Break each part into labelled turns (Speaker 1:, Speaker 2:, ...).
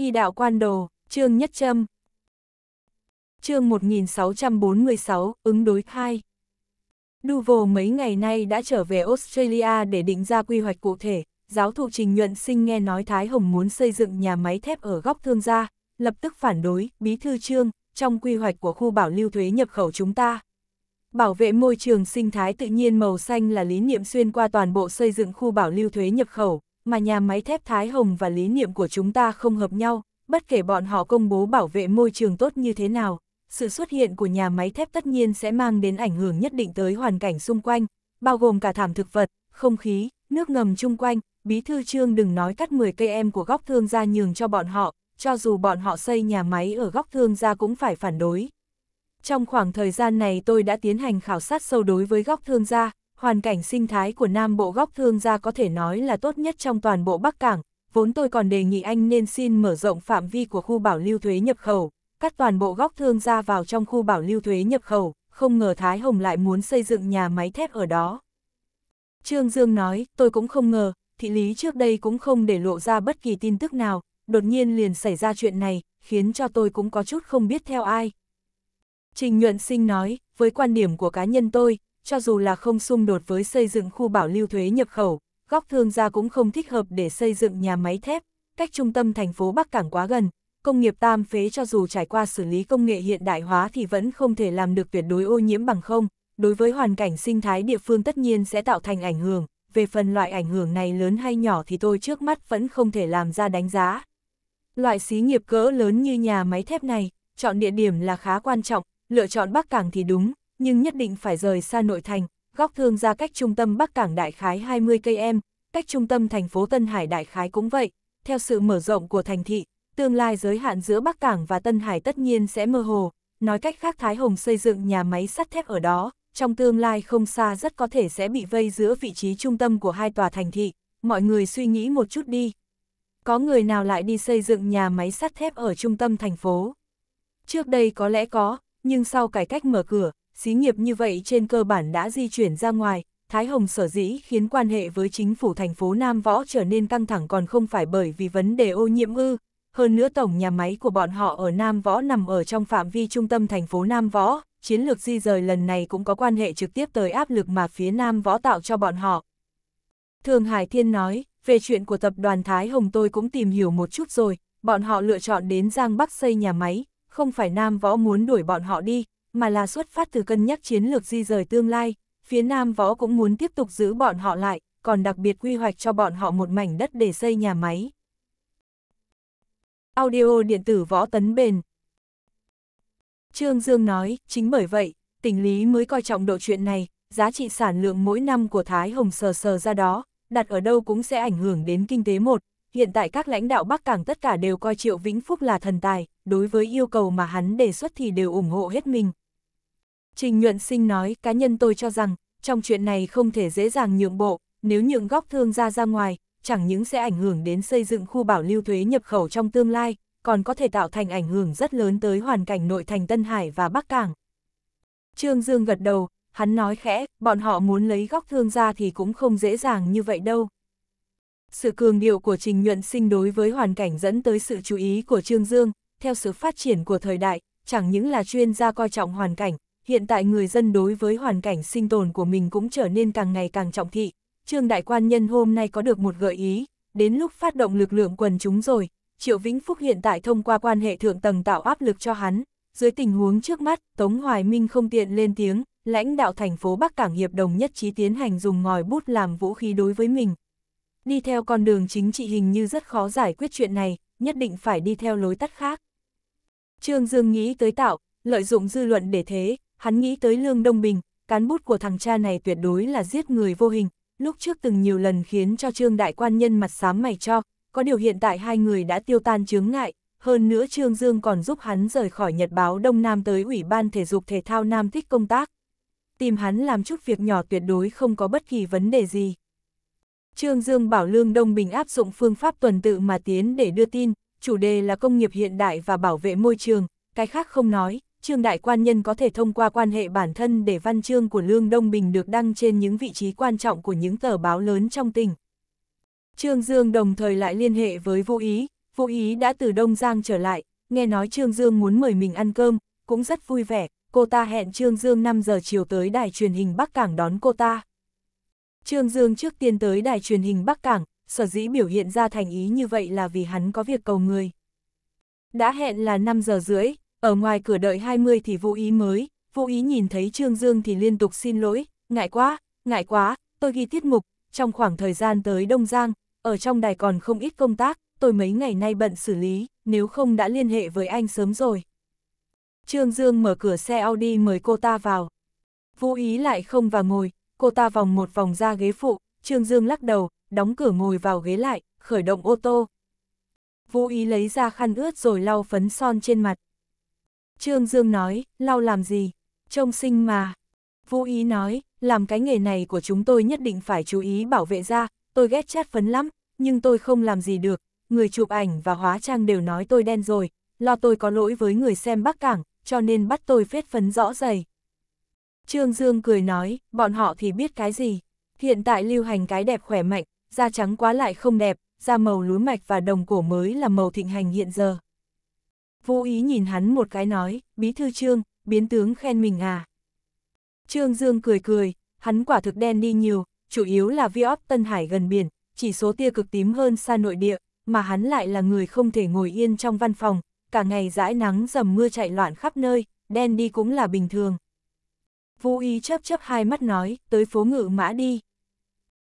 Speaker 1: Y đạo quan đồ, chương nhất châm. Chương 1646, ứng đối khai. Duvo mấy ngày nay đã trở về Australia để định ra quy hoạch cụ thể, giáo thụ Trình Nhuận Sinh nghe nói Thái Hồng muốn xây dựng nhà máy thép ở góc thương gia, lập tức phản đối, bí thư trương, trong quy hoạch của khu bảo lưu thuế nhập khẩu chúng ta. Bảo vệ môi trường sinh thái tự nhiên màu xanh là lý niệm xuyên qua toàn bộ xây dựng khu bảo lưu thuế nhập khẩu, mà nhà máy thép Thái Hồng và lý niệm của chúng ta không hợp nhau, bất kể bọn họ công bố bảo vệ môi trường tốt như thế nào, sự xuất hiện của nhà máy thép tất nhiên sẽ mang đến ảnh hưởng nhất định tới hoàn cảnh xung quanh, bao gồm cả thảm thực vật, không khí, nước ngầm chung quanh, bí thư trương đừng nói cắt 10 cây em của góc thương gia nhường cho bọn họ, cho dù bọn họ xây nhà máy ở góc thương gia cũng phải phản đối. Trong khoảng thời gian này tôi đã tiến hành khảo sát sâu đối với góc thương gia, hoàn cảnh sinh thái của Nam Bộ góc thương gia có thể nói là tốt nhất trong toàn bộ Bắc Cảng, vốn tôi còn đề nghị anh nên xin mở rộng phạm vi của khu bảo lưu thuế nhập khẩu, cắt toàn bộ góc thương gia vào trong khu bảo lưu thuế nhập khẩu, không ngờ Thái Hồng lại muốn xây dựng nhà máy thép ở đó. Trương Dương nói, tôi cũng không ngờ, thị lý trước đây cũng không để lộ ra bất kỳ tin tức nào, đột nhiên liền xảy ra chuyện này, khiến cho tôi cũng có chút không biết theo ai. Trình Nhuận Sinh nói, với quan điểm của cá nhân tôi, cho dù là không xung đột với xây dựng khu bảo lưu thuế nhập khẩu, góc thương gia cũng không thích hợp để xây dựng nhà máy thép, cách trung tâm thành phố Bắc Cảng quá gần, công nghiệp tam phế cho dù trải qua xử lý công nghệ hiện đại hóa thì vẫn không thể làm được tuyệt đối ô nhiễm bằng không, đối với hoàn cảnh sinh thái địa phương tất nhiên sẽ tạo thành ảnh hưởng, về phần loại ảnh hưởng này lớn hay nhỏ thì tôi trước mắt vẫn không thể làm ra đánh giá. Loại xí nghiệp cỡ lớn như nhà máy thép này, chọn địa điểm là khá quan trọng, lựa chọn Bắc Cảng thì đúng, nhưng nhất định phải rời xa nội thành, góc thương ra cách trung tâm Bắc Cảng đại khái 20 km, cách trung tâm thành phố Tân Hải đại khái cũng vậy. Theo sự mở rộng của thành thị, tương lai giới hạn giữa Bắc Cảng và Tân Hải tất nhiên sẽ mơ hồ, nói cách khác Thái Hồng xây dựng nhà máy sắt thép ở đó, trong tương lai không xa rất có thể sẽ bị vây giữa vị trí trung tâm của hai tòa thành thị, mọi người suy nghĩ một chút đi. Có người nào lại đi xây dựng nhà máy sắt thép ở trung tâm thành phố? Trước đây có lẽ có, nhưng sau cải cách mở cửa, xí nghiệp như vậy trên cơ bản đã di chuyển ra ngoài, Thái Hồng sở dĩ khiến quan hệ với chính phủ thành phố Nam Võ trở nên căng thẳng còn không phải bởi vì vấn đề ô nhiễm ư, hơn nữa tổng nhà máy của bọn họ ở Nam Võ nằm ở trong phạm vi trung tâm thành phố Nam Võ, chiến lược di rời lần này cũng có quan hệ trực tiếp tới áp lực mà phía Nam Võ tạo cho bọn họ. Thường Hải Thiên nói, về chuyện của tập đoàn Thái Hồng tôi cũng tìm hiểu một chút rồi, bọn họ lựa chọn đến Giang Bắc xây nhà máy, không phải Nam Võ muốn đuổi bọn họ đi, mà là xuất phát từ cân nhắc chiến lược di rời tương lai, phía Nam Võ cũng muốn tiếp tục giữ bọn họ lại, còn đặc biệt quy hoạch cho bọn họ một mảnh đất để xây nhà máy. Audio điện tử Võ Tấn Bền Trương Dương nói, chính bởi vậy, tỉnh Lý mới coi trọng độ chuyện này, giá trị sản lượng mỗi năm của Thái Hồng sờ sờ ra đó, đặt ở đâu cũng sẽ ảnh hưởng đến kinh tế một. Hiện tại các lãnh đạo Bắc Cảng tất cả đều coi Triệu Vĩnh Phúc là thần tài, đối với yêu cầu mà hắn đề xuất thì đều ủng hộ hết mình, Trình nhuận sinh nói, cá nhân tôi cho rằng, trong chuyện này không thể dễ dàng nhượng bộ, nếu nhượng góc thương gia ra ngoài, chẳng những sẽ ảnh hưởng đến xây dựng khu bảo lưu thuế nhập khẩu trong tương lai, còn có thể tạo thành ảnh hưởng rất lớn tới hoàn cảnh nội thành Tân Hải và Bắc Cảng. Trương Dương gật đầu, hắn nói khẽ, bọn họ muốn lấy góc thương gia thì cũng không dễ dàng như vậy đâu. Sự cường điệu của Trình Nhuận Sinh đối với hoàn cảnh dẫn tới sự chú ý của Trương Dương, theo sự phát triển của thời đại, chẳng những là chuyên gia coi trọng hoàn cảnh, hiện tại người dân đối với hoàn cảnh sinh tồn của mình cũng trở nên càng ngày càng trọng thị. Trương Đại Quan Nhân hôm nay có được một gợi ý, đến lúc phát động lực lượng quần chúng rồi, Triệu Vĩnh Phúc hiện tại thông qua quan hệ thượng tầng tạo áp lực cho hắn. Dưới tình huống trước mắt, Tống Hoài Minh không tiện lên tiếng, lãnh đạo thành phố Bắc Cảng Hiệp đồng nhất trí tiến hành dùng ngòi bút làm vũ khí đối với mình. Đi theo con đường chính trị hình như rất khó giải quyết chuyện này, nhất định phải đi theo lối tắt khác. Trương Dương nghĩ tới tạo, lợi dụng dư luận để thế, hắn nghĩ tới Lương Đông Bình, cán bút của thằng cha này tuyệt đối là giết người vô hình, lúc trước từng nhiều lần khiến cho Trương Đại Quan nhân mặt xám mày cho, có điều hiện tại hai người đã tiêu tan chướng ngại, hơn nữa Trương Dương còn giúp hắn rời khỏi Nhật báo Đông Nam tới Ủy ban Thể dục Thể thao Nam Thích công tác. Tìm hắn làm chút việc nhỏ tuyệt đối không có bất kỳ vấn đề gì. Trương Dương bảo Lương Đông Bình áp dụng phương pháp tuần tự mà tiến để đưa tin, chủ đề là công nghiệp hiện đại và bảo vệ môi trường, cái khác không nói, Trương Đại Quan Nhân có thể thông qua quan hệ bản thân để văn chương của Lương Đông Bình được đăng trên những vị trí quan trọng của những tờ báo lớn trong tỉnh. Trương Dương đồng thời lại liên hệ với Vô Ý, Vô Ý đã từ Đông Giang trở lại, nghe nói Trương Dương muốn mời mình ăn cơm, cũng rất vui vẻ, cô ta hẹn Trương Dương 5 giờ chiều tới đài truyền hình Bắc Cảng đón cô ta. Trương Dương trước tiên tới đài truyền hình Bắc Cảng, sở dĩ biểu hiện ra thành ý như vậy là vì hắn có việc cầu người. Đã hẹn là 5 giờ rưỡi, ở ngoài cửa đợi 20 thì vô ý mới, vô ý nhìn thấy Trương Dương thì liên tục xin lỗi, ngại quá, ngại quá, tôi ghi tiết mục, trong khoảng thời gian tới Đông Giang, ở trong đài còn không ít công tác, tôi mấy ngày nay bận xử lý, nếu không đã liên hệ với anh sớm rồi. Trương Dương mở cửa xe Audi mời cô ta vào. Vũ ý lại không vào ngồi, cô ta vòng một vòng ra ghế phụ, Trương Dương lắc đầu, đóng cửa ngồi vào ghế lại, khởi động ô tô. Vũ ý lấy ra khăn ướt rồi lau phấn son trên mặt. Trương Dương nói, lau làm gì? Trông sinh mà. Vũ Ý nói, làm cái nghề này của chúng tôi nhất định phải chú ý bảo vệ da, tôi ghét chát phấn lắm, nhưng tôi không làm gì được, người chụp ảnh và hóa trang đều nói tôi đen rồi, lo tôi có lỗi với người xem Bắc Cảng, cho nên bắt tôi phết phấn rõ dày. Trương Dương cười nói, bọn họ thì biết cái gì, hiện tại lưu hành cái đẹp khỏe mạnh, da trắng quá lại không đẹp, da màu lúi mạch và đồng cổ mới là màu thịnh hành hiện giờ vô ý nhìn hắn một cái nói, bí thư trương, biến tướng khen mình à. Trương Dương cười cười, hắn quả thực đen đi nhiều, chủ yếu là vi óp Tân Hải gần biển, chỉ số tia cực tím hơn xa nội địa, mà hắn lại là người không thể ngồi yên trong văn phòng, cả ngày dãi nắng dầm mưa chạy loạn khắp nơi, đen đi cũng là bình thường. Vũ ý chấp chấp hai mắt nói, tới phố ngự mã đi.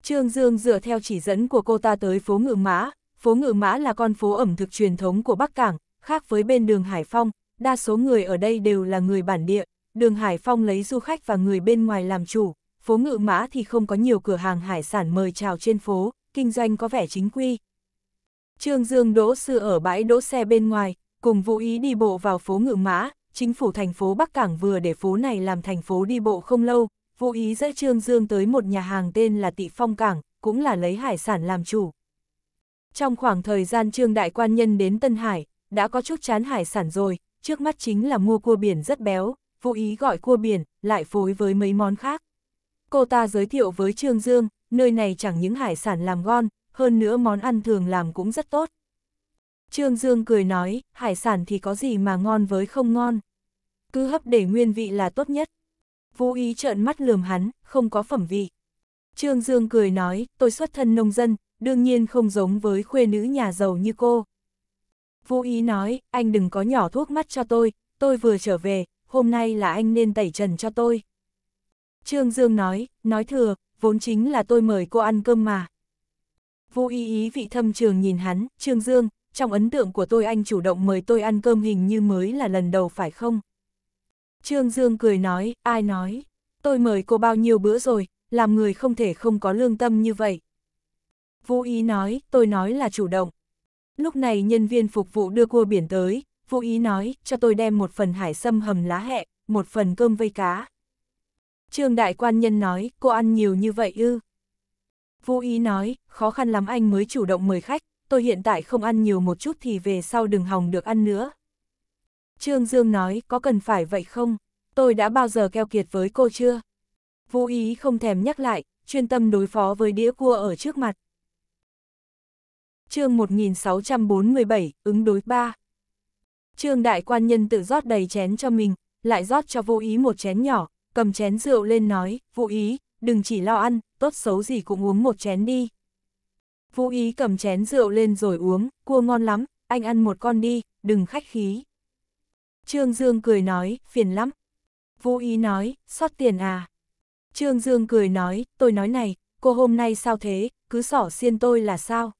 Speaker 1: Trương Dương dựa theo chỉ dẫn của cô ta tới phố ngự mã, phố ngự mã là con phố ẩm thực truyền thống của Bắc Cảng, khác với bên đường Hải Phong, đa số người ở đây đều là người bản địa, đường Hải Phong lấy du khách và người bên ngoài làm chủ, phố Ngự Mã thì không có nhiều cửa hàng hải sản mời chào trên phố, kinh doanh có vẻ chính quy. Trương Dương đỗ sư ở bãi đỗ xe bên ngoài, cùng Vũ Ý đi bộ vào phố Ngự Mã, chính phủ thành phố Bắc Cảng vừa để phố này làm thành phố đi bộ không lâu, Vũ Ý dẫn Trương Dương tới một nhà hàng tên là Tị Phong Cảng, cũng là lấy hải sản làm chủ. Trong khoảng thời gian Trương Đại Quan Nhân đến Tân Hải, đã có chút chán hải sản rồi, trước mắt chính là mua cua biển rất béo, vô ý gọi cua biển, lại phối với mấy món khác. Cô ta giới thiệu với Trương Dương, nơi này chẳng những hải sản làm ngon, hơn nữa món ăn thường làm cũng rất tốt. Trương Dương cười nói, hải sản thì có gì mà ngon với không ngon. Cứ hấp để nguyên vị là tốt nhất. Vũ ý trợn mắt lườm hắn, không có phẩm vị. Trương Dương cười nói, tôi xuất thân nông dân, đương nhiên không giống với khuê nữ nhà giàu như cô. Vũ ý nói, anh đừng có nhỏ thuốc mắt cho tôi, tôi vừa trở về, hôm nay là anh nên tẩy trần cho tôi. Trương Dương nói, nói thừa, vốn chính là tôi mời cô ăn cơm mà. Vũ ý ý vị thâm trường nhìn hắn, Trương Dương, trong ấn tượng của tôi anh chủ động mời tôi ăn cơm hình như mới là lần đầu phải không? Trương Dương cười nói, ai nói, tôi mời cô bao nhiêu bữa rồi, làm người không thể không có lương tâm như vậy. Vũ ý nói, tôi nói là chủ động, Lúc này nhân viên phục vụ đưa cua biển tới, vô ý nói, cho tôi đem một phần hải sâm hầm lá hẹ, một phần cơm vây cá. Trương đại quan nhân nói, cô ăn nhiều như vậy ư. Vô ý nói, khó khăn lắm anh mới chủ động mời khách, tôi hiện tại không ăn nhiều một chút thì về sau đừng hòng được ăn nữa. Trương Dương nói, có cần phải vậy không? Tôi đã bao giờ keo kiệt với cô chưa? Vô ý không thèm nhắc lại, chuyên tâm đối phó với đĩa cua ở trước mặt chương 1647, ứng đối 3. Trương đại quan nhân tự rót đầy chén cho mình, lại rót cho vô ý một chén nhỏ, cầm chén rượu lên nói, vô ý, đừng chỉ lo ăn, tốt xấu gì cũng uống một chén đi. Vũ ý cầm chén rượu lên rồi uống, cua ngon lắm, anh ăn một con đi, đừng khách khí. Trương Dương cười nói, phiền lắm. Vũ ý nói, xót tiền à. Trương Dương cười nói, tôi nói này, cô hôm nay sao thế, cứ sỏ xiên tôi là sao?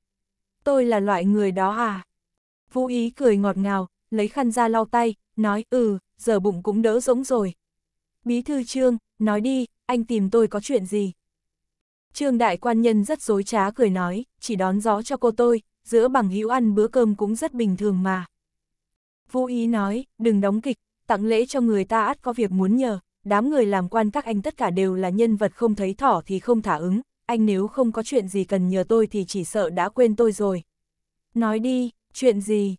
Speaker 1: tôi là loại người đó à? Vũ ý cười ngọt ngào, lấy khăn ra lau tay, nói ừ, giờ bụng cũng đỡ rỗng rồi. Bí thư trương, nói đi, anh tìm tôi có chuyện gì? Trương đại quan nhân rất dối trá cười nói, chỉ đón gió cho cô tôi, giữa bằng hữu ăn bữa cơm cũng rất bình thường mà. Vũ ý nói, đừng đóng kịch, tặng lễ cho người ta ắt có việc muốn nhờ, đám người làm quan các anh tất cả đều là nhân vật không thấy thỏ thì không thả ứng, anh nếu không có chuyện gì cần nhờ tôi thì chỉ sợ đã quên tôi rồi. Nói đi, chuyện gì?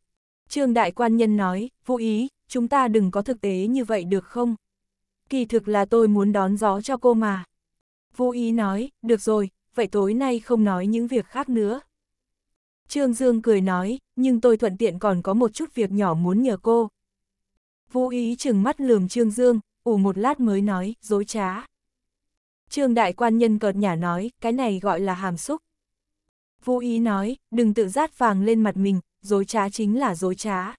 Speaker 1: Trương Đại Quan Nhân nói, vô ý, chúng ta đừng có thực tế như vậy được không? Kỳ thực là tôi muốn đón gió cho cô mà. vũ ý nói, được rồi, vậy tối nay không nói những việc khác nữa. Trương Dương cười nói, nhưng tôi thuận tiện còn có một chút việc nhỏ muốn nhờ cô. vũ ý chừng mắt lườm Trương Dương, ủ một lát mới nói, dối trá. Trương đại quan nhân cợt nhả nói, cái này gọi là hàm xúc. Vô ý nói, đừng tự rát vàng lên mặt mình, dối trá chính là dối trá.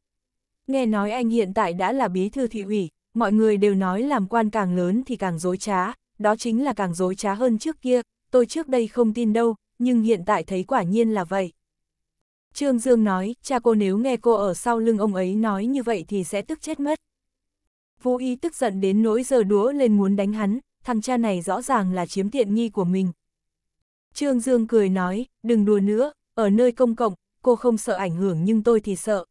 Speaker 1: Nghe nói anh hiện tại đã là bí thư thị ủy, mọi người đều nói làm quan càng lớn thì càng dối trá, đó chính là càng dối trá hơn trước kia, tôi trước đây không tin đâu, nhưng hiện tại thấy quả nhiên là vậy. Trương Dương nói, cha cô nếu nghe cô ở sau lưng ông ấy nói như vậy thì sẽ tức chết mất. Vũ ý tức giận đến nỗi giờ đúa lên muốn đánh hắn, thằng cha này rõ ràng là chiếm tiện nghi của mình. Trương Dương cười nói, đừng đùa nữa, ở nơi công cộng, cô không sợ ảnh hưởng nhưng tôi thì sợ.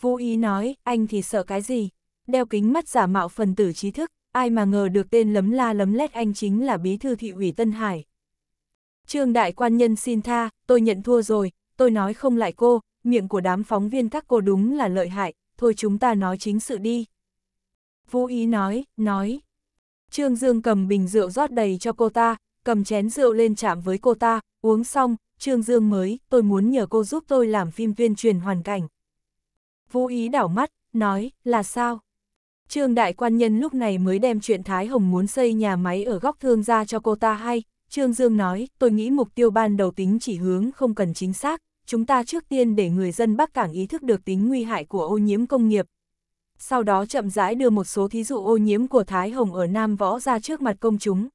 Speaker 1: Vũ Ý nói, anh thì sợ cái gì? Đeo kính mắt giả mạo phần tử trí thức, ai mà ngờ được tên lấm la lấm lét anh chính là bí thư thị ủy Tân Hải. Trương đại quan nhân xin tha, tôi nhận thua rồi, tôi nói không lại cô, miệng của đám phóng viên các cô đúng là lợi hại, thôi chúng ta nói chính sự đi. Vũ Ý nói, nói, Trương Dương cầm bình rượu rót đầy cho cô ta, cầm chén rượu lên chạm với cô ta, uống xong, Trương Dương mới, tôi muốn nhờ cô giúp tôi làm phim tuyên truyền hoàn cảnh. Vũ ý đảo mắt, nói, là sao? Trương đại quan nhân lúc này mới đem chuyện Thái Hồng muốn xây nhà máy ở góc thương ra cho cô ta hay. Trương Dương nói, tôi nghĩ mục tiêu ban đầu tính chỉ hướng không cần chính xác, chúng ta trước tiên để người dân Bắc Cảng ý thức được tính nguy hại của ô nhiễm công nghiệp, sau đó chậm rãi đưa một số thí dụ ô nhiễm của Thái Hồng ở Nam Võ ra trước mặt công chúng.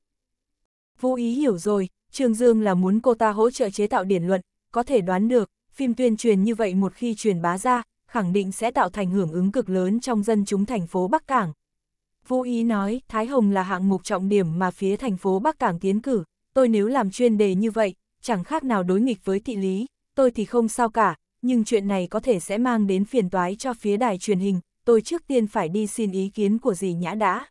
Speaker 1: Vũ ý hiểu rồi, Trương Dương là muốn cô ta hỗ trợ chế tạo điển luận, có thể đoán được, phim tuyên truyền như vậy một khi truyền bá ra, khẳng định sẽ tạo thành hưởng ứng cực lớn trong dân chúng thành phố Bắc Cảng. Vũ ý nói, Thái Hồng là hạng mục trọng điểm mà phía thành phố Bắc Cảng tiến cử, tôi nếu làm chuyên đề như vậy, chẳng khác nào đối nghịch với thị lý, tôi thì không sao cả, nhưng chuyện này có thể sẽ mang đến phiền toái cho phía đài truyền hình, tôi trước tiên phải đi xin ý kiến của dì nhã đã.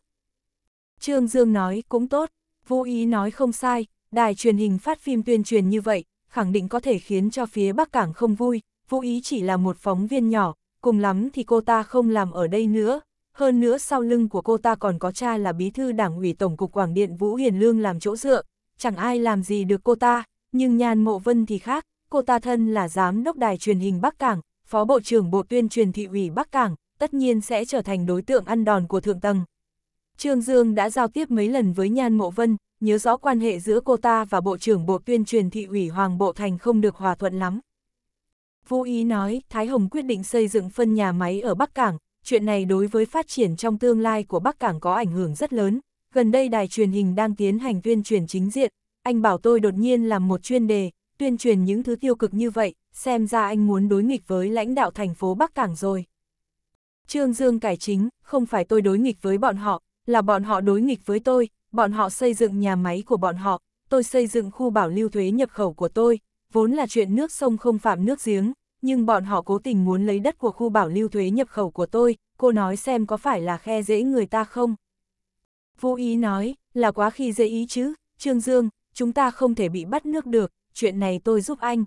Speaker 1: Trương Dương nói cũng tốt, vô ý nói không sai, đài truyền hình phát phim tuyên truyền như vậy, khẳng định có thể khiến cho phía Bắc Cảng không vui, vô ý chỉ là một phóng viên nhỏ, cùng lắm thì cô ta không làm ở đây nữa. Hơn nữa sau lưng của cô ta còn có cha là bí thư đảng ủy tổng cục Quảng Điện Vũ Hiền Lương làm chỗ dựa, chẳng ai làm gì được cô ta, nhưng Nhan mộ vân thì khác, cô ta thân là giám đốc đài truyền hình Bắc Cảng, phó bộ trưởng bộ tuyên truyền thị ủy Bắc Cảng, tất nhiên sẽ trở thành đối tượng ăn đòn của thượng tầng. Trương Dương đã giao tiếp mấy lần với Nhan Mộ Vân, nhớ rõ quan hệ giữa cô ta và Bộ trưởng Bộ Tuyên truyền Thị ủy Hoàng Bộ Thành không được hòa thuận lắm. Vũ Ý nói, Thái Hồng quyết định xây dựng phân nhà máy ở Bắc Cảng, chuyện này đối với phát triển trong tương lai của Bắc Cảng có ảnh hưởng rất lớn. Gần đây đài truyền hình đang tiến hành tuyên truyền chính diện, anh bảo tôi đột nhiên làm một chuyên đề, tuyên truyền những thứ tiêu cực như vậy, xem ra anh muốn đối nghịch với lãnh đạo thành phố Bắc Cảng rồi. Trương Dương cải chính, không phải tôi đối nghịch với bọn họ, là bọn họ đối nghịch với tôi, bọn họ xây dựng nhà máy của bọn họ, tôi xây dựng khu bảo lưu thuế nhập khẩu của tôi, vốn là chuyện nước sông không phạm nước giếng, nhưng bọn họ cố tình muốn lấy đất của khu bảo lưu thuế nhập khẩu của tôi, cô nói xem có phải là khe dễ người ta không? Vũ ý nói, là quá khi dễ ý chứ, Trương Dương, chúng ta không thể bị bắt nước được, chuyện này tôi giúp anh.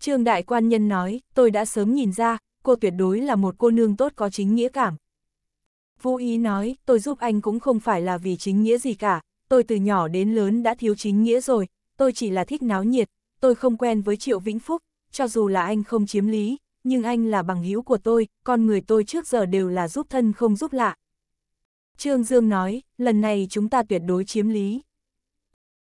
Speaker 1: Trương Đại Quan Nhân nói, tôi đã sớm nhìn ra, cô tuyệt đối là một cô nương tốt có chính nghĩa cảm. Vũ Ý nói, tôi giúp anh cũng không phải là vì chính nghĩa gì cả, tôi từ nhỏ đến lớn đã thiếu chính nghĩa rồi, tôi chỉ là thích náo nhiệt, tôi không quen với Triệu Vĩnh Phúc, cho dù là anh không chiếm lý, nhưng anh là bằng hữu của tôi, con người tôi trước giờ đều là giúp thân không giúp lạ. Trương Dương nói, lần này chúng ta tuyệt đối chiếm lý.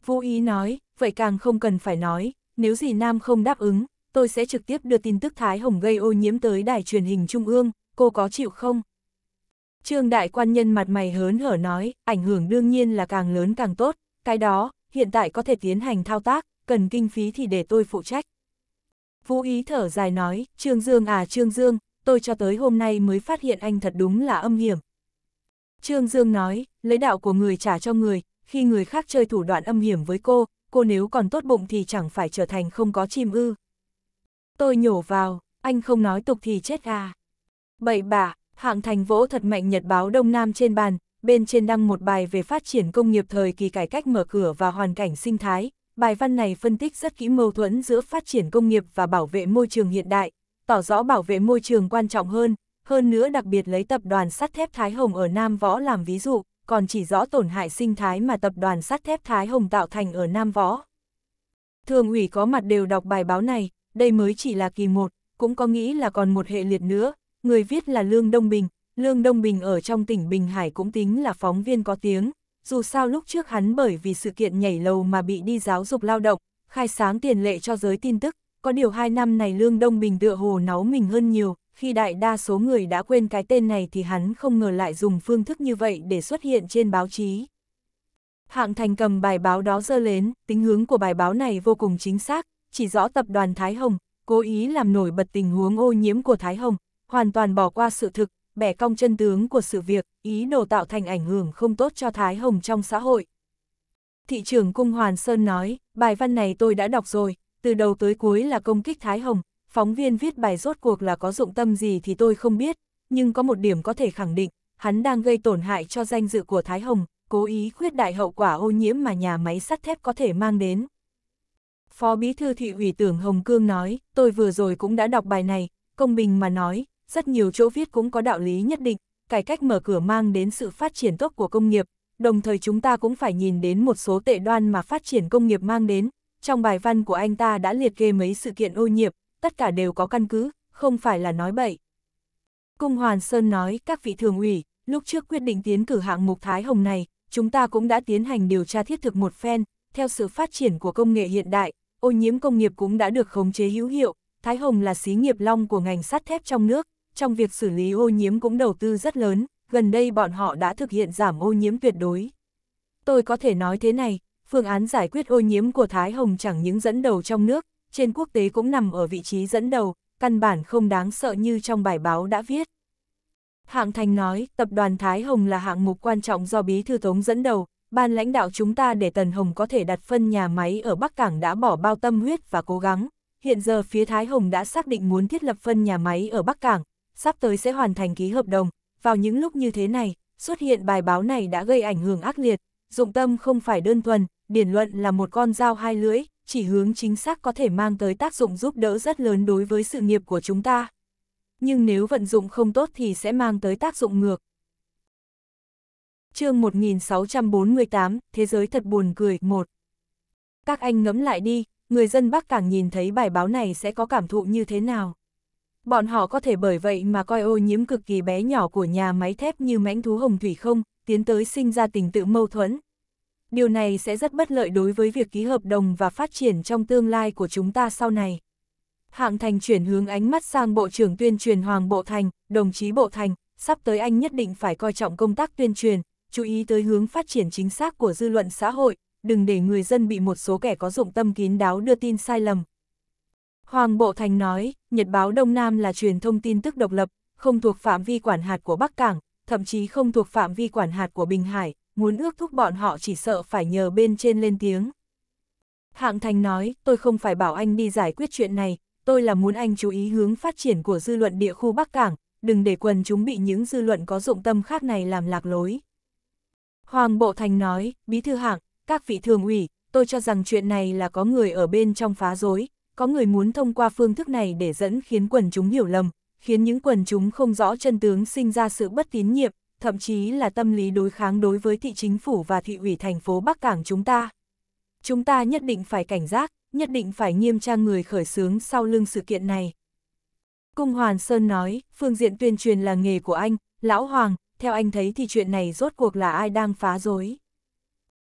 Speaker 1: Vũ Ý nói, vậy càng không cần phải nói, nếu gì Nam không đáp ứng, tôi sẽ trực tiếp đưa tin tức Thái Hồng gây ô nhiễm tới đài truyền hình Trung ương, cô có chịu không? Trương đại quan nhân mặt mày hớn hở nói, ảnh hưởng đương nhiên là càng lớn càng tốt, cái đó, hiện tại có thể tiến hành thao tác, cần kinh phí thì để tôi phụ trách. Vũ ý thở dài nói, Trương Dương à Trương Dương, tôi cho tới hôm nay mới phát hiện anh thật đúng là âm hiểm. Trương Dương nói, lấy đạo của người trả cho người, khi người khác chơi thủ đoạn âm hiểm với cô, cô nếu còn tốt bụng thì chẳng phải trở thành không có chim ư tôi nhổ vào, anh không nói tục thì chết à. Bậy bạ, hạng thành vỗ thật mạnh nhật báo Đông Nam trên bàn, bên trên đăng một bài về phát triển công nghiệp thời kỳ cải cách mở cửa và hoàn cảnh sinh thái. Bài văn này phân tích rất kỹ mâu thuẫn giữa phát triển công nghiệp và bảo vệ môi trường hiện đại, tỏ rõ bảo vệ môi trường quan trọng hơn, hơn nữa đặc biệt lấy tập đoàn sắt thép Thái Hồng ở Nam Võ làm ví dụ, còn chỉ rõ tổn hại sinh thái mà tập đoàn sắt thép Thái Hồng tạo thành ở Nam Võ. Thường ủy có mặt đều đọc bài báo này, đây mới chỉ là kỳ một, cũng có nghĩ là còn một hệ liệt nữa, người viết là Lương Đông Bình, Lương Đông Bình ở trong tỉnh Bình Hải cũng tính là phóng viên có tiếng, dù sao lúc trước hắn bởi vì sự kiện nhảy lầu mà bị đi giáo dục lao động, khai sáng tiền lệ cho giới tin tức, có điều hai năm này Lương Đông Bình tựa hồ náu mình hơn nhiều, khi đại đa số người đã quên cái tên này thì hắn không ngờ lại dùng phương thức như vậy để xuất hiện trên báo chí. Hạng Thành cầm bài báo đó dơ lên, tính hướng của bài báo này vô cùng chính xác, chỉ rõ tập đoàn Thái Hồng, cố ý làm nổi bật tình huống ô nhiễm của Thái Hồng, hoàn toàn bỏ qua sự thực, bẻ cong chân tướng của sự việc, ý đồ tạo thành ảnh hưởng không tốt cho Thái Hồng trong xã hội. Thị trưởng Cung Hoàn Sơn nói, bài văn này tôi đã đọc rồi, từ đầu tới cuối là công kích Thái Hồng, phóng viên viết bài rốt cuộc là có dụng tâm gì thì tôi không biết, nhưng có một điểm có thể khẳng định, hắn đang gây tổn hại cho danh dự của Thái Hồng, cố ý khuyết đại hậu quả ô nhiễm mà nhà máy sắt thép có thể mang đến. Phó Bí Thư Thị ủy tưởng Hồng Cương nói, tôi vừa rồi cũng đã đọc bài này, công bình mà nói, rất nhiều chỗ viết cũng có đạo lý nhất định, cải cách mở cửa mang đến sự phát triển tốt của công nghiệp, đồng thời chúng ta cũng phải nhìn đến một số tệ đoan mà phát triển công nghiệp mang đến. Trong bài văn của anh ta đã liệt kê mấy sự kiện ô nhiễm, tất cả đều có căn cứ, không phải là nói bậy. Cung Hoàn Sơn nói, các vị thường ủy, lúc trước quyết định tiến cử hạng mục Thái Hồng này, chúng ta cũng đã tiến hành điều tra thiết thực một phen, theo sự phát triển của công nghệ hiện đại, ô nhiễm công nghiệp cũng đã được khống chế hữu hiệu, Thái Hồng là xí nghiệp long của ngành sắt thép trong nước, trong việc xử lý ô nhiễm cũng đầu tư rất lớn, gần đây bọn họ đã thực hiện giảm ô nhiễm tuyệt đối. Tôi có thể nói thế này, phương án giải quyết ô nhiễm của Thái Hồng chẳng những dẫn đầu trong nước, trên quốc tế cũng nằm ở vị trí dẫn đầu, căn bản không đáng sợ như trong bài báo đã viết. Hạng Thành nói, tập đoàn Thái Hồng là hạng mục quan trọng do Bí Thư Tống dẫn đầu, ban lãnh đạo chúng ta để Tần Hồng có thể đặt phân nhà máy ở Bắc Cảng đã bỏ bao tâm huyết và cố gắng. Hiện giờ phía Thái Hồng đã xác định muốn thiết lập phân nhà máy ở Bắc Cảng, sắp tới sẽ hoàn thành ký hợp đồng. Vào những lúc như thế này, xuất hiện bài báo này đã gây ảnh hưởng ác liệt. Dụng tâm không phải đơn thuần, điển luận là một con dao hai lưỡi, chỉ hướng chính xác có thể mang tới tác dụng giúp đỡ rất lớn đối với sự nghiệp của chúng ta. Nhưng nếu vận dụng không tốt thì sẽ mang tới tác dụng ngược, chương 1648, Thế giới thật buồn cười, một Các anh ngẫm lại đi, người dân Bắc Cảng nhìn thấy bài báo này sẽ có cảm thụ như thế nào? Bọn họ có thể bởi vậy mà coi ô nhiễm cực kỳ bé nhỏ của nhà máy thép như mãnh thú hồng thủy không, tiến tới sinh ra tình tự mâu thuẫn. Điều này sẽ rất bất lợi đối với việc ký hợp đồng và phát triển trong tương lai của chúng ta sau này. Hạng Thành chuyển hướng ánh mắt sang Bộ trưởng tuyên truyền Hoàng Bộ Thành, đồng chí Bộ Thành, sắp tới anh nhất định phải coi trọng công tác tuyên truyền, chú ý tới hướng phát triển chính xác của dư luận xã hội, đừng để người dân bị một số kẻ có dụng tâm kín đáo đưa tin sai lầm. Hoàng Bộ Thành nói, Nhật báo Đông Nam là truyền thông tin tức độc lập, không thuộc phạm vi quản hạt của Bắc Cảng, thậm chí không thuộc phạm vi quản hạt của Bình Hải, muốn ước thúc bọn họ chỉ sợ phải nhờ bên trên lên tiếng. Hạng Thành nói, tôi không phải bảo anh đi giải quyết chuyện này, tôi là muốn anh chú ý hướng phát triển của dư luận địa khu Bắc Cảng, đừng để quần chúng bị những dư luận có dụng tâm khác này làm lạc lối. Hoàng Bộ Thành nói, Bí Thư Hạng, các vị thường ủy, tôi cho rằng chuyện này là có người ở bên trong phá rối, có người muốn thông qua phương thức này để dẫn khiến quần chúng hiểu lầm, khiến những quần chúng không rõ chân tướng sinh ra sự bất tín nhiệm, thậm chí là tâm lý đối kháng đối với thị chính phủ và thị ủy thành phố Bắc Cảng chúng ta. Chúng ta nhất định phải cảnh giác, nhất định phải nghiêm trang người khởi xướng sau lưng sự kiện này. Cung Hoàn Sơn nói, phương diện tuyên truyền là nghề của anh, Lão Hoàng, theo anh thấy thì chuyện này rốt cuộc là ai đang phá rối.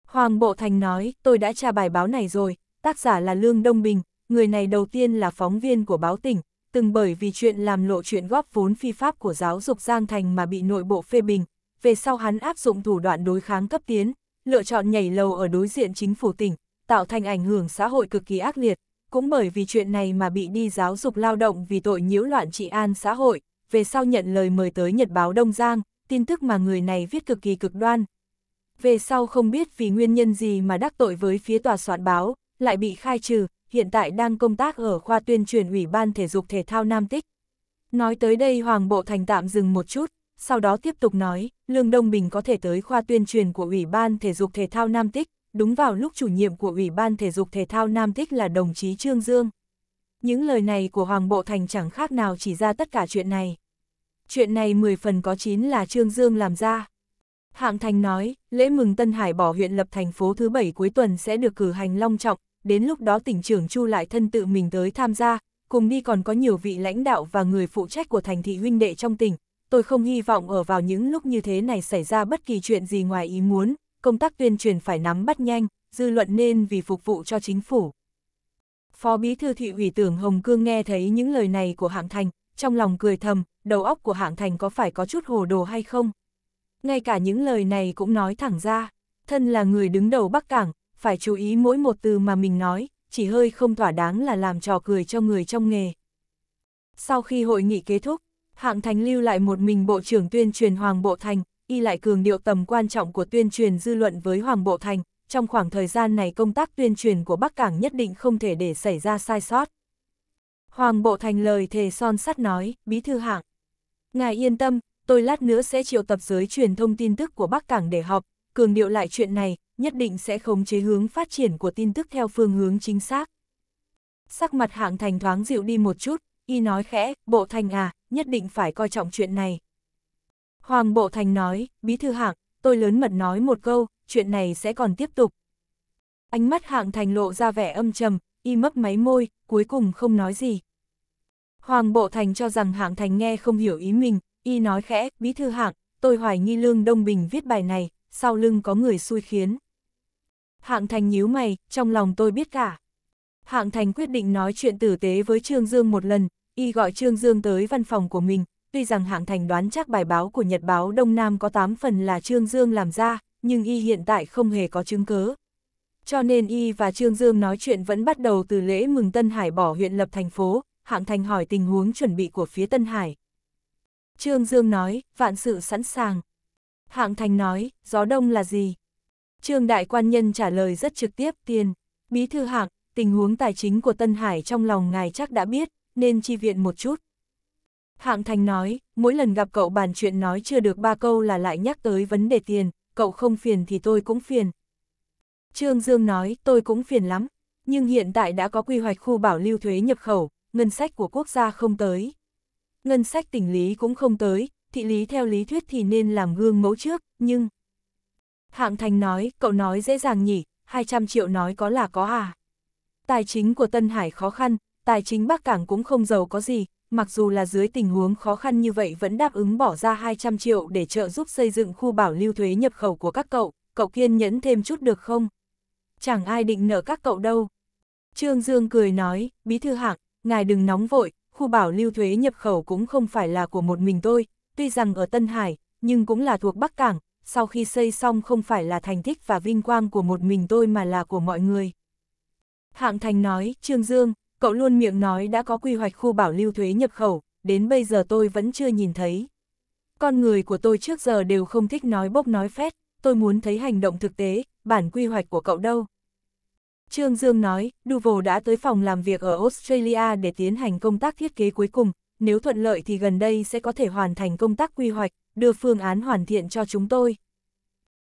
Speaker 1: Hoàng Bộ Thành nói, tôi đã tra bài báo này rồi, tác giả là Lương Đông Bình, người này đầu tiên là phóng viên của báo tỉnh, từng bởi vì chuyện làm lộ chuyện góp vốn phi pháp của giáo dục Giang Thành mà bị nội bộ phê bình, về sau hắn áp dụng thủ đoạn đối kháng cấp tiến, lựa chọn nhảy lầu ở đối diện chính phủ tỉnh, tạo thành ảnh hưởng xã hội cực kỳ ác liệt, cũng bởi vì chuyện này mà bị đi giáo dục lao động vì tội nhiễu loạn trị an xã hội, về sau nhận lời mời tới Nhật báo Đông Giang, tin tức mà người này viết cực kỳ cực đoan. Về sau không biết vì nguyên nhân gì mà đắc tội với phía tòa soạn báo, lại bị khai trừ, hiện tại đang công tác ở khoa tuyên truyền Ủy ban Thể dục Thể thao Nam Tích. Nói tới đây Hoàng Bộ Thành tạm dừng một chút, sau đó tiếp tục nói, Lương Đông Bình có thể tới khoa tuyên truyền của Ủy ban Thể dục Thể thao Nam Tích, đúng vào lúc chủ nhiệm của Ủy ban Thể dục Thể thao Nam Tích là đồng chí Trương Dương. Những lời này của Hoàng Bộ Thành chẳng khác nào chỉ ra tất cả chuyện này chuyện này 10 phần có 9 là Trương Dương làm ra. Hạng Thành nói, lễ mừng Tân Hải bỏ huyện lập thành phố thứ bảy cuối tuần sẽ được cử hành long trọng, đến lúc đó tỉnh trưởng Chu lại thân tự mình tới tham gia, cùng đi còn có nhiều vị lãnh đạo và người phụ trách của thành thị huynh đệ trong tỉnh. Tôi không hy vọng ở vào những lúc như thế này xảy ra bất kỳ chuyện gì ngoài ý muốn, công tác tuyên truyền phải nắm bắt nhanh, dư luận nên vì phục vụ cho chính phủ. Phó Bí Thư Thị ủy tưởng Hồng Cương nghe thấy những lời này của Hạng Thành, trong lòng cười thầm, đầu óc của hạng thành có phải có chút hồ đồ hay không? Ngay cả những lời này cũng nói thẳng ra, thân là người đứng đầu Bắc Cảng, phải chú ý mỗi một từ mà mình nói, chỉ hơi không thỏa đáng là làm trò cười cho người trong nghề. Sau khi hội nghị kết thúc, hạng thành lưu lại một mình Bộ trưởng tuyên truyền Hoàng Bộ Thành, y lại cường điệu tầm quan trọng của tuyên truyền dư luận với Hoàng Bộ Thành, trong khoảng thời gian này công tác tuyên truyền của Bắc Cảng nhất định không thể để xảy ra sai sót. Hoàng Bộ Thành lời thề son sắt nói, bí thư hạng. Ngài yên tâm, tôi lát nữa sẽ triệu tập giới truyền thông tin tức của Bắc Cảng để họp, cường điệu lại chuyện này, nhất định sẽ khống chế hướng phát triển của tin tức theo phương hướng chính xác. Sắc mặt hạng thành thoáng dịu đi một chút, y nói khẽ, Bộ Thành à, nhất định phải coi trọng chuyện này. Hoàng Bộ Thành nói, bí thư hạng, tôi lớn mật nói một câu, chuyện này sẽ còn tiếp tục. Ánh mắt hạng thành lộ ra vẻ âm trầm, y mấp máy môi, cuối cùng không nói gì. Hoàng Bộ Thành cho rằng hạng thành nghe không hiểu ý mình, y nói khẽ, bí thư hạng, tôi hoài nghi lương Đông Bình viết bài này, sau lưng có người xui khiến. Hạng thành nhíu mày, trong lòng tôi biết cả. Hạng thành quyết định nói chuyện tử tế với Trương Dương một lần, y gọi Trương Dương tới văn phòng của mình, tuy rằng hạng thành đoán chắc bài báo của Nhật báo Đông Nam có 8 phần là Trương Dương làm ra, nhưng y hiện tại không hề có chứng cớ, cho nên Y và Trương Dương nói chuyện vẫn bắt đầu từ lễ mừng Tân Hải bỏ huyện lập thành phố, hạng thành hỏi tình huống chuẩn bị của phía Tân Hải. Trương Dương nói, vạn sự sẵn sàng. Hạng thành nói, gió đông là gì? Trương Đại Quan Nhân trả lời rất trực tiếp, tiền. Bí thư hạng, tình huống tài chính của Tân Hải trong lòng ngài chắc đã biết, nên chi viện một chút. Hạng Thành nói, mỗi lần gặp cậu bàn chuyện nói chưa được ba câu là lại nhắc tới vấn đề tiền, cậu không phiền thì tôi cũng phiền, Trương Dương nói, tôi cũng phiền lắm, nhưng hiện tại đã có quy hoạch khu bảo lưu thuế nhập khẩu, ngân sách của quốc gia không tới. Ngân sách tỉnh lý cũng không tới, thị lý theo lý thuyết thì nên làm gương mẫu trước, nhưng... Hạng Thành nói, cậu nói dễ dàng nhỉ, 200 triệu nói có là có à. Tài chính của Tân Hải khó khăn, tài chính Bắc Cảng cũng không giàu có gì, mặc dù là dưới tình huống khó khăn như vậy vẫn đáp ứng bỏ ra 200 triệu để trợ giúp xây dựng khu bảo lưu thuế nhập khẩu của các cậu, cậu kiên nhẫn thêm chút được không? chẳng ai định nợ các cậu đâu. Trương Dương cười nói, bí thư hạng, ngài đừng nóng vội, khu bảo lưu thuế nhập khẩu cũng không phải là của một mình tôi, tuy rằng ở Tân Hải, nhưng cũng là thuộc Bắc Cảng, sau khi xây xong không phải là thành tích và vinh quang của một mình tôi mà là của mọi người. Hạng Thành nói, Trương Dương, cậu luôn miệng nói đã có quy hoạch khu bảo lưu thuế nhập khẩu, đến bây giờ tôi vẫn chưa nhìn thấy. Con người của tôi trước giờ đều không thích nói bốc nói phét, tôi muốn thấy hành động thực tế, bản quy hoạch của cậu đâu. Trương Dương nói, Duval đã tới phòng làm việc ở Australia để tiến hành công tác thiết kế cuối cùng, nếu thuận lợi thì gần đây sẽ có thể hoàn thành công tác quy hoạch, đưa phương án hoàn thiện cho chúng tôi.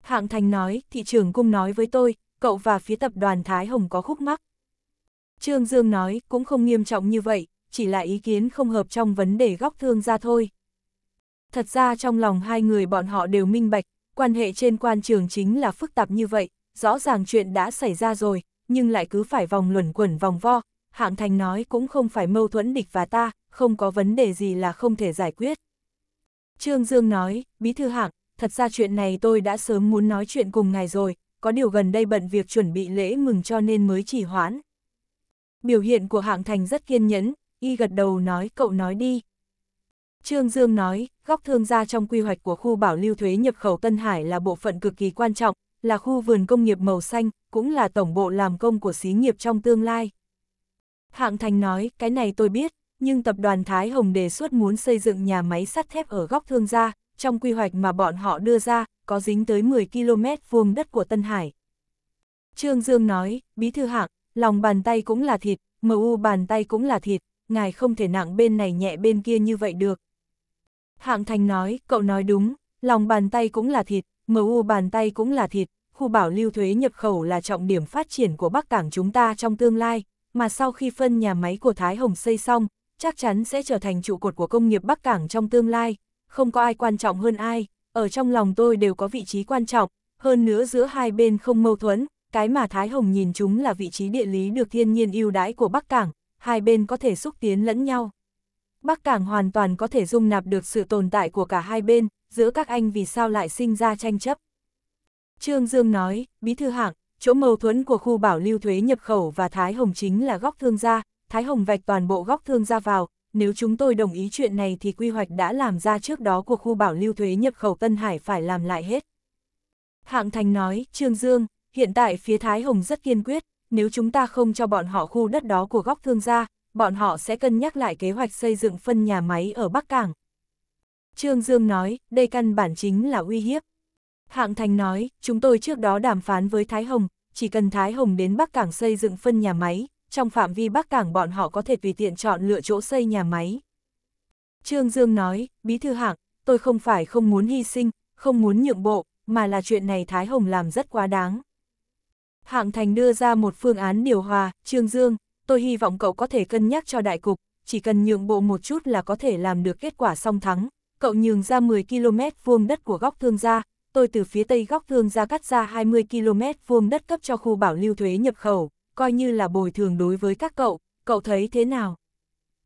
Speaker 1: Hạng Thành nói, thị trưởng cung nói với tôi, cậu và phía tập đoàn Thái Hồng có khúc mắc. Trương Dương nói, cũng không nghiêm trọng như vậy, chỉ là ý kiến không hợp trong vấn đề góc thương ra thôi. Thật ra trong lòng hai người bọn họ đều minh bạch, quan hệ trên quan trường chính là phức tạp như vậy, rõ ràng chuyện đã xảy ra rồi, nhưng lại cứ phải vòng luẩn quẩn vòng vo, hạng thành nói cũng không phải mâu thuẫn địch và ta, không có vấn đề gì là không thể giải quyết. Trương Dương nói, bí thư hạng, thật ra chuyện này tôi đã sớm muốn nói chuyện cùng ngài rồi, có điều gần đây bận việc chuẩn bị lễ mừng cho nên mới chỉ hoãn. Biểu hiện của hạng thành rất kiên nhẫn, y gật đầu nói cậu nói đi. Trương Dương nói, góc thương gia trong quy hoạch của khu bảo lưu thuế nhập khẩu Tân Hải là bộ phận cực kỳ quan trọng, là khu vườn công nghiệp màu xanh, cũng là tổng bộ làm công của xí nghiệp trong tương lai. Hạng Thành nói, cái này tôi biết, nhưng tập đoàn Thái Hồng đề xuất muốn xây dựng nhà máy sắt thép ở góc thương gia, trong quy hoạch mà bọn họ đưa ra, có dính tới 10 km vuông đất của Tân Hải. Trương Dương nói, bí thư hạng, lòng bàn tay cũng là thịt, MU bàn tay cũng là thịt, ngài không thể nặng bên này nhẹ bên kia như vậy được. Hạng Thành nói, cậu nói đúng, lòng bàn tay cũng là thịt, MU bàn tay cũng là thịt, khu bảo lưu thuế nhập khẩu là trọng điểm phát triển của Bắc Cảng chúng ta trong tương lai, mà sau khi phân nhà máy của Thái Hồng xây xong, chắc chắn sẽ trở thành trụ cột của công nghiệp Bắc Cảng trong tương lai, không có ai quan trọng hơn ai, ở trong lòng tôi đều có vị trí quan trọng, hơn nữa giữa hai bên không mâu thuẫn, cái mà Thái Hồng nhìn chúng là vị trí địa lý được thiên nhiên ưu đãi của Bắc Cảng, hai bên có thể xúc tiến lẫn nhau. Bắc Cảng hoàn toàn có thể dung nạp được sự tồn tại của cả hai bên, giữa các anh vì sao lại sinh ra tranh chấp. Trương Dương nói, Bí Thư Hạng, chỗ mâu thuẫn của khu bảo lưu thuế nhập khẩu và Thái Hồng chính là góc thương gia, Thái Hồng vạch toàn bộ góc thương gia vào, nếu chúng tôi đồng ý chuyện này thì quy hoạch đã làm ra trước đó của khu bảo lưu thuế nhập khẩu Tân Hải phải làm lại hết. Hạng Thành nói, Trương Dương, hiện tại phía Thái Hồng rất kiên quyết, nếu chúng ta không cho bọn họ khu đất đó của góc thương gia, bọn họ sẽ cân nhắc lại kế hoạch xây dựng phân nhà máy ở Bắc Cảng, Trương Dương nói, đây căn bản chính là uy hiếp. Hạng Thành nói, chúng tôi trước đó đàm phán với Thái Hồng, chỉ cần Thái Hồng đến Bắc Cảng xây dựng phân nhà máy, trong phạm vi Bắc Cảng bọn họ có thể tùy tiện chọn lựa chỗ xây nhà máy. Trương Dương nói, Bí thư hạng, tôi không phải không muốn hy sinh, không muốn nhượng bộ, mà là chuyện này Thái Hồng làm rất quá đáng. Hạng Thành đưa ra một phương án điều hòa, Trương Dương, tôi hy vọng cậu có thể cân nhắc cho đại cục, chỉ cần nhượng bộ một chút là có thể làm được kết quả song thắng, cậu nhường ra 10 km vuông đất của góc thương gia, tôi từ phía tây góc thương gia cắt ra 20 km vuông đất cấp cho khu bảo lưu thuế nhập khẩu, coi như là bồi thường đối với các cậu, cậu thấy thế nào?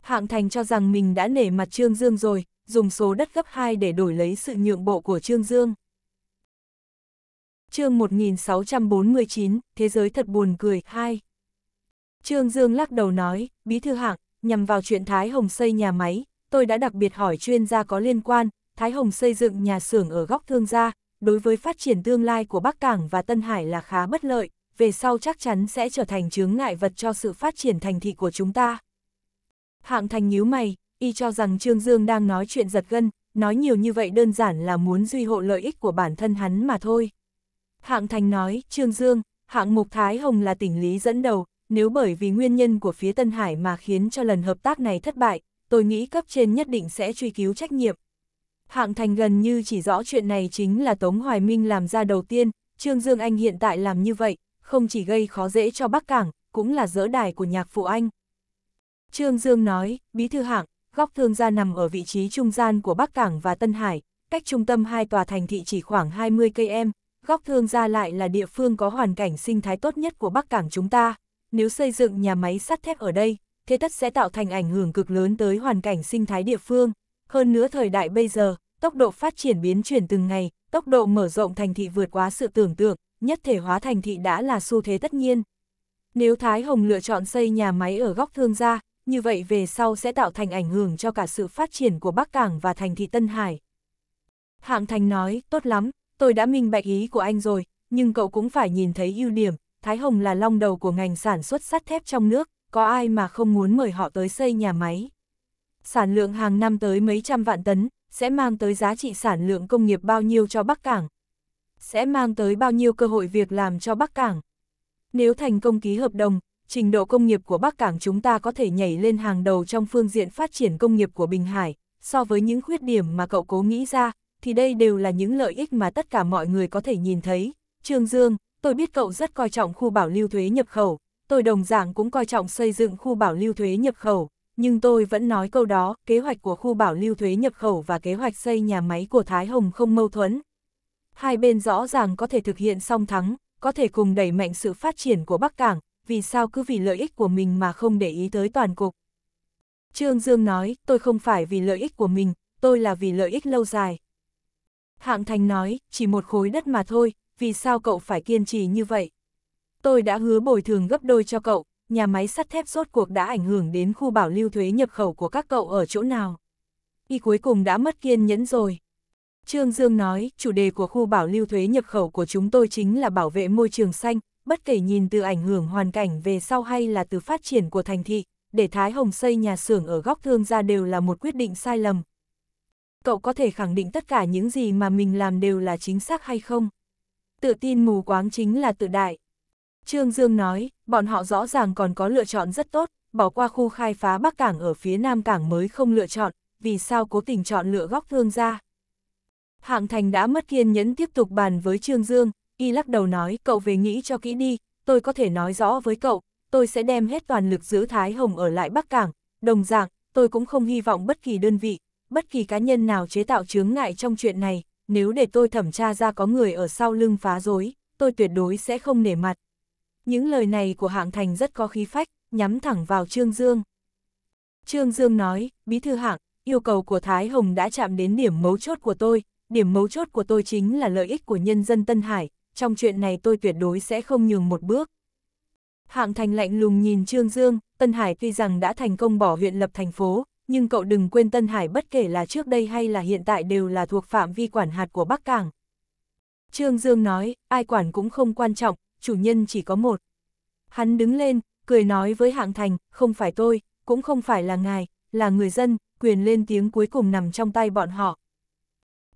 Speaker 1: Hạng Thành cho rằng mình đã nể mặt Trương Dương rồi, dùng số đất gấp 2 để đổi lấy sự nhượng bộ của Trương Dương. chương 1649, Thế giới thật buồn cười, 2. Trương Dương lắc đầu nói, Bí thư hạng, nhằm vào chuyện Thái Hồng xây nhà máy, tôi đã đặc biệt hỏi chuyên gia có liên quan, Thái Hồng xây dựng nhà xưởng ở góc thương gia, đối với phát triển tương lai của Bắc Cảng và Tân Hải là khá bất lợi, về sau chắc chắn sẽ trở thành chướng ngại vật cho sự phát triển thành thị của chúng ta. Hạng Thành nhíu mày, y cho rằng Trương Dương đang nói chuyện giật gân, nói nhiều như vậy đơn giản là muốn duy hộ lợi ích của bản thân hắn mà thôi. Hạng Thành nói, Trương Dương, hạng mục Thái Hồng là tỉnh lý dẫn đầu, nếu bởi vì nguyên nhân của phía Tân Hải mà khiến cho lần hợp tác này thất bại, tôi nghĩ cấp trên nhất định sẽ truy cứu trách nhiệm. Hạng Thành gần như chỉ rõ chuyện này chính là Tống Hoài Minh làm ra đầu tiên, Trương Dương Anh hiện tại làm như vậy, không chỉ gây khó dễ cho Bắc Cảng, cũng là dỡ đài của nhạc phụ anh. Trương Dương nói, Bí thư hạng, góc thương gia nằm ở vị trí trung gian của Bắc Cảng và Tân Hải, cách trung tâm hai tòa thành thị chỉ khoảng 20 km, góc thương gia lại là địa phương có hoàn cảnh sinh thái tốt nhất của Bắc Cảng chúng ta. Nếu xây dựng nhà máy sắt thép ở đây, thế tất sẽ tạo thành ảnh hưởng cực lớn tới hoàn cảnh sinh thái địa phương. Hơn nữa thời đại bây giờ, tốc độ phát triển biến chuyển từng ngày, tốc độ mở rộng thành thị vượt quá sự tưởng tượng, nhất thể hóa thành thị đã là xu thế tất nhiên. Nếu Thái Hồng lựa chọn xây nhà máy ở góc thương gia, như vậy về sau sẽ tạo thành ảnh hưởng cho cả sự phát triển của Bắc Cảng và thành thị Tân Hải. Hạng Thành nói, tốt lắm, tôi đã minh bạch ý của anh rồi, nhưng cậu cũng phải nhìn thấy ưu điểm, Thái Hồng là long đầu của ngành sản xuất sắt thép trong nước, có ai mà không muốn mời họ tới xây nhà máy. Sản lượng hàng năm tới mấy trăm vạn tấn, sẽ mang tới giá trị sản lượng công nghiệp bao nhiêu cho Bắc Cảng. Sẽ mang tới bao nhiêu cơ hội việc làm cho Bắc Cảng. Nếu thành công ký hợp đồng, trình độ công nghiệp của Bắc Cảng chúng ta có thể nhảy lên hàng đầu trong phương diện phát triển công nghiệp của Bình Hải, so với những khuyết điểm mà cậu cố nghĩ ra, thì đây đều là những lợi ích mà tất cả mọi người có thể nhìn thấy. Trương Dương, tôi biết cậu rất coi trọng khu bảo lưu thuế nhập khẩu, tôi đồng dạng cũng coi trọng xây dựng khu bảo lưu thuế nhập khẩu, nhưng tôi vẫn nói câu đó, kế hoạch của khu bảo lưu thuế nhập khẩu và kế hoạch xây nhà máy của Thái Hồng không mâu thuẫn. Hai bên rõ ràng có thể thực hiện song thắng, có thể cùng đẩy mạnh sự phát triển của Bắc Cảng, vì sao cứ vì lợi ích của mình mà không để ý tới toàn cục. Trương Dương nói, tôi không phải vì lợi ích của mình, tôi là vì lợi ích lâu dài. Hạng Thành nói, chỉ một khối đất mà thôi, vì sao cậu phải kiên trì như vậy? tôi đã hứa bồi thường gấp đôi cho cậu, nhà máy sắt thép rốt cuộc đã ảnh hưởng đến khu bảo lưu thuế nhập khẩu của các cậu ở chỗ nào. Y cuối cùng đã mất kiên nhẫn rồi. Trương Dương nói, chủ đề của khu bảo lưu thuế nhập khẩu của chúng tôi chính là bảo vệ môi trường xanh, bất kể nhìn từ ảnh hưởng hoàn cảnh về sau hay là từ phát triển của thành thị, để Thái Hồng xây nhà xưởng ở góc thương gia đều là một quyết định sai lầm. Cậu có thể khẳng định tất cả những gì mà mình làm đều là chính xác hay không? Tự tin mù quáng chính là tự đại. Trương Dương nói, bọn họ rõ ràng còn có lựa chọn rất tốt, bỏ qua khu khai phá Bắc Cảng ở phía Nam Cảng mới không lựa chọn, vì sao cố tình chọn lựa góc thương gia. Hạng Thành đã mất kiên nhẫn tiếp tục bàn với Trương Dương, y lắc đầu nói cậu về nghĩ cho kỹ đi, tôi có thể nói rõ với cậu, tôi sẽ đem hết toàn lực giữ Thái Hồng ở lại Bắc Cảng, đồng dạng, tôi cũng không hy vọng bất kỳ đơn vị, bất kỳ cá nhân nào chế tạo chướng ngại trong chuyện này, nếu để tôi thẩm tra ra có người ở sau lưng phá rối, tôi tuyệt đối sẽ không nể mặt, những lời này của hạng thành rất có khí phách, nhắm thẳng vào Trương Dương. Trương Dương nói, bí thư hạng, yêu cầu của Thái Hồng đã chạm đến điểm mấu chốt của tôi, điểm mấu chốt của tôi chính là lợi ích của nhân dân Tân Hải, trong chuyện này tôi tuyệt đối sẽ không nhường một bước. Hạng thành lạnh lùng nhìn Trương Dương, Tân Hải tuy rằng đã thành công bỏ huyện lập thành phố, nhưng cậu đừng quên Tân Hải bất kể là trước đây hay là hiện tại đều là thuộc phạm vi quản hạt của Bắc Cảng. Trương Dương nói, ai quản cũng không quan trọng, chủ nhân chỉ có một. Hắn đứng lên, cười nói với hạng thành, không phải tôi, cũng không phải là ngài, là người dân, quyền lên tiếng cuối cùng nằm trong tay bọn họ.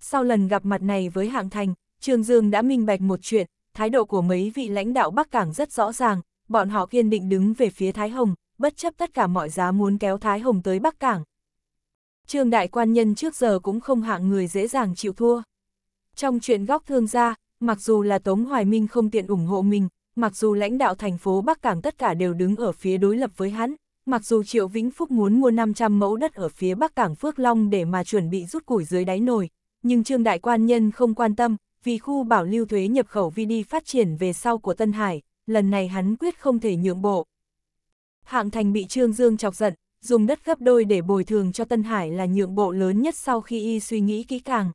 Speaker 1: Sau lần gặp mặt này với hạng thành, Trương Dương đã minh bạch một chuyện, thái độ của mấy vị lãnh đạo Bắc Cảng rất rõ ràng, bọn họ kiên định đứng về phía Thái Hồng, bất chấp tất cả mọi giá muốn kéo Thái Hồng tới Bắc Cảng. Trương đại quan nhân trước giờ cũng không hạng người dễ dàng chịu thua. Trong chuyện góc thương gia, mặc dù là Tống Hoài Minh không tiện ủng hộ mình, mặc dù lãnh đạo thành phố Bắc Cảng tất cả đều đứng ở phía đối lập với hắn, mặc dù Triệu Vĩnh Phúc muốn mua 500 mẫu đất ở phía Bắc Cảng Phước Long để mà chuẩn bị rút củi dưới đáy nồi, nhưng Trương Đại Quan Nhân không quan tâm, vì khu bảo lưu thuế nhập khẩu VD phát triển về sau của Tân Hải, lần này hắn quyết không thể nhượng bộ. Hạng Thành bị Trương Dương chọc giận, dùng đất gấp đôi để bồi thường cho Tân Hải là nhượng bộ lớn nhất sau khi y suy nghĩ kỹ càng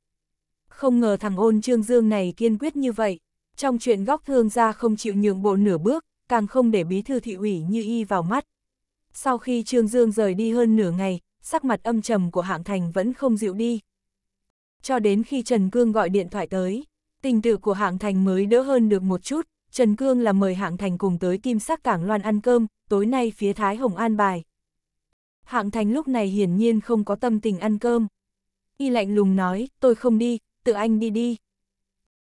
Speaker 1: không ngờ thằng ôn trương dương này kiên quyết như vậy. Trong chuyện góc thương gia không chịu nhượng bộ nửa bước, càng không để bí thư thị ủy như y vào mắt. Sau khi Trương Dương rời đi hơn nửa ngày, sắc mặt âm trầm của hạng thành vẫn không dịu đi. Cho đến khi Trần Cương gọi điện thoại tới, tình tự của hạng thành mới đỡ hơn được một chút, Trần Cương là mời hạng thành cùng tới kim sắc cảng loan ăn cơm, tối nay phía Thái Hồng an bài. Hạng thành lúc này hiển nhiên không có tâm tình ăn cơm. Y lạnh lùng nói, tôi không đi, tự anh đi đi.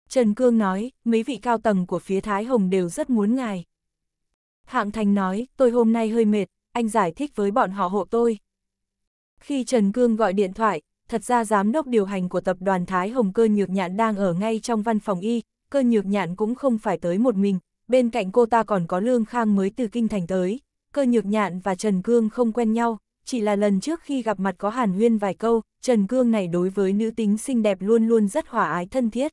Speaker 1: Trần Cương nói, mấy vị cao tầng của phía Thái Hồng đều rất muốn ngài. Hạng Thành nói, tôi hôm nay hơi mệt, anh giải thích với bọn họ hộ tôi. Khi Trần Cương gọi điện thoại, thật ra giám đốc điều hành của tập đoàn Thái Hồng cơ nhược nhạn đang ở ngay trong văn phòng y, cơ nhược nhạn cũng không phải tới một mình, bên cạnh cô ta còn có Lương Khang mới từ Kinh Thành tới, cơ nhược nhạn và Trần Cương không quen nhau, chỉ là lần trước khi gặp mặt có hàn huyên vài câu, Trần Cương này đối với nữ tính xinh đẹp luôn luôn rất hòa ái thân thiết.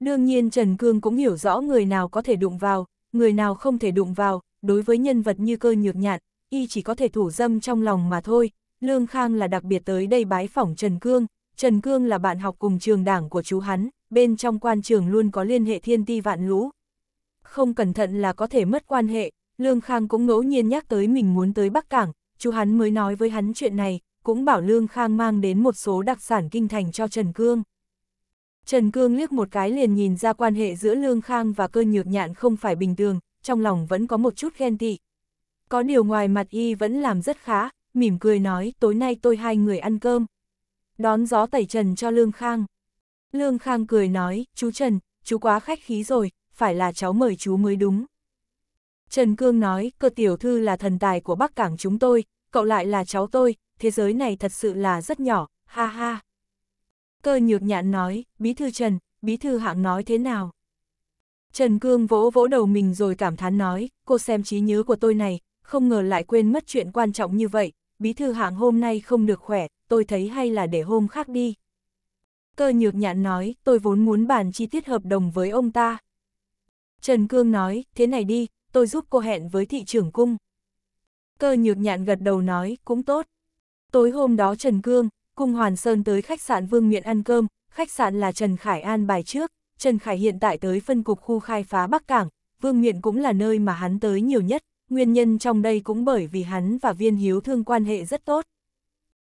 Speaker 1: Đương nhiên Trần Cương cũng hiểu rõ người nào có thể đụng vào, người nào không thể đụng vào, đối với nhân vật như cơ nhược nhạn, y chỉ có thể thủ dâm trong lòng mà thôi. Lương Khang là đặc biệt tới đây bái phỏng Trần Cương, Trần Cương là bạn học cùng trường đảng của chú hắn, bên trong quan trường luôn có liên hệ thiên ti vạn lũ. Không cẩn thận là có thể mất quan hệ, Lương Khang cũng ngẫu nhiên nhắc tới mình muốn tới Bắc Cảng, chú hắn mới nói với hắn chuyện này, cũng bảo Lương Khang mang đến một số đặc sản kinh thành cho Trần Cương. Trần Cương liếc một cái liền nhìn ra quan hệ giữa Lương Khang và cơ nhược nhạn không phải bình thường, trong lòng vẫn có một chút ghen tị. Có điều ngoài mặt y vẫn làm rất khá, mỉm cười nói tối nay tôi hai người ăn cơm. Đón gió tẩy trần cho Lương Khang. Lương Khang cười nói, chú Trần, chú quá khách khí rồi, phải là cháu mời chú mới đúng. Trần Cương nói, cơ tiểu thư là thần tài của Bắc Cảng chúng tôi, cậu lại là cháu tôi, thế giới này thật sự là rất nhỏ, ha ha. Cơ nhược nhạn nói, bí thư Trần, bí thư hạng nói thế nào? Trần Cương vỗ vỗ đầu mình rồi cảm thán nói, cô xem trí nhớ của tôi này, không ngờ lại quên mất chuyện quan trọng như vậy, bí thư hạng hôm nay không được khỏe, tôi thấy hay là để hôm khác đi. Cơ nhược nhạn nói, tôi vốn muốn bàn chi tiết hợp đồng với ông ta. Trần Cương nói, thế này đi, tôi giúp cô hẹn với thị trưởng cung. Cơ nhược nhạn gật đầu nói, cũng tốt. Tối hôm đó Trần Cương, cung Hoàn Sơn tới khách sạn Vương nguyện ăn cơm, khách sạn là Trần Khải an bài trước, Trần Khải hiện tại tới phân cục khu khai phá Bắc Cảng, Vương nguyện cũng là nơi mà hắn tới nhiều nhất, nguyên nhân trong đây cũng bởi vì hắn và Viên Hiếu thương quan hệ rất tốt.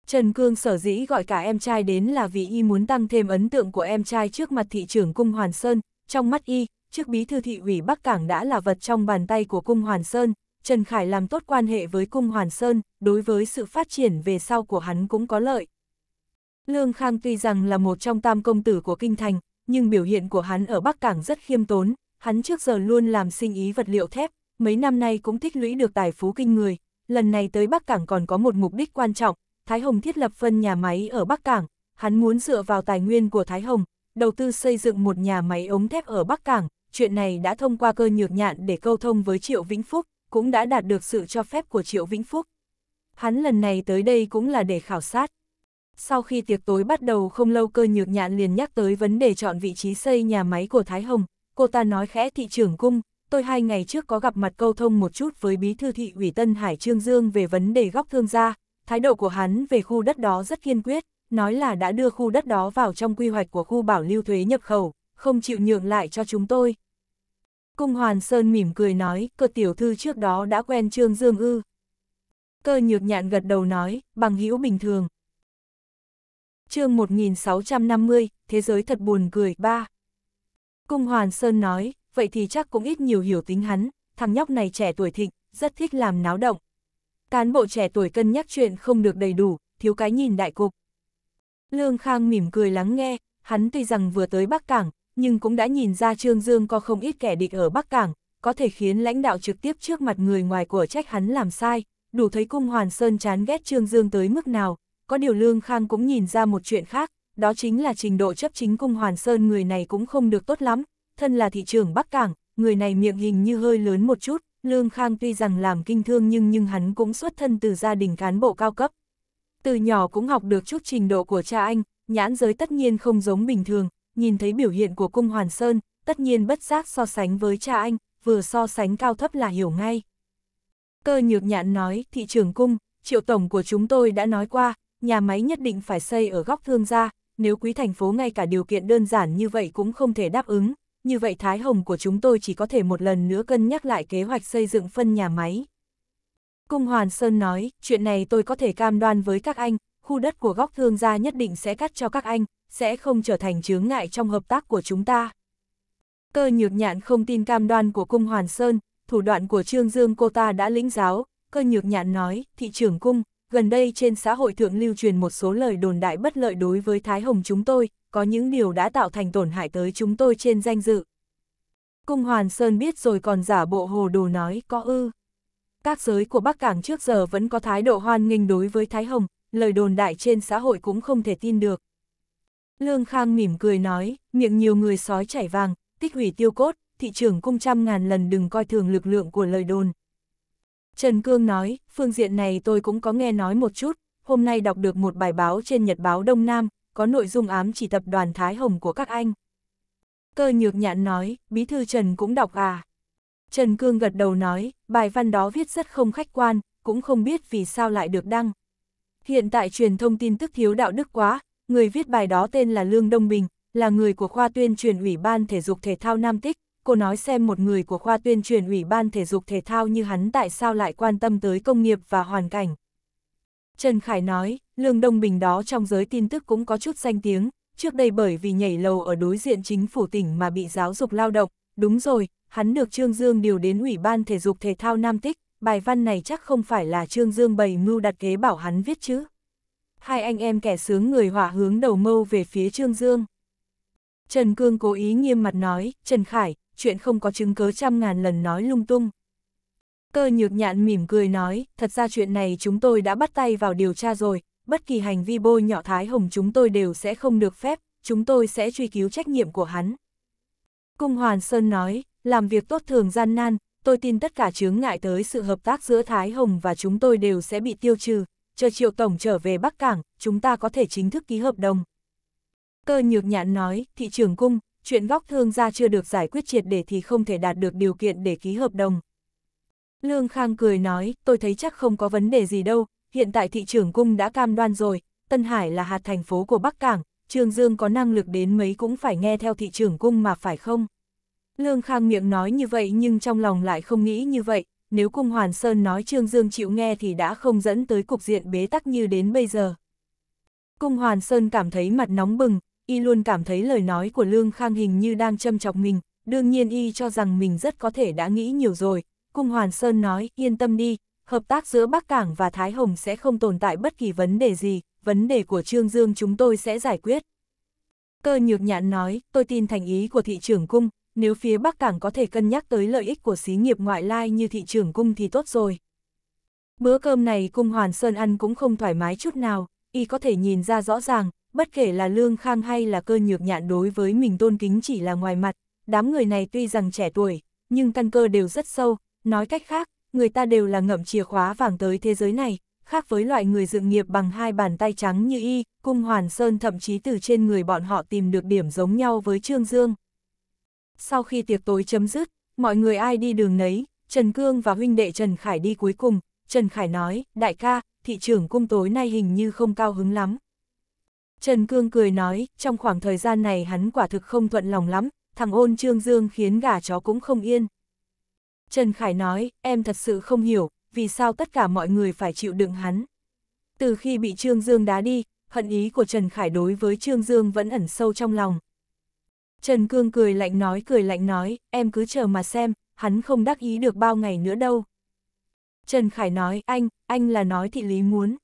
Speaker 1: Trần Cương sở dĩ gọi cả em trai đến là vì y muốn tăng thêm ấn tượng của em trai trước mặt thị trưởng cung Hoàn Sơn, trong mắt y, trước bí thư thị ủy Bắc Cảng đã là vật trong bàn tay của Cung Hoàn Sơn, Trần Khải làm tốt quan hệ với Cung Hoàn Sơn, đối với sự phát triển về sau của hắn cũng có lợi. Lương Khang tuy rằng là một trong tam công tử của Kinh Thành, nhưng biểu hiện của hắn ở Bắc Cảng rất khiêm tốn, hắn trước giờ luôn làm sinh ý vật liệu thép, mấy năm nay cũng tích lũy được tài phú kinh người, lần này tới Bắc Cảng còn có một mục đích quan trọng, Thái Hồng thiết lập phân nhà máy ở Bắc Cảng, hắn muốn dựa vào tài nguyên của Thái Hồng, đầu tư xây dựng một nhà máy ống thép ở Bắc Cảng, chuyện này đã thông qua cơ nhược nhạn để câu thông với Triệu Vĩnh Phúc, cũng đã đạt được sự cho phép của Triệu Vĩnh Phúc. Hắn lần này tới đây cũng là để khảo sát. Sau khi tiệc tối bắt đầu không lâu cơ nhược nhạn liền nhắc tới vấn đề chọn vị trí xây nhà máy của Thái Hồng, cô ta nói khẽ thị trưởng cung, tôi hai ngày trước có gặp mặt câu thông một chút với bí thư thị ủy Tân Hải Trương Dương về vấn đề góc thương gia, thái độ của hắn về khu đất đó rất kiên quyết, nói là đã đưa khu đất đó vào trong quy hoạch của khu bảo lưu thuế nhập khẩu, không chịu nhượng lại cho chúng tôi. Cung Hoàn Sơn mỉm cười nói, cơ tiểu thư trước đó đã quen Trương Dương ư. Cơ nhược nhạn gật đầu nói, bằng hữu bình thường. chương 1650, Thế giới thật buồn cười, ba. Cung Hoàn Sơn nói, vậy thì chắc cũng ít nhiều hiểu tính hắn, thằng nhóc này trẻ tuổi thịnh, rất thích làm náo động. Cán bộ trẻ tuổi cân nhắc chuyện không được đầy đủ, thiếu cái nhìn đại cục. Lương Khang mỉm cười lắng nghe, hắn tuy rằng vừa tới Bắc Cảng, nhưng cũng đã nhìn ra Trương Dương có không ít kẻ địch ở Bắc Cảng, có thể khiến lãnh đạo trực tiếp trước mặt người ngoài của trách hắn làm sai, đủ thấy cung Hoàn Sơn chán ghét Trương Dương tới mức nào, có điều Lương Khang cũng nhìn ra một chuyện khác, đó chính là trình độ chấp chính cung Hoàn Sơn người này cũng không được tốt lắm, thân là thị trưởng Bắc Cảng, người này miệng hình như hơi lớn một chút, Lương Khang tuy rằng làm kinh thương nhưng nhưng hắn cũng xuất thân từ gia đình cán bộ cao cấp. Từ nhỏ cũng học được chút trình độ của cha anh, nhãn giới tất nhiên không giống bình thường, nhìn thấy biểu hiện của cung Hoàn Sơn, tất nhiên bất giác so sánh với cha anh, vừa so sánh cao thấp là hiểu ngay. Cơ nhược nhạn nói, thị trường cung, triệu tổng của chúng tôi đã nói qua, nhà máy nhất định phải xây ở góc thương gia, nếu quý thành phố ngay cả điều kiện đơn giản như vậy cũng không thể đáp ứng, như vậy Thái Hồng của chúng tôi chỉ có thể một lần nữa cân nhắc lại kế hoạch xây dựng phân nhà máy. Cung Hoàn Sơn nói, chuyện này tôi có thể cam đoan với các anh, khu đất của góc thương gia nhất định sẽ cắt cho các anh, sẽ không trở thành chướng ngại trong hợp tác của chúng ta. Cơ nhược nhạn không tin cam đoan của cung Hoàn Sơn, thủ đoạn của Trương Dương cô ta đã lĩnh giáo, cơ nhược nhạn nói, thị trưởng cung, gần đây trên xã hội thượng lưu truyền một số lời đồn đại bất lợi đối với Thái Hồng chúng tôi, có những điều đã tạo thành tổn hại tới chúng tôi trên danh dự. Cung Hoàn Sơn biết rồi còn giả bộ hồ đồ nói có ư. Các giới của Bắc Cảng trước giờ vẫn có thái độ hoan nghênh đối với Thái Hồng, lời đồn đại trên xã hội cũng không thể tin được. Lương Khang mỉm cười nói, miệng nhiều người sói chảy vàng, tích hủy tiêu cốt, thị trường cung trăm ngàn lần đừng coi thường lực lượng của lời đồn. Trần Cương nói, phương diện này tôi cũng có nghe nói một chút, hôm nay đọc được một bài báo trên Nhật báo Đông Nam, có nội dung ám chỉ tập đoàn Thái Hồng của các anh. Cơ nhược nhạn nói, bí thư Trần cũng đọc à. Trần Cương gật đầu nói, bài văn đó viết rất không khách quan, cũng không biết vì sao lại được đăng. Hiện tại truyền thông tin tức thiếu đạo đức quá, người viết bài đó tên là Lương Đông Bình, là người của khoa tuyên truyền Ủy ban Thể dục Thể thao Nam Tích, cô nói xem một người của khoa tuyên truyền Ủy ban Thể dục Thể thao như hắn tại sao lại quan tâm tới công nghiệp và hoàn cảnh. Trần Khải nói, Lương Đông Bình đó trong giới tin tức cũng có chút danh tiếng, trước đây bởi vì nhảy lầu ở đối diện chính phủ tỉnh mà bị giáo dục lao động, đúng rồi, hắn được Trương Dương điều đến Ủy ban Thể dục Thể thao Nam Tích, bài văn này chắc không phải là Trương Dương bày mưu đặt kế bảo hắn viết chứ hai anh em kẻ sướng người hỏa hướng đầu mâu về phía Trương Dương. Trần Cương cố ý nghiêm mặt nói, Trần Khải, chuyện không có chứng cớ trăm ngàn lần nói lung tung. Cơ nhược nhạn mỉm cười nói, thật ra chuyện này chúng tôi đã bắt tay vào điều tra rồi, bất kỳ hành vi bôi nhỏ Thái Hồng chúng tôi đều sẽ không được phép, chúng tôi sẽ truy cứu trách nhiệm của hắn. Cung Hoàn Sơn nói, làm việc tốt thường gian nan, tôi tin tất cả chướng ngại tới sự hợp tác giữa Thái Hồng và chúng tôi đều sẽ bị tiêu trừ, chờ Triệu Tổng trở về Bắc Cảng, chúng ta có thể chính thức ký hợp đồng. Cơ nhược nhãn nói, thị trường cung, chuyện góc thương gia chưa được giải quyết triệt để thì không thể đạt được điều kiện để ký hợp đồng. Lương Khang cười nói, tôi thấy chắc không có vấn đề gì đâu, hiện tại thị trường cung đã cam đoan rồi, Tân Hải là hạt thành phố của Bắc Cảng, Trương Dương có năng lực đến mấy cũng phải nghe theo thị trường cung mà phải không? Lương Khang miệng nói như vậy nhưng trong lòng lại không nghĩ như vậy, nếu Cung Hoàn Sơn nói Trương Dương chịu nghe thì đã không dẫn tới cục diện bế tắc như đến bây giờ. Cung Hoàn Sơn cảm thấy mặt nóng bừng, y luôn cảm thấy lời nói của Lương Khang hình như đang châm chọc mình, đương nhiên y cho rằng mình rất có thể đã nghĩ nhiều rồi. Cung Hoàn Sơn nói, yên tâm đi, hợp tác giữa Bắc Cảng và Thái Hồng sẽ không tồn tại bất kỳ vấn đề gì, vấn đề của Trương Dương chúng tôi sẽ giải quyết. Cơ nhược nhạn nói, tôi tin thành ý của thị trưởng cung, nếu phía Bắc Cảng có thể cân nhắc tới lợi ích của xí nghiệp ngoại lai như thị trường cung thì tốt rồi. Bữa cơm này cung Hoàn Sơn ăn cũng không thoải mái chút nào, y có thể nhìn ra rõ ràng, bất kể là Lương Khang hay là cơ nhược nhạn đối với mình tôn kính chỉ là ngoài mặt, đám người này tuy rằng trẻ tuổi, nhưng căn cơ đều rất sâu, nói cách khác, người ta đều là ngậm chìa khóa vàng tới thế giới này, khác với loại người dự nghiệp bằng hai bàn tay trắng như y, cung Hoàn Sơn thậm chí từ trên người bọn họ tìm được điểm giống nhau với Trương Dương. Sau khi tiệc tối chấm dứt, mọi người ai đi đường nấy, Trần Cương và huynh đệ Trần Khải đi cuối cùng, Trần Khải nói, đại ca, thị trưởng cung tối nay hình như không cao hứng lắm. Trần Cương cười nói, trong khoảng thời gian này hắn quả thực không thuận lòng lắm, thằng ôn Trương Dương khiến gà chó cũng không yên. Trần Khải nói, em thật sự không hiểu, vì sao tất cả mọi người phải chịu đựng hắn. Từ khi bị Trương Dương đá đi, hận ý của Trần Khải đối với Trương Dương vẫn ẩn sâu trong lòng. Trần Cương cười lạnh nói cười lạnh nói, em cứ chờ mà xem, hắn không đắc ý được bao ngày nữa đâu. Trần Khải nói, anh, anh là nói thị lý muốn.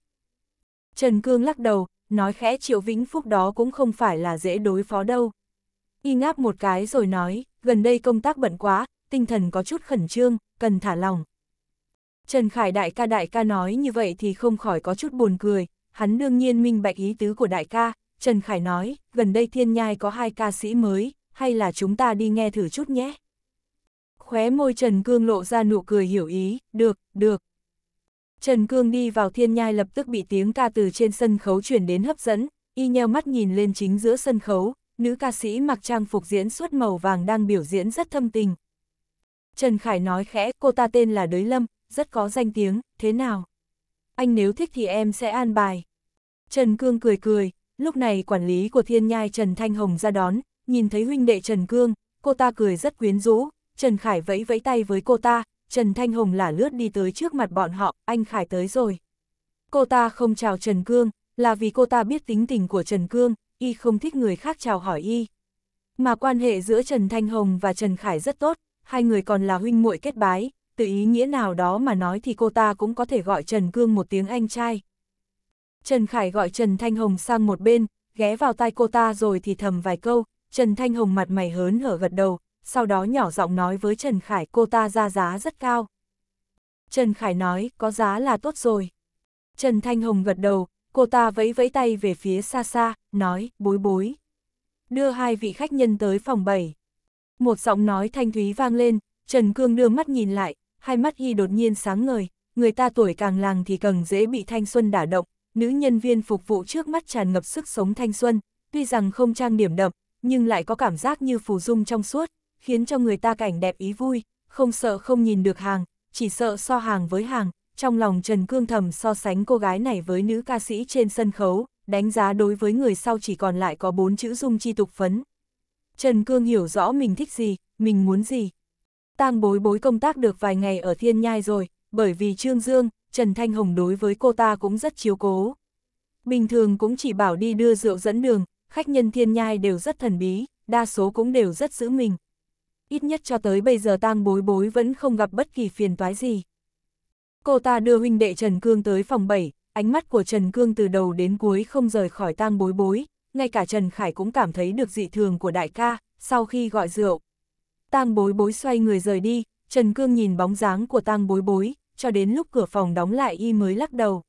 Speaker 1: Trần Cương lắc đầu, nói khẽ Triệu Vĩnh Phúc đó cũng không phải là dễ đối phó đâu. Y ngáp một cái rồi nói, gần đây công tác bận quá, tinh thần có chút khẩn trương, cần thả lòng. Trần Khải đại ca đại ca nói như vậy thì không khỏi có chút buồn cười, hắn đương nhiên minh bạch ý tứ của đại ca, Trần Khải nói, gần đây thiên nhai có hai ca sĩ mới, hay là chúng ta đi nghe thử chút nhé. Khóe môi Trần Cương lộ ra nụ cười hiểu ý, được, được. Trần Cương đi vào thiên nhai lập tức bị tiếng ca từ trên sân khấu chuyển đến hấp dẫn, y nheo mắt nhìn lên chính giữa sân khấu, nữ ca sĩ mặc trang phục diễn suốt màu vàng đang biểu diễn rất thâm tình. Trần Khải nói khẽ, cô ta tên là Đới Lâm, rất có danh tiếng, thế nào? Anh nếu thích thì em sẽ an bài. Trần Cương cười cười, Lúc này quản lý của thiên nhai Trần Thanh Hồng ra đón, nhìn thấy huynh đệ Trần Cương, cô ta cười rất quyến rũ, Trần Khải vẫy vẫy tay với cô ta, Trần Thanh Hồng lả lướt đi tới trước mặt bọn họ, anh Khải tới rồi. Cô ta không chào Trần Cương, là vì cô ta biết tính tình của Trần Cương, y không thích người khác chào hỏi y. Mà quan hệ giữa Trần Thanh Hồng và Trần Khải rất tốt, hai người còn là huynh muội kết bái, từ ý nghĩa nào đó mà nói thì cô ta cũng có thể gọi Trần Cương một tiếng anh trai. Trần Khải gọi Trần Thanh Hồng sang một bên, ghé vào tai cô ta rồi thì thầm vài câu, Trần Thanh Hồng mặt mày hớn hở gật đầu, sau đó nhỏ giọng nói với Trần Khải cô ta ra giá rất cao. Trần Khải nói, có giá là tốt rồi. Trần Thanh Hồng gật đầu, cô ta vẫy vẫy tay về phía xa xa, nói, bối bối. Đưa hai vị khách nhân tới phòng 7. Một giọng nói thanh thúy vang lên, Trần Cương đưa mắt nhìn lại, hai mắt y đột nhiên sáng ngời, người ta tuổi càng làng thì càng dễ bị thanh xuân đả động, nữ nhân viên phục vụ trước mắt tràn ngập sức sống thanh xuân, tuy rằng không trang điểm đậm, nhưng lại có cảm giác như phù dung trong suốt, khiến cho người ta cảnh đẹp ý vui, không sợ không nhìn được hàng, chỉ sợ so hàng với hàng, trong lòng Trần Cương thầm so sánh cô gái này với nữ ca sĩ trên sân khấu, đánh giá đối với người sau chỉ còn lại có bốn chữ dung chi tục phấn. Trần Cương hiểu rõ mình thích gì, mình muốn gì. Tang bối bối công tác được vài ngày ở Thiên Nhai rồi, bởi vì Trương Dương, Trần Thanh Hồng đối với cô ta cũng rất chiếu cố. Bình thường cũng chỉ bảo đi đưa rượu dẫn đường, khách nhân thiên nhai đều rất thần bí, đa số cũng đều rất giữ mình. Ít nhất cho tới bây giờ tang bối bối vẫn không gặp bất kỳ phiền toái gì. Cô ta đưa huynh đệ Trần Cương tới phòng 7, ánh mắt của Trần Cương từ đầu đến cuối không rời khỏi tang bối bối, ngay cả Trần Khải cũng cảm thấy được dị thường của đại ca, sau khi gọi rượu. Tang bối bối xoay người rời đi, Trần Cương nhìn bóng dáng của tang bối bối, cho đến lúc cửa phòng đóng lại y mới lắc đầu.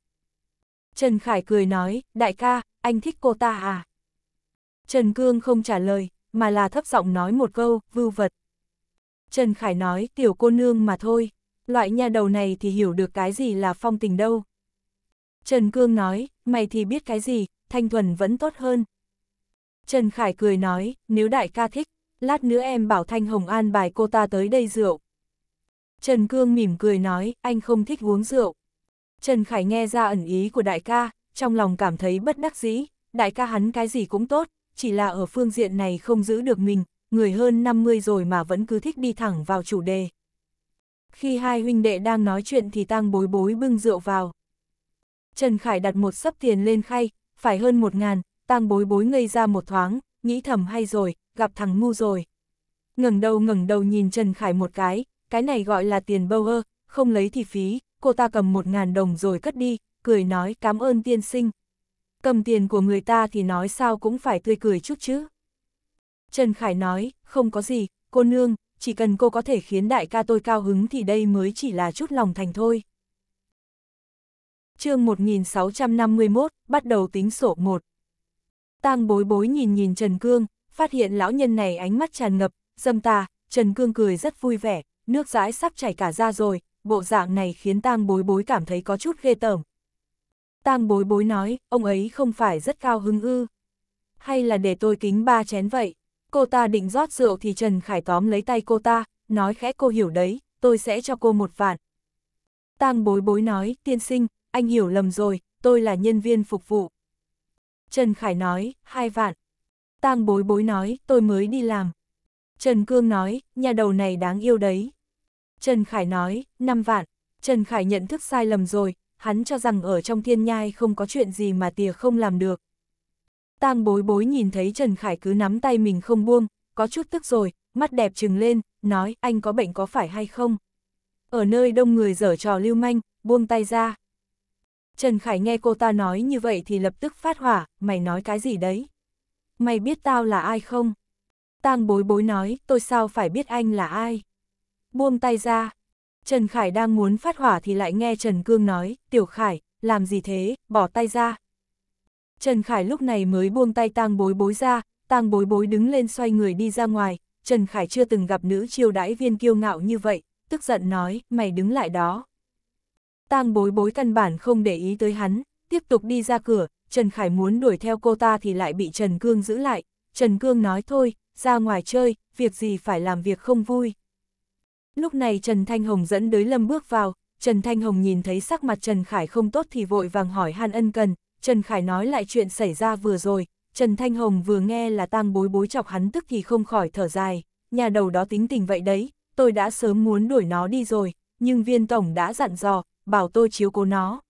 Speaker 1: Trần Khải cười nói, đại ca, anh thích cô ta à? Trần Cương không trả lời, mà là thấp giọng nói một câu, vưu vật. Trần Khải nói, tiểu cô nương mà thôi, loại nhà đầu này thì hiểu được cái gì là phong tình đâu. Trần Cương nói, mày thì biết cái gì, thanh thuần vẫn tốt hơn. Trần Khải cười nói, nếu đại ca thích, lát nữa em bảo Thanh Hồng an bài cô ta tới đây rượu. Trần Cương mỉm cười nói, anh không thích uống rượu. Trần Khải nghe ra ẩn ý của đại ca, trong lòng cảm thấy bất đắc dĩ, đại ca hắn cái gì cũng tốt, chỉ là ở phương diện này không giữ được mình, người hơn 50 rồi mà vẫn cứ thích đi thẳng vào chủ đề. Khi hai huynh đệ đang nói chuyện thì tang bối bối bưng rượu vào. Trần Khải đặt một sấp tiền lên khay, phải hơn một ngàn, tang bối bối ngây ra một thoáng, nghĩ thầm hay rồi, gặp thằng ngu rồi. ngẩng đầu ngẩng đầu nhìn Trần Khải một cái, cái này gọi là tiền bâu ơ, không lấy thì phí, cô ta cầm một ngàn đồng rồi cất đi, cười nói cảm ơn tiên sinh. Cầm tiền của người ta thì nói sao cũng phải tươi cười chút chứ. Trần Khải nói, không có gì, cô nương, chỉ cần cô có thể khiến đại ca tôi cao hứng thì đây mới chỉ là chút lòng thành thôi. chương 1651, bắt đầu tính sổ 1. Tang bối bối nhìn nhìn Trần Cương, phát hiện lão nhân này ánh mắt tràn ngập, dâm tà, Trần Cương cười rất vui vẻ, nước dãi sắp chảy cả ra rồi, bộ dạng này khiến tang bối bối cảm thấy có chút ghê tởm. Tang bối bối nói, ông ấy không phải rất cao hứng ư. Hay là để tôi kính ba chén vậy. Cô ta định rót rượu thì Trần Khải tóm lấy tay cô ta, nói khẽ cô hiểu đấy, tôi sẽ cho cô một vạn. Tang bối bối nói, tiên sinh, anh hiểu lầm rồi, tôi là nhân viên phục vụ. Trần Khải nói, hai vạn. Tang bối bối nói, tôi mới đi làm. Trần Cương nói, nhà đầu này đáng yêu đấy, Trần Khải nói, 5 vạn. Trần Khải nhận thức sai lầm rồi, hắn cho rằng ở trong thiên nhai không có chuyện gì mà tìa không làm được. Tang bối bối nhìn thấy Trần Khải cứ nắm tay mình không buông, có chút tức rồi, mắt đẹp trừng lên, nói anh có bệnh có phải hay không? Ở nơi đông người dở trò lưu manh, buông tay ra. Trần Khải nghe cô ta nói như vậy thì lập tức phát hỏa, mày nói cái gì đấy? Mày biết tao là ai không? Tang bối bối nói, tôi sao phải biết anh là ai? buông tay ra. Trần Khải đang muốn phát hỏa thì lại nghe Trần Cương nói, Tiểu Khải, làm gì thế, bỏ tay ra. Trần Khải lúc này mới buông tay tang bối bối ra, tang bối bối đứng lên xoay người đi ra ngoài, Trần Khải chưa từng gặp nữ chiêu đãi viên kiêu ngạo như vậy, tức giận nói, mày đứng lại đó. Tang bối bối căn bản không để ý tới hắn, tiếp tục đi ra cửa, Trần Khải muốn đuổi theo cô ta thì lại bị Trần Cương giữ lại, Trần Cương nói thôi, ra ngoài chơi, việc gì phải làm việc không vui. Lúc này Trần Thanh Hồng dẫn đới lâm bước vào, Trần Thanh Hồng nhìn thấy sắc mặt Trần Khải không tốt thì vội vàng hỏi han ân cần, Trần Khải nói lại chuyện xảy ra vừa rồi, Trần Thanh Hồng vừa nghe là tang bối bối chọc hắn tức thì không khỏi thở dài, nhà đầu đó tính tình vậy đấy, tôi đã sớm muốn đuổi nó đi rồi, nhưng viên tổng đã dặn dò, bảo tôi chiếu cố nó.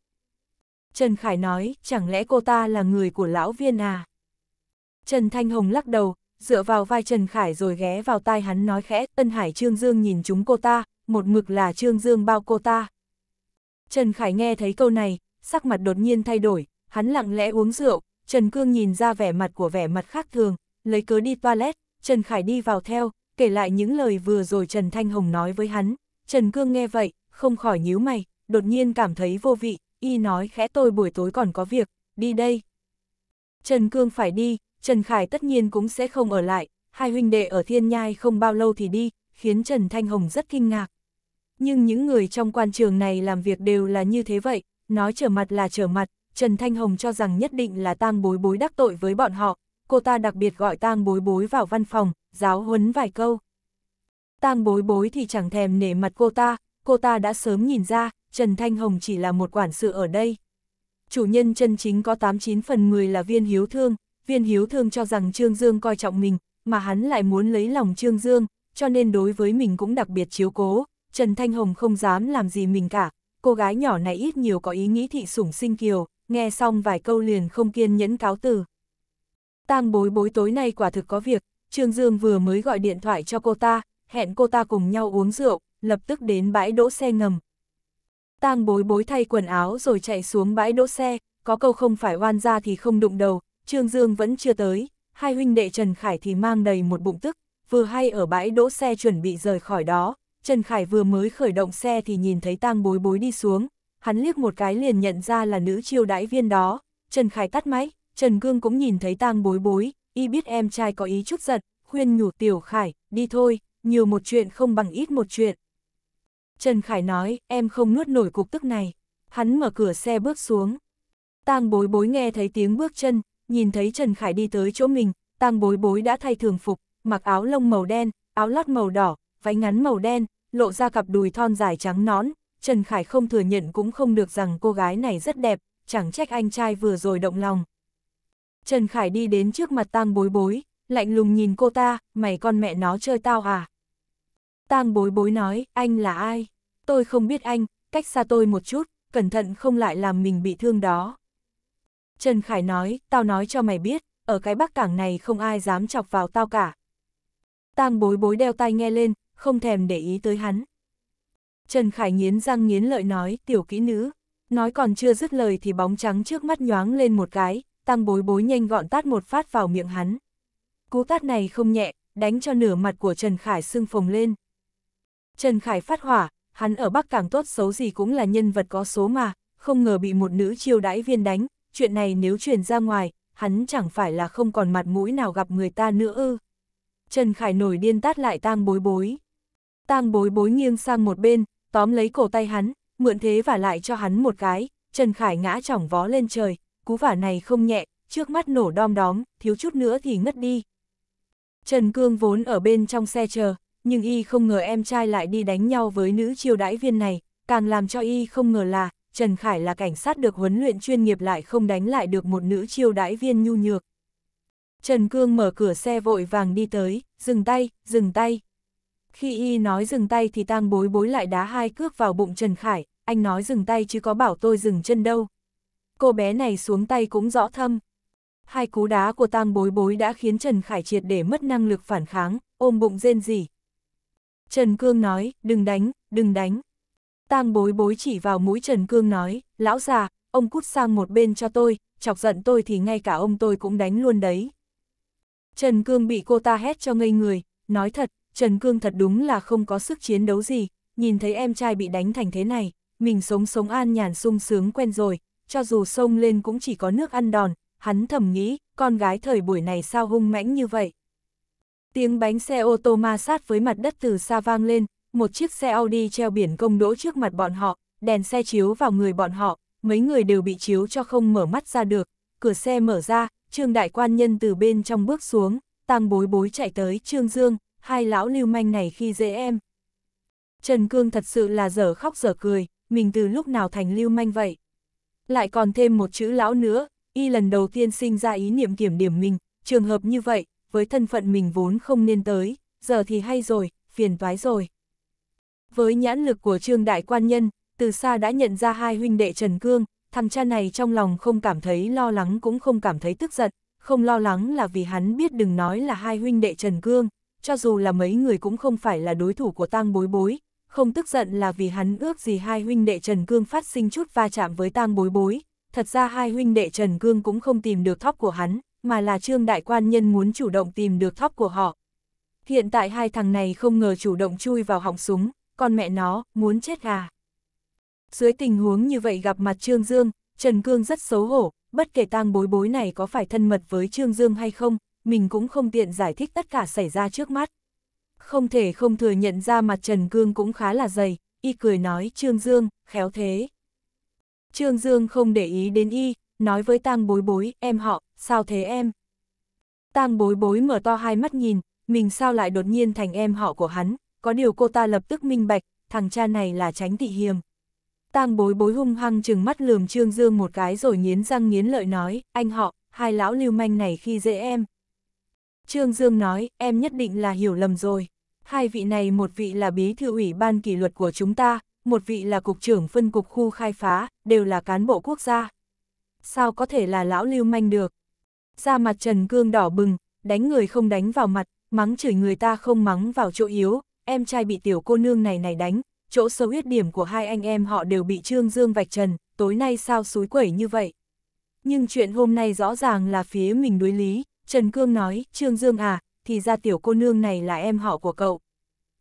Speaker 1: Trần Khải nói, chẳng lẽ cô ta là người của lão viên à? Trần Thanh Hồng lắc đầu, dựa vào vai Trần Khải rồi ghé vào tai hắn nói khẽ, Tân Hải Trương Dương nhìn chúng cô ta, một mực là Trương Dương bao cô ta. Trần Khải nghe thấy câu này, sắc mặt đột nhiên thay đổi, hắn lặng lẽ uống rượu, Trần Cương nhìn ra vẻ mặt của vẻ mặt khác thường, lấy cớ đi toilet, Trần Khải đi vào theo, kể lại những lời vừa rồi Trần Thanh Hồng nói với hắn. Trần Cương nghe vậy, không khỏi nhíu mày, đột nhiên cảm thấy vô vị, y nói khẽ tôi buổi tối còn có việc, đi đây. Trần Cương phải đi, Trần Khải tất nhiên cũng sẽ không ở lại, hai huynh đệ ở thiên nhai không bao lâu thì đi, khiến Trần Thanh Hồng rất kinh ngạc. Nhưng những người trong quan trường này làm việc đều là như thế vậy, nói trở mặt là trở mặt, Trần Thanh Hồng cho rằng nhất định là tang bối bối đắc tội với bọn họ, cô ta đặc biệt gọi tang bối bối vào văn phòng, giáo huấn vài câu. Tang bối bối thì chẳng thèm nể mặt cô ta, cô ta đã sớm nhìn ra, Trần Thanh Hồng chỉ là một quản sự ở đây. Chủ nhân chân chính có 89 phần 10 là viên hiếu thương, viên hiếu thương cho rằng Trương Dương coi trọng mình, mà hắn lại muốn lấy lòng Trương Dương, cho nên đối với mình cũng đặc biệt chiếu cố, Trần Thanh Hồng không dám làm gì mình cả, cô gái nhỏ này ít nhiều có ý nghĩ thị sủng sinh kiều, nghe xong vài câu liền không kiên nhẫn cáo từ. Tang bối bối tối nay quả thực có việc, Trương Dương vừa mới gọi điện thoại cho cô ta, hẹn cô ta cùng nhau uống rượu, lập tức đến bãi đỗ xe ngầm. Tang bối bối thay quần áo rồi chạy xuống bãi đỗ xe, có câu không phải oan ra thì không đụng đầu, Trương Dương vẫn chưa tới, hai huynh đệ Trần Khải thì mang đầy một bụng tức, vừa hay ở bãi đỗ xe chuẩn bị rời khỏi đó, Trần Khải vừa mới khởi động xe thì nhìn thấy tang bối bối đi xuống, hắn liếc một cái liền nhận ra là nữ chiêu đãi viên đó, Trần Khải tắt máy, Trần Cương cũng nhìn thấy tang bối bối, y biết em trai có ý chút giật, khuyên nhủ tiểu Khải, đi thôi, nhiều một chuyện không bằng ít một chuyện. Trần Khải nói, em không nuốt nổi cục tức này, hắn mở cửa xe bước xuống. tang bối bối nghe thấy tiếng bước chân, nhìn thấy Trần Khải đi tới chỗ mình, tang bối bối đã thay thường phục, mặc áo lông màu đen, áo lót màu đỏ, váy ngắn màu đen, lộ ra cặp đùi thon dài trắng nón, Trần Khải không thừa nhận cũng không được rằng cô gái này rất đẹp, chẳng trách anh trai vừa rồi động lòng. Trần Khải đi đến trước mặt tang bối bối, lạnh lùng nhìn cô ta, mày con mẹ nó chơi tao à? Tang bối bối nói, anh là ai? Tôi không biết anh, cách xa tôi một chút, cẩn thận không lại làm mình bị thương đó. Trần Khải nói, tao nói cho mày biết, ở cái bắc cảng này không ai dám chọc vào tao cả. Tang bối bối đeo tai nghe lên, không thèm để ý tới hắn. Trần Khải nghiến răng nghiến lợi nói, tiểu kỹ nữ. Nói còn chưa dứt lời thì bóng trắng trước mắt nhoáng lên một cái, Tang bối bối nhanh gọn tát một phát vào miệng hắn. Cú tát này không nhẹ, đánh cho nửa mặt của Trần Khải sưng phồng lên. Trần Khải phát hỏa, hắn ở Bắc Cảng tốt xấu gì cũng là nhân vật có số mà, không ngờ bị một nữ chiêu đãi viên đánh, chuyện này nếu truyền ra ngoài, hắn chẳng phải là không còn mặt mũi nào gặp người ta nữa ư. Trần Khải nổi điên tát lại tang bối bối. Tang bối bối nghiêng sang một bên, tóm lấy cổ tay hắn, mượn thế và lại cho hắn một cái, Trần Khải ngã chỏng vó lên trời, cú vả này không nhẹ, trước mắt nổ đom đóm, thiếu chút nữa thì ngất đi. Trần Cương vốn ở bên trong xe chờ, nhưng y không ngờ em trai lại đi đánh nhau với nữ chiêu đãi viên này, càng làm cho y không ngờ là, Trần Khải là cảnh sát được huấn luyện chuyên nghiệp lại không đánh lại được một nữ chiêu đãi viên nhu nhược. Trần Cương mở cửa xe vội vàng đi tới, dừng tay, dừng tay. Khi y nói dừng tay thì tang bối bối lại đá hai cước vào bụng Trần Khải, anh nói dừng tay chứ có bảo tôi dừng chân đâu. Cô bé này xuống tay cũng rõ thâm. Hai cú đá của tang bối bối đã khiến Trần Khải triệt để mất năng lực phản kháng, ôm bụng rên rỉ. Trần Cương nói, đừng đánh, đừng đánh. Tang bối bối chỉ vào mũi Trần Cương nói, lão già, ông cút sang một bên cho tôi, chọc giận tôi thì ngay cả ông tôi cũng đánh luôn đấy. Trần Cương bị cô ta hét cho ngây người, nói thật, Trần Cương thật đúng là không có sức chiến đấu gì, nhìn thấy em trai bị đánh thành thế này, mình sống sống an nhàn sung sướng quen rồi, cho dù sông lên cũng chỉ có nước ăn đòn, hắn thầm nghĩ, con gái thời buổi này sao hung mãnh như vậy. Tiếng bánh xe ô tô ma sát với mặt đất từ xa vang lên, một chiếc xe Audi treo biển công đỗ trước mặt bọn họ, đèn xe chiếu vào người bọn họ, mấy người đều bị chiếu cho không mở mắt ra được, cửa xe mở ra, trương đại quan nhân từ bên trong bước xuống, tăng bối bối chạy tới trương dương, hai lão lưu manh này khi dễ em. Trần Cương thật sự là dở khóc dở cười, mình từ lúc nào thành lưu manh vậy? Lại còn thêm một chữ lão nữa, y lần đầu tiên sinh ra ý niệm kiểm điểm mình, trường hợp như vậy, với thân phận mình vốn không nên tới, giờ thì hay rồi, phiền toái rồi. Với nhãn lực của Trương Đại Quan Nhân, từ xa đã nhận ra hai huynh đệ Trần Cương, thằng cha này trong lòng không cảm thấy lo lắng cũng không cảm thấy tức giận, không lo lắng là vì hắn biết đừng nói là hai huynh đệ Trần Cương, cho dù là mấy người cũng không phải là đối thủ của tang bối bối, không tức giận là vì hắn ước gì hai huynh đệ Trần Cương phát sinh chút va chạm với tang bối bối, thật ra hai huynh đệ Trần Cương cũng không tìm được thóp của hắn, mà là Trương Đại Quan Nhân muốn chủ động tìm được thóp của họ. Hiện tại hai thằng này không ngờ chủ động chui vào họng súng, con mẹ nó, muốn chết à. Dưới tình huống như vậy gặp mặt Trương Dương, Trần Cương rất xấu hổ, bất kể tang bối bối này có phải thân mật với Trương Dương hay không, mình cũng không tiện giải thích tất cả xảy ra trước mắt. Không thể không thừa nhận ra mặt Trần Cương cũng khá là dày, y cười nói Trương Dương, khéo thế. Trương Dương không để ý đến y, nói với tang bối bối, em họ, sao thế em? Tang bối bối mở to hai mắt nhìn, mình sao lại đột nhiên thành em họ của hắn, có điều cô ta lập tức minh bạch, thằng cha này là tránh thị hiềm. Tang bối bối hung hăng chừng mắt lườm Trương Dương một cái rồi nghiến răng nghiến lợi nói, anh họ, hai lão lưu manh này khi dễ em. Trương Dương nói, em nhất định là hiểu lầm rồi. Hai vị này một vị là bí thư ủy ban kỷ luật của chúng ta, một vị là cục trưởng phân cục khu khai phá, đều là cán bộ quốc gia. Sao có thể là lão lưu manh được? Ra mặt Trần Cương đỏ bừng, đánh người không đánh vào mặt, mắng chửi người ta không mắng vào chỗ yếu, em trai bị tiểu cô nương này này đánh, chỗ xấu huyết điểm của hai anh em họ đều bị Trương Dương vạch trần, tối nay sao suối quẩy như vậy. Nhưng chuyện hôm nay rõ ràng là phía mình đối lý, Trần Cương nói, Trương Dương à, thì ra tiểu cô nương này là em họ của cậu.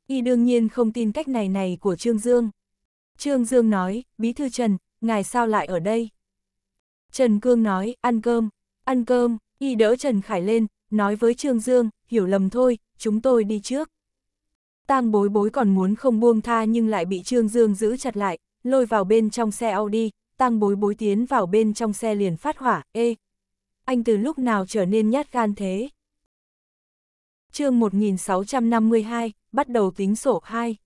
Speaker 1: Y đương nhiên không tin cách này này của Trương Dương. Trương Dương nói, Bí Thư Trần, ngài sao lại ở đây? Trần Cương nói, ăn cơm, ăn cơm, Y đỡ Trần Khải lên, nói với Trương Dương, hiểu lầm thôi, chúng tôi đi trước tang bối bối còn muốn không buông tha nhưng lại bị Trương Dương giữ chặt lại, lôi vào bên trong xe Audi, tang bối bối tiến vào bên trong xe liền phát hỏa, ê! Anh từ lúc nào trở nên nhát gan thế? chương 1652, bắt đầu tính sổ 2.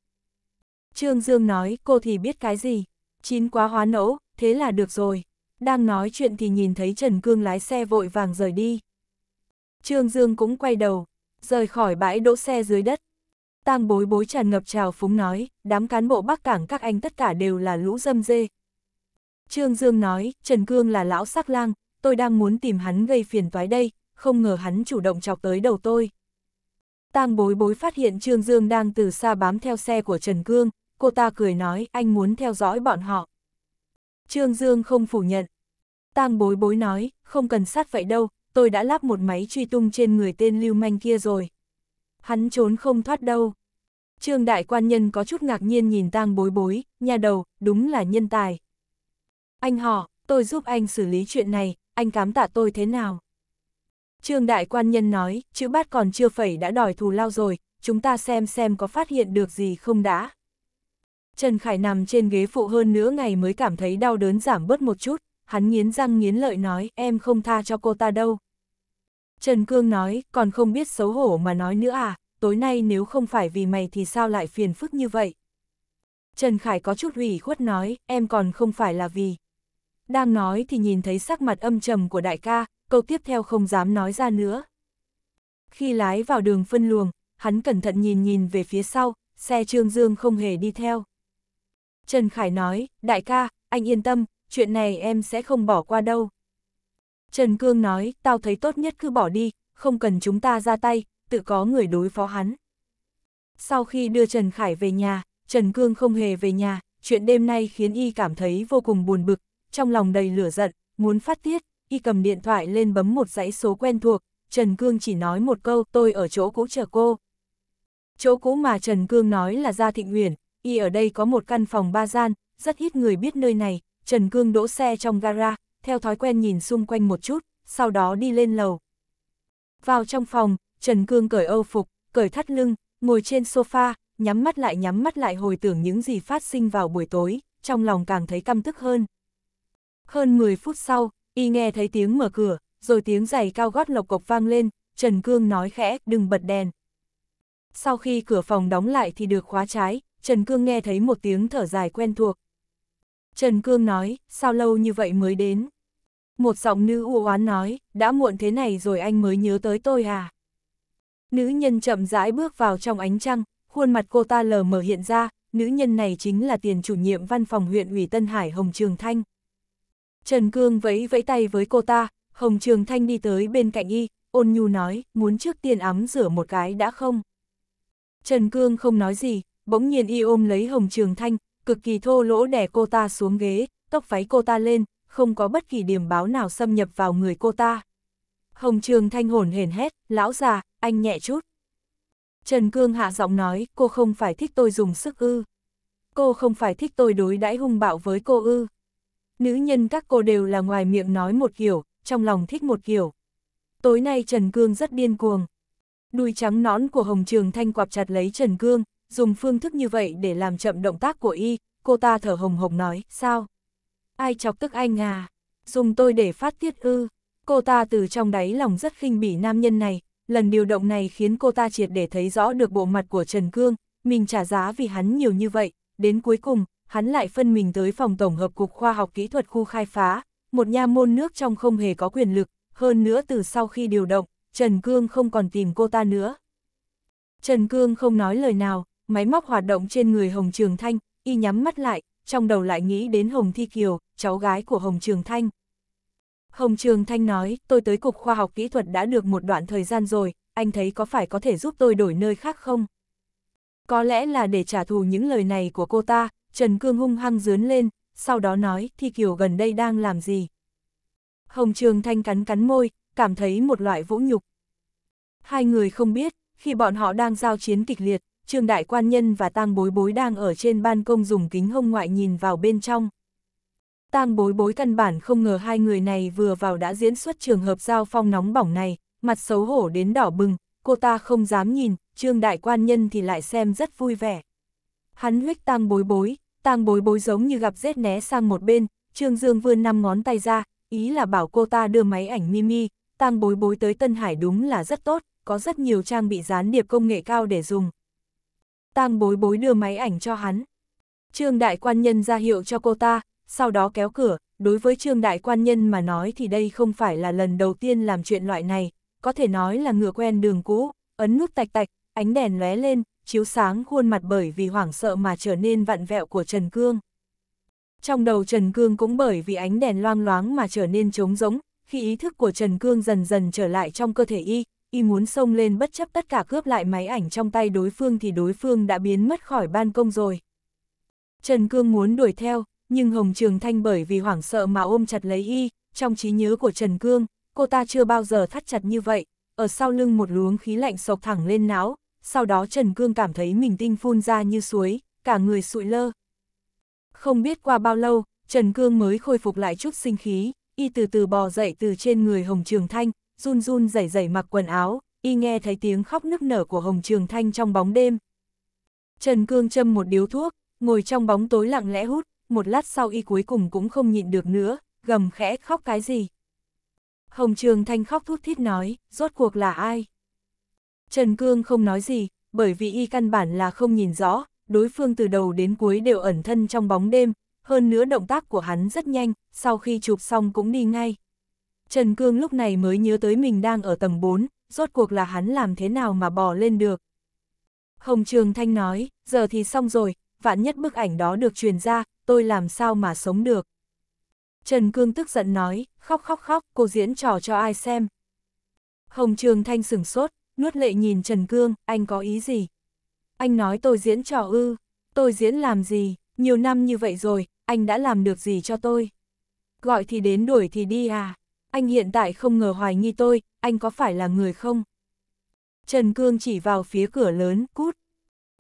Speaker 1: Trương Dương nói, cô thì biết cái gì? Chín quá hóa nẫu, thế là được rồi. Đang nói chuyện thì nhìn thấy Trần Cương lái xe vội vàng rời đi. Trương Dương cũng quay đầu, rời khỏi bãi đỗ xe dưới đất. Tang bối bối tràn ngập trào phúng nói, đám cán bộ bắc cảng các anh tất cả đều là lũ dâm dê. Trương Dương nói, Trần Cương là lão sắc lang, tôi đang muốn tìm hắn gây phiền toái đây, không ngờ hắn chủ động chọc tới đầu tôi. Tang bối bối phát hiện Trương Dương đang từ xa bám theo xe của Trần Cương, cô ta cười nói anh muốn theo dõi bọn họ. Trương Dương không phủ nhận. Tang bối bối nói, không cần sát vậy đâu, tôi đã lắp một máy truy tung trên người tên lưu manh kia rồi hắn trốn không thoát đâu. Trương đại quan nhân có chút ngạc nhiên nhìn tang bối bối, nhà đầu, đúng là nhân tài. Anh họ, tôi giúp anh xử lý chuyện này, anh cám tạ tôi thế nào? Trương đại quan nhân nói, chữ bát còn chưa phẩy đã đòi thù lao rồi, chúng ta xem xem có phát hiện được gì không đã. Trần Khải nằm trên ghế phụ hơn nửa ngày mới cảm thấy đau đớn giảm bớt một chút, hắn nghiến răng nghiến lợi nói, em không tha cho cô ta đâu. Trần Cương nói, còn không biết xấu hổ mà nói nữa à, tối nay nếu không phải vì mày thì sao lại phiền phức như vậy? Trần Khải có chút ủy khuất nói, em còn không phải là vì. Đang nói thì nhìn thấy sắc mặt âm trầm của đại ca, câu tiếp theo không dám nói ra nữa. Khi lái vào đường phân luồng, hắn cẩn thận nhìn nhìn về phía sau, xe Trương Dương không hề đi theo. Trần Khải nói, đại ca, anh yên tâm, chuyện này em sẽ không bỏ qua đâu. Trần Cương nói, tao thấy tốt nhất cứ bỏ đi, không cần chúng ta ra tay, tự có người đối phó hắn. Sau khi đưa Trần Khải về nhà, Trần Cương không hề về nhà, chuyện đêm nay khiến y cảm thấy vô cùng buồn bực, trong lòng đầy lửa giận, muốn phát tiết, y cầm điện thoại lên bấm một dãy số quen thuộc, Trần Cương chỉ nói một câu, tôi ở chỗ cũ chờ cô. Chỗ cũ mà Trần Cương nói là Gia Thịnh Uyển, y ở đây có một căn phòng ba gian, rất ít người biết nơi này, Trần Cương đỗ xe trong gara, theo thói quen nhìn xung quanh một chút, sau đó đi lên lầu. Vào trong phòng, Trần Cương cởi âu phục, cởi thắt lưng, ngồi trên sofa, nhắm mắt lại nhắm mắt lại hồi tưởng những gì phát sinh vào buổi tối, trong lòng càng thấy căm tức hơn. Hơn 10 phút sau, y nghe thấy tiếng mở cửa, rồi tiếng giày cao gót lộc cộc vang lên, Trần Cương nói khẽ, đừng bật đèn. Sau khi cửa phòng đóng lại thì được khóa trái, Trần Cương nghe thấy một tiếng thở dài quen thuộc, Trần Cương nói, sao lâu như vậy mới đến? Một giọng nữ u oán nói, đã muộn thế này rồi anh mới nhớ tới tôi à? Nữ nhân chậm rãi bước vào trong ánh trăng, khuôn mặt cô ta lờ mờ hiện ra, nữ nhân này chính là tiền chủ nhiệm văn phòng huyện ủy Tân Hải Hồng Trường Thanh. Trần Cương vẫy vẫy tay với cô ta, Hồng Trường Thanh đi tới bên cạnh y, ôn nhu nói, muốn trước tiên ấm rửa một cái đã không? Trần Cương không nói gì, bỗng nhiên y ôm lấy Hồng Trường Thanh, cực kỳ thô lỗ đè cô ta xuống ghế, tóc váy cô ta lên, không có bất kỳ điểm báo nào xâm nhập vào người cô ta. Hồng Trường Thanh hồn hển hét, lão già, anh nhẹ chút. Trần Cương hạ giọng nói, cô không phải thích tôi dùng sức ư. Cô không phải thích tôi đối đãi hung bạo với cô ư. Nữ nhân các cô đều là ngoài miệng nói một kiểu, trong lòng thích một kiểu. Tối nay Trần Cương rất điên cuồng. Đuôi trắng nón của Hồng Trường Thanh quặp chặt lấy Trần Cương, dùng phương thức như vậy để làm chậm động tác của y, cô ta thở hồng hồng nói, sao? Ai chọc tức anh à? Dùng tôi để phát tiết ư? Cô ta từ trong đáy lòng rất khinh bỉ nam nhân này, lần điều động này khiến cô ta triệt để thấy rõ được bộ mặt của Trần Cương, mình trả giá vì hắn nhiều như vậy, đến cuối cùng, hắn lại phân mình tới phòng tổng hợp cục khoa học kỹ thuật khu khai phá, một nha môn nước trong không hề có quyền lực, hơn nữa từ sau khi điều động, Trần Cương không còn tìm cô ta nữa. Trần Cương không nói lời nào, máy móc hoạt động trên người Hồng Trường Thanh, y nhắm mắt lại, trong đầu lại nghĩ đến Hồng Thi Kiều, cháu gái của Hồng Trường Thanh. Hồng Trường Thanh nói, tôi tới Cục Khoa học Kỹ thuật đã được một đoạn thời gian rồi, anh thấy có phải có thể giúp tôi đổi nơi khác không? Có lẽ là để trả thù những lời này của cô ta, Trần Cương hung hăng dướn lên, sau đó nói Thi Kiều gần đây đang làm gì. Hồng Trường Thanh cắn cắn môi, cảm thấy một loại vũ nhục. Hai người không biết, khi bọn họ đang giao chiến kịch liệt, Trương Đại Quan Nhân và tang Bối Bối đang ở trên ban công dùng kính hông ngoại nhìn vào bên trong. tang Bối Bối căn bản không ngờ hai người này vừa vào đã diễn xuất trường hợp giao phong nóng bỏng này, mặt xấu hổ đến đỏ bừng, cô ta không dám nhìn, Trương Đại Quan Nhân thì lại xem rất vui vẻ. Hắn huyết tang Bối Bối, tang Bối Bối giống như gặp rết né sang một bên, Trương Dương vươn năm ngón tay ra, ý là bảo cô ta đưa máy ảnh Mimi, tang Bối Bối tới Tân Hải đúng là rất tốt, có rất nhiều trang bị gián điệp công nghệ cao để dùng tang bối bối đưa máy ảnh cho hắn. Trương đại quan nhân ra hiệu cho cô ta, sau đó kéo cửa, đối với trương đại quan nhân mà nói thì đây không phải là lần đầu tiên làm chuyện loại này, có thể nói là ngựa quen đường cũ, ấn nút tạch tạch, ánh đèn lóe lên, chiếu sáng khuôn mặt bởi vì hoảng sợ mà trở nên vặn vẹo của Trần Cương. Trong đầu Trần Cương cũng bởi vì ánh đèn loang loáng mà trở nên trống rỗng, khi ý thức của Trần Cương dần dần trở lại trong cơ thể y, y muốn xông lên bất chấp tất cả cướp lại máy ảnh trong tay đối phương thì đối phương đã biến mất khỏi ban công rồi. Trần Cương muốn đuổi theo, nhưng Hồng Trường Thanh bởi vì hoảng sợ mà ôm chặt lấy y, trong trí nhớ của Trần Cương, cô ta chưa bao giờ thắt chặt như vậy, ở sau lưng một luống khí lạnh sộc thẳng lên não, sau đó Trần Cương cảm thấy mình tinh phun ra như suối, cả người sụi lơ. Không biết qua bao lâu, Trần Cương mới khôi phục lại chút sinh khí, y từ từ bò dậy từ trên người Hồng Trường Thanh, run run rẩy rẩy mặc quần áo, y nghe thấy tiếng khóc nức nở của Hồng Trường Thanh trong bóng đêm. Trần Cương châm một điếu thuốc, ngồi trong bóng tối lặng lẽ hút, một lát sau y cuối cùng cũng không nhịn được nữa, gầm khẽ khóc cái gì. Hồng Trường Thanh khóc thút thít nói, rốt cuộc là ai? Trần Cương không nói gì, bởi vì y căn bản là không nhìn rõ, đối phương từ đầu đến cuối đều ẩn thân trong bóng đêm, hơn nữa động tác của hắn rất nhanh, sau khi chụp xong cũng đi ngay. Trần Cương lúc này mới nhớ tới mình đang ở tầng 4, rốt cuộc là hắn làm thế nào mà bò lên được. Hồng Trường Thanh nói, giờ thì xong rồi, vạn nhất bức ảnh đó được truyền ra, tôi làm sao mà sống được. Trần Cương tức giận nói, khóc khóc khóc, cô diễn trò cho ai xem. Hồng Trường Thanh sửng sốt, nuốt lệ nhìn Trần Cương, anh có ý gì? Anh nói tôi diễn trò ư, tôi diễn làm gì, nhiều năm như vậy rồi, anh đã làm được gì cho tôi? Gọi thì đến đuổi thì đi à? anh hiện tại không ngờ hoài nghi tôi, anh có phải là người không? Trần Cương chỉ vào phía cửa lớn, cút.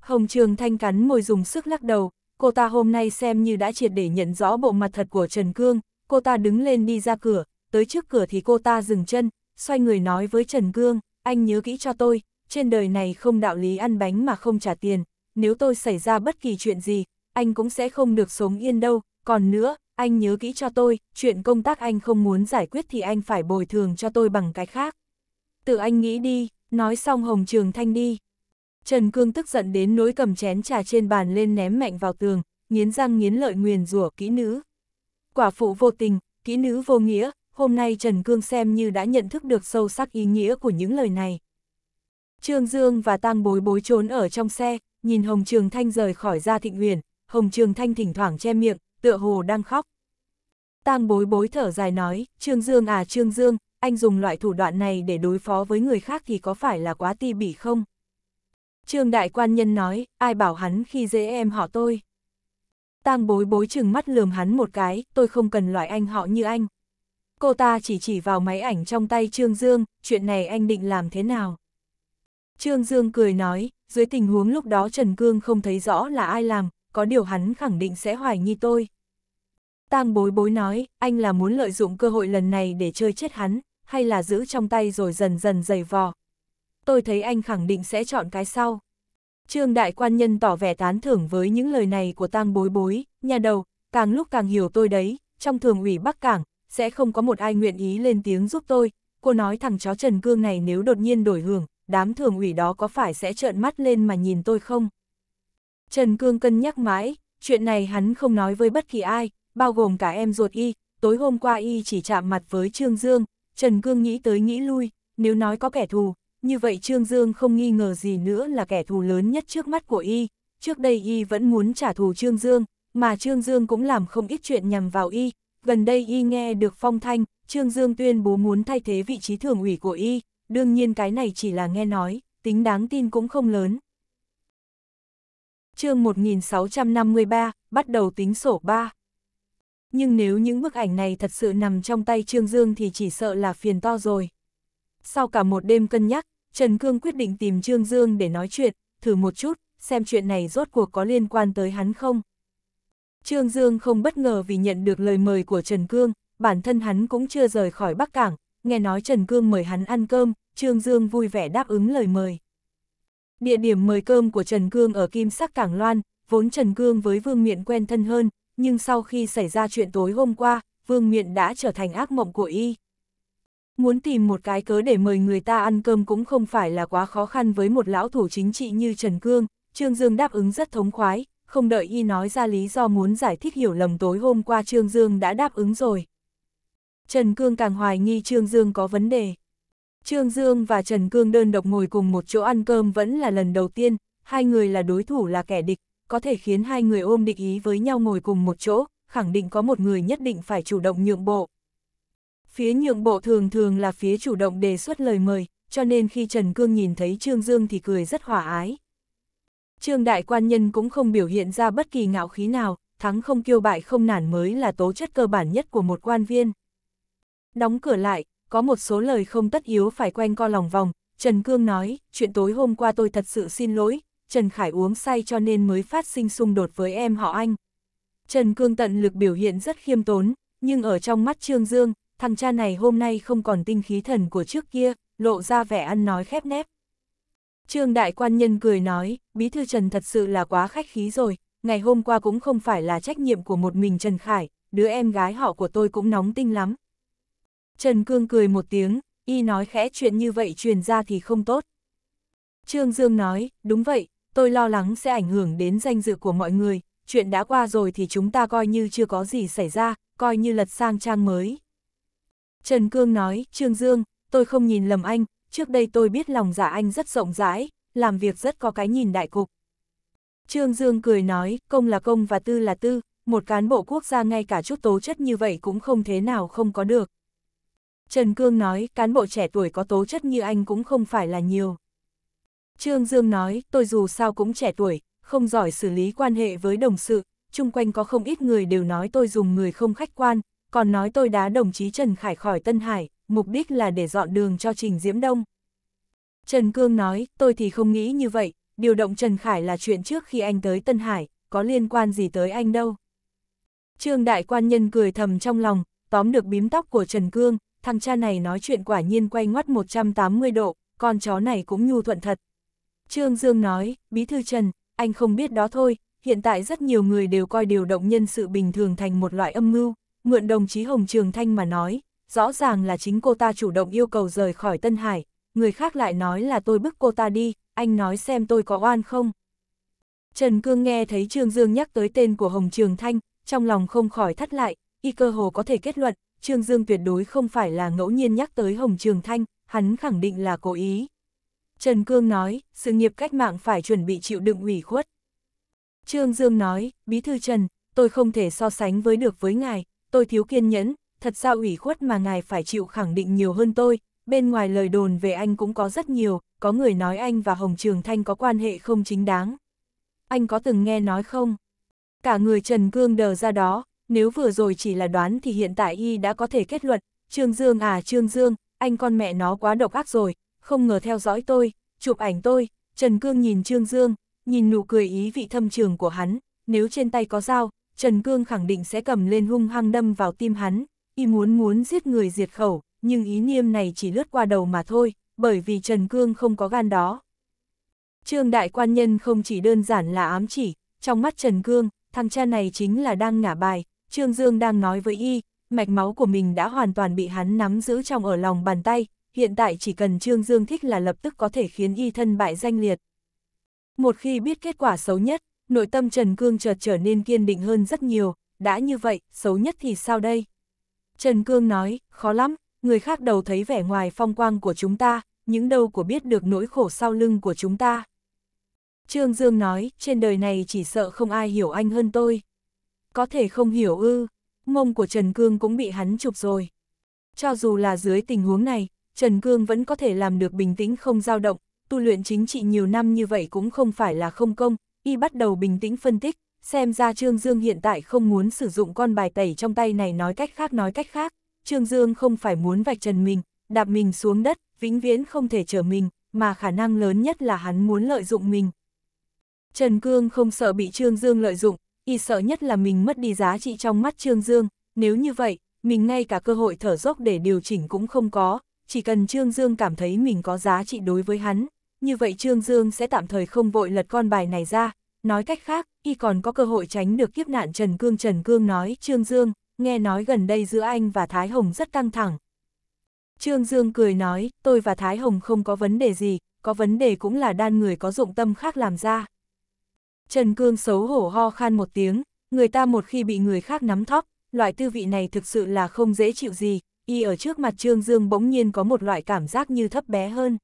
Speaker 1: Hồng Trường Thanh cắn môi dùng sức lắc đầu, cô ta hôm nay xem như đã triệt để nhận rõ bộ mặt thật của Trần Cương, cô ta đứng lên đi ra cửa, tới trước cửa thì cô ta dừng chân, xoay người nói với Trần Cương, anh nhớ kỹ cho tôi, trên đời này không đạo lý ăn bánh mà không trả tiền, nếu tôi xảy ra bất kỳ chuyện gì, anh cũng sẽ không được sống yên đâu, còn nữa, anh nhớ kỹ cho tôi, chuyện công tác anh không muốn giải quyết thì anh phải bồi thường cho tôi bằng cái khác. Tự anh nghĩ đi, nói xong Hồng Trường Thanh đi. Trần Cương tức giận đến nỗi cầm chén trà trên bàn lên ném mạnh vào tường, nghiến răng nghiến lợi nguyền rủa kỹ nữ. Quả phụ vô tình, kỹ nữ vô nghĩa, hôm nay Trần Cương xem như đã nhận thức được sâu sắc ý nghĩa của những lời này. Trương Dương và tăng Bối bối trốn ở trong xe, nhìn Hồng Trường Thanh rời khỏi gia thịnh huyền, Hồng Trường Thanh thỉnh thoảng che miệng, tựa hồ đang khóc. Tang bối bối thở dài nói, Trương Dương à Trương Dương, anh dùng loại thủ đoạn này để đối phó với người khác thì có phải là quá ti bỉ không? Trương đại quan nhân nói, ai bảo hắn khi dễ em họ tôi. Tang bối bối chừng mắt lườm hắn một cái, tôi không cần loại anh họ như anh. Cô ta chỉ chỉ vào máy ảnh trong tay Trương Dương, chuyện này anh định làm thế nào? Trương Dương cười nói, dưới tình huống lúc đó Trần Cương không thấy rõ là ai làm, có điều hắn khẳng định sẽ hoài nghi tôi. Tang bối bối nói, anh là muốn lợi dụng cơ hội lần này để chơi chết hắn, hay là giữ trong tay rồi dần dần dày vò. Tôi thấy anh khẳng định sẽ chọn cái sau. Trương đại quan nhân tỏ vẻ tán thưởng với những lời này của Tang bối bối, nhà đầu, càng lúc càng hiểu tôi đấy, trong thường ủy Bắc Cảng, sẽ không có một ai nguyện ý lên tiếng giúp tôi. Cô nói thằng chó Trần Cương này nếu đột nhiên đổi hưởng, đám thường ủy đó có phải sẽ trợn mắt lên mà nhìn tôi không? Trần Cương cân nhắc mãi, chuyện này hắn không nói với bất kỳ ai, bao gồm cả em ruột y, tối hôm qua y chỉ chạm mặt với Trương Dương, Trần Cương nghĩ tới nghĩ lui, nếu nói có kẻ thù, như vậy Trương Dương không nghi ngờ gì nữa là kẻ thù lớn nhất trước mắt của y, trước đây y vẫn muốn trả thù Trương Dương, mà Trương Dương cũng làm không ít chuyện nhằm vào y, gần đây y nghe được phong thanh, Trương Dương tuyên bố muốn thay thế vị trí thường ủy của y, đương nhiên cái này chỉ là nghe nói, tính đáng tin cũng không lớn. chương 1653, bắt đầu tính sổ 3 nhưng nếu những bức ảnh này thật sự nằm trong tay Trương Dương thì chỉ sợ là phiền to rồi. Sau cả một đêm cân nhắc, Trần Cương quyết định tìm Trương Dương để nói chuyện, thử một chút, xem chuyện này rốt cuộc có liên quan tới hắn không. Trương Dương không bất ngờ vì nhận được lời mời của Trần Cương, bản thân hắn cũng chưa rời khỏi Bắc Cảng, nghe nói Trần Cương mời hắn ăn cơm, Trương Dương vui vẻ đáp ứng lời mời. Địa điểm mời cơm của Trần Cương ở Kim Sắc Cảng Loan, vốn Trần Cương với Vương Miện quen thân hơn, nhưng sau khi xảy ra chuyện tối hôm qua, Vương Nguyện đã trở thành ác mộng của y. Muốn tìm một cái cớ để mời người ta ăn cơm cũng không phải là quá khó khăn với một lão thủ chính trị như Trần Cương, Trương Dương đáp ứng rất thống khoái, không đợi y nói ra lý do muốn giải thích hiểu lầm tối hôm qua Trương Dương đã đáp ứng rồi. Trần Cương càng hoài nghi Trương Dương có vấn đề. Trương Dương và Trần Cương đơn độc ngồi cùng một chỗ ăn cơm vẫn là lần đầu tiên, hai người là đối thủ là kẻ địch, có thể khiến hai người ôm định ý với nhau ngồi cùng một chỗ, khẳng định có một người nhất định phải chủ động nhượng bộ. Phía nhượng bộ thường thường là phía chủ động đề xuất lời mời, cho nên khi Trần Cương nhìn thấy Trương Dương thì cười rất hòa ái. Trương Đại Quan Nhân cũng không biểu hiện ra bất kỳ ngạo khí nào, thắng không kiêu bại không nản mới là tố chất cơ bản nhất của một quan viên. Đóng cửa lại, có một số lời không tất yếu phải quanh co lòng vòng, Trần Cương nói, chuyện tối hôm qua tôi thật sự xin lỗi, Trần Khải uống say cho nên mới phát sinh xung đột với em họ anh. Trần Cương tận lực biểu hiện rất khiêm tốn, nhưng ở trong mắt Trương Dương, thằng cha này hôm nay không còn tinh khí thần của trước kia, lộ ra vẻ ăn nói khép nép. Trương Đại Quan Nhân cười nói, Bí Thư Trần thật sự là quá khách khí rồi, ngày hôm qua cũng không phải là trách nhiệm của một mình Trần Khải, đứa em gái họ của tôi cũng nóng tinh lắm. Trần Cương cười một tiếng, y nói khẽ chuyện như vậy truyền ra thì không tốt. Trương Dương nói, đúng vậy, tôi lo lắng sẽ ảnh hưởng đến danh dự của mọi người, chuyện đã qua rồi thì chúng ta coi như chưa có gì xảy ra, coi như lật sang trang mới. Trần Cương nói, Trương Dương, tôi không nhìn lầm anh, trước đây tôi biết lòng giả dạ anh rất rộng rãi, làm việc rất có cái nhìn đại cục. Trương Dương cười nói, công là công và tư là tư, một cán bộ quốc gia ngay cả chút tố chất như vậy cũng không thế nào không có được. Trần Cương nói, cán bộ trẻ tuổi có tố chất như anh cũng không phải là nhiều. Trương Dương nói, tôi dù sao cũng trẻ tuổi, không giỏi xử lý quan hệ với đồng sự, chung quanh có không ít người đều nói tôi dùng người không khách quan, còn nói tôi đá đồng chí Trần Khải khỏi Tân Hải, mục đích là để dọn đường cho Trình Diễm Đông. Trần Cương nói, tôi thì không nghĩ như vậy, điều động Trần Khải là chuyện trước khi anh tới Tân Hải, có liên quan gì tới anh đâu. Trương Đại Quan Nhân cười thầm trong lòng, tóm được bím tóc của Trần Cương, thằng cha này nói chuyện quả nhiên quay ngoắt 180 độ, con chó này cũng nhu thuận thật. Trương Dương nói, Bí Thư Trần, anh không biết đó thôi, hiện tại rất nhiều người đều coi điều động nhân sự bình thường thành một loại âm mưu, mượn đồng chí Hồng Trường Thanh mà nói, rõ ràng là chính cô ta chủ động yêu cầu rời khỏi Tân Hải, người khác lại nói là tôi bức cô ta đi, anh nói xem tôi có oan không. Trần Cương nghe thấy Trương Dương nhắc tới tên của Hồng Trường Thanh, trong lòng không khỏi thắt lại, y cơ hồ có thể kết luận, Trương Dương tuyệt đối không phải là ngẫu nhiên nhắc tới Hồng Trường Thanh, hắn khẳng định là cố ý. Trần Cương nói, sự nghiệp cách mạng phải chuẩn bị chịu đựng ủy khuất. Trương Dương nói, Bí thư Trần, tôi không thể so sánh với được với ngài, tôi thiếu kiên nhẫn, thật sao ủy khuất mà ngài phải chịu khẳng định nhiều hơn tôi, bên ngoài lời đồn về anh cũng có rất nhiều, có người nói anh và Hồng Trường Thanh có quan hệ không chính đáng. Anh có từng nghe nói không? Cả người Trần Cương đờ ra đó, nếu vừa rồi chỉ là đoán thì hiện tại y đã có thể kết luận, Trương Dương à Trương Dương, anh con mẹ nó quá độc ác rồi, không ngờ theo dõi tôi, chụp ảnh tôi, Trần Cương nhìn Trương Dương, nhìn nụ cười ý vị thâm trường của hắn, nếu trên tay có dao, Trần Cương khẳng định sẽ cầm lên hung hăng đâm vào tim hắn, y muốn muốn giết người diệt khẩu, nhưng ý niêm này chỉ lướt qua đầu mà thôi, bởi vì Trần Cương không có gan đó. Trương Đại Quan Nhân không chỉ đơn giản là ám chỉ, trong mắt Trần Cương, thằng cha này chính là đang ngả bài, Trương Dương đang nói với y, mạch máu của mình đã hoàn toàn bị hắn nắm giữ trong ở lòng bàn tay, hiện tại chỉ cần Trương Dương thích là lập tức có thể khiến y thân bại danh liệt. Một khi biết kết quả xấu nhất, nội tâm Trần Cương chợt trở nên kiên định hơn rất nhiều, đã như vậy, xấu nhất thì sao đây? Trần Cương nói, khó lắm, người khác đầu thấy vẻ ngoài phong quang của chúng ta, những đâu của biết được nỗi khổ sau lưng của chúng ta. Trương Dương nói, trên đời này chỉ sợ không ai hiểu anh hơn tôi. Có thể không hiểu ư, mông của Trần Cương cũng bị hắn chụp rồi. Cho dù là dưới tình huống này, Trần Cương vẫn có thể làm được bình tĩnh không dao động, tu luyện chính trị nhiều năm như vậy cũng không phải là không công, y bắt đầu bình tĩnh phân tích, xem ra Trương Dương hiện tại không muốn sử dụng con bài tẩy trong tay này nói cách khác nói cách khác, Trương Dương không phải muốn vạch trần mình, đạp mình xuống đất, vĩnh viễn không thể trở mình, mà khả năng lớn nhất là hắn muốn lợi dụng mình. Trần Cương không sợ bị Trương Dương lợi dụng, y sợ nhất là mình mất đi giá trị trong mắt Trương Dương, nếu như vậy, mình ngay cả cơ hội thở dốc để điều chỉnh cũng không có, chỉ cần Trương Dương cảm thấy mình có giá trị đối với hắn, như vậy Trương Dương sẽ tạm thời không vội lật con bài này ra. Nói cách khác, y còn có cơ hội tránh được kiếp nạn Trần Cương. Trần Cương nói Trương Dương, nghe nói gần đây giữa anh và Thái Hồng rất căng thẳng. Trương Dương cười nói, tôi và Thái Hồng không có vấn đề gì, có vấn đề cũng là đan người có dụng tâm khác làm ra. Trần Cương xấu hổ ho khan một tiếng, người ta một khi bị người khác nắm thóp, loại tư vị này thực sự là không dễ chịu gì, y ở trước mặt Trương Dương bỗng nhiên có một loại cảm giác như thấp bé hơn.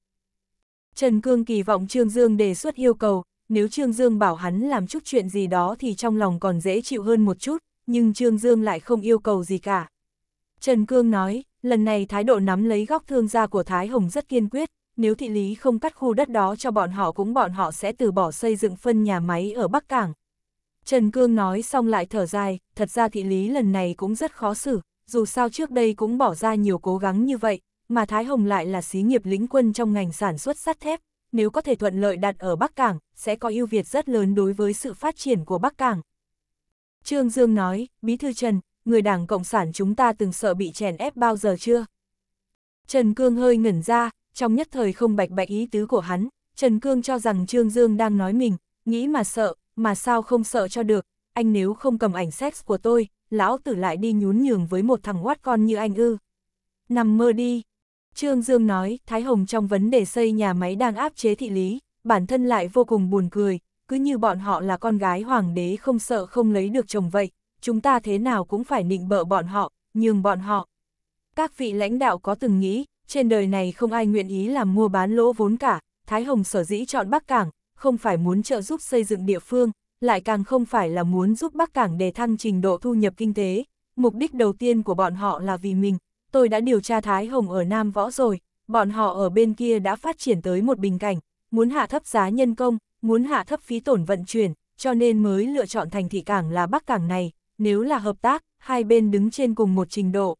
Speaker 1: Trần Cương kỳ vọng Trương Dương đề xuất yêu cầu, nếu Trương Dương bảo hắn làm chút chuyện gì đó thì trong lòng còn dễ chịu hơn một chút, nhưng Trương Dương lại không yêu cầu gì cả. Trần Cương nói, lần này thái độ nắm lấy góc thương gia của Thái Hồng rất kiên quyết, nếu thị lý không cắt khu đất đó cho bọn họ cũng bọn họ sẽ từ bỏ xây dựng phân nhà máy ở Bắc Cảng. Trần Cương nói xong lại thở dài, thật ra thị lý lần này cũng rất khó xử dù sao trước đây cũng bỏ ra nhiều cố gắng như vậy, mà Thái Hồng lại là xí nghiệp lĩnh quân trong ngành sản xuất sắt thép, nếu có thể thuận lợi đặt ở Bắc Cảng, sẽ có ưu việt rất lớn đối với sự phát triển của Bắc Cảng. Trương Dương nói, Bí Thư Trần, người Đảng Cộng sản chúng ta từng sợ bị chèn ép bao giờ chưa? Trần Cương hơi ngẩn ra, trong nhất thời không bạch bạch ý tứ của hắn, Trần Cương cho rằng Trương Dương đang nói mình, nghĩ mà sợ, mà sao không sợ cho được, anh nếu không cầm ảnh sex của tôi, lão tử lại đi nhún nhường với một thằng oát con như anh ư. Nằm mơ đi. Trương Dương nói, Thái Hồng trong vấn đề xây nhà máy đang áp chế thị lý, bản thân lại vô cùng buồn cười, cứ như bọn họ là con gái hoàng đế không sợ không lấy được chồng vậy, chúng ta thế nào cũng phải nịnh bợ bọn họ, nhường bọn họ. Các vị lãnh đạo có từng nghĩ, trên đời này không ai nguyện ý làm mua bán lỗ vốn cả, Thái Hồng sở dĩ chọn Bắc Cảng, không phải muốn trợ giúp xây dựng địa phương, lại càng không phải là muốn giúp Bắc Cảng để thăng trình độ thu nhập kinh tế. Mục đích đầu tiên của bọn họ là vì mình, tôi đã điều tra Thái Hồng ở Nam Võ rồi, bọn họ ở bên kia đã phát triển tới một bình cảnh, muốn hạ thấp giá nhân công, muốn hạ thấp phí tổn vận chuyển, cho nên mới lựa chọn thành thị cảng là Bắc Cảng này, nếu là hợp tác, hai bên đứng trên cùng một trình độ.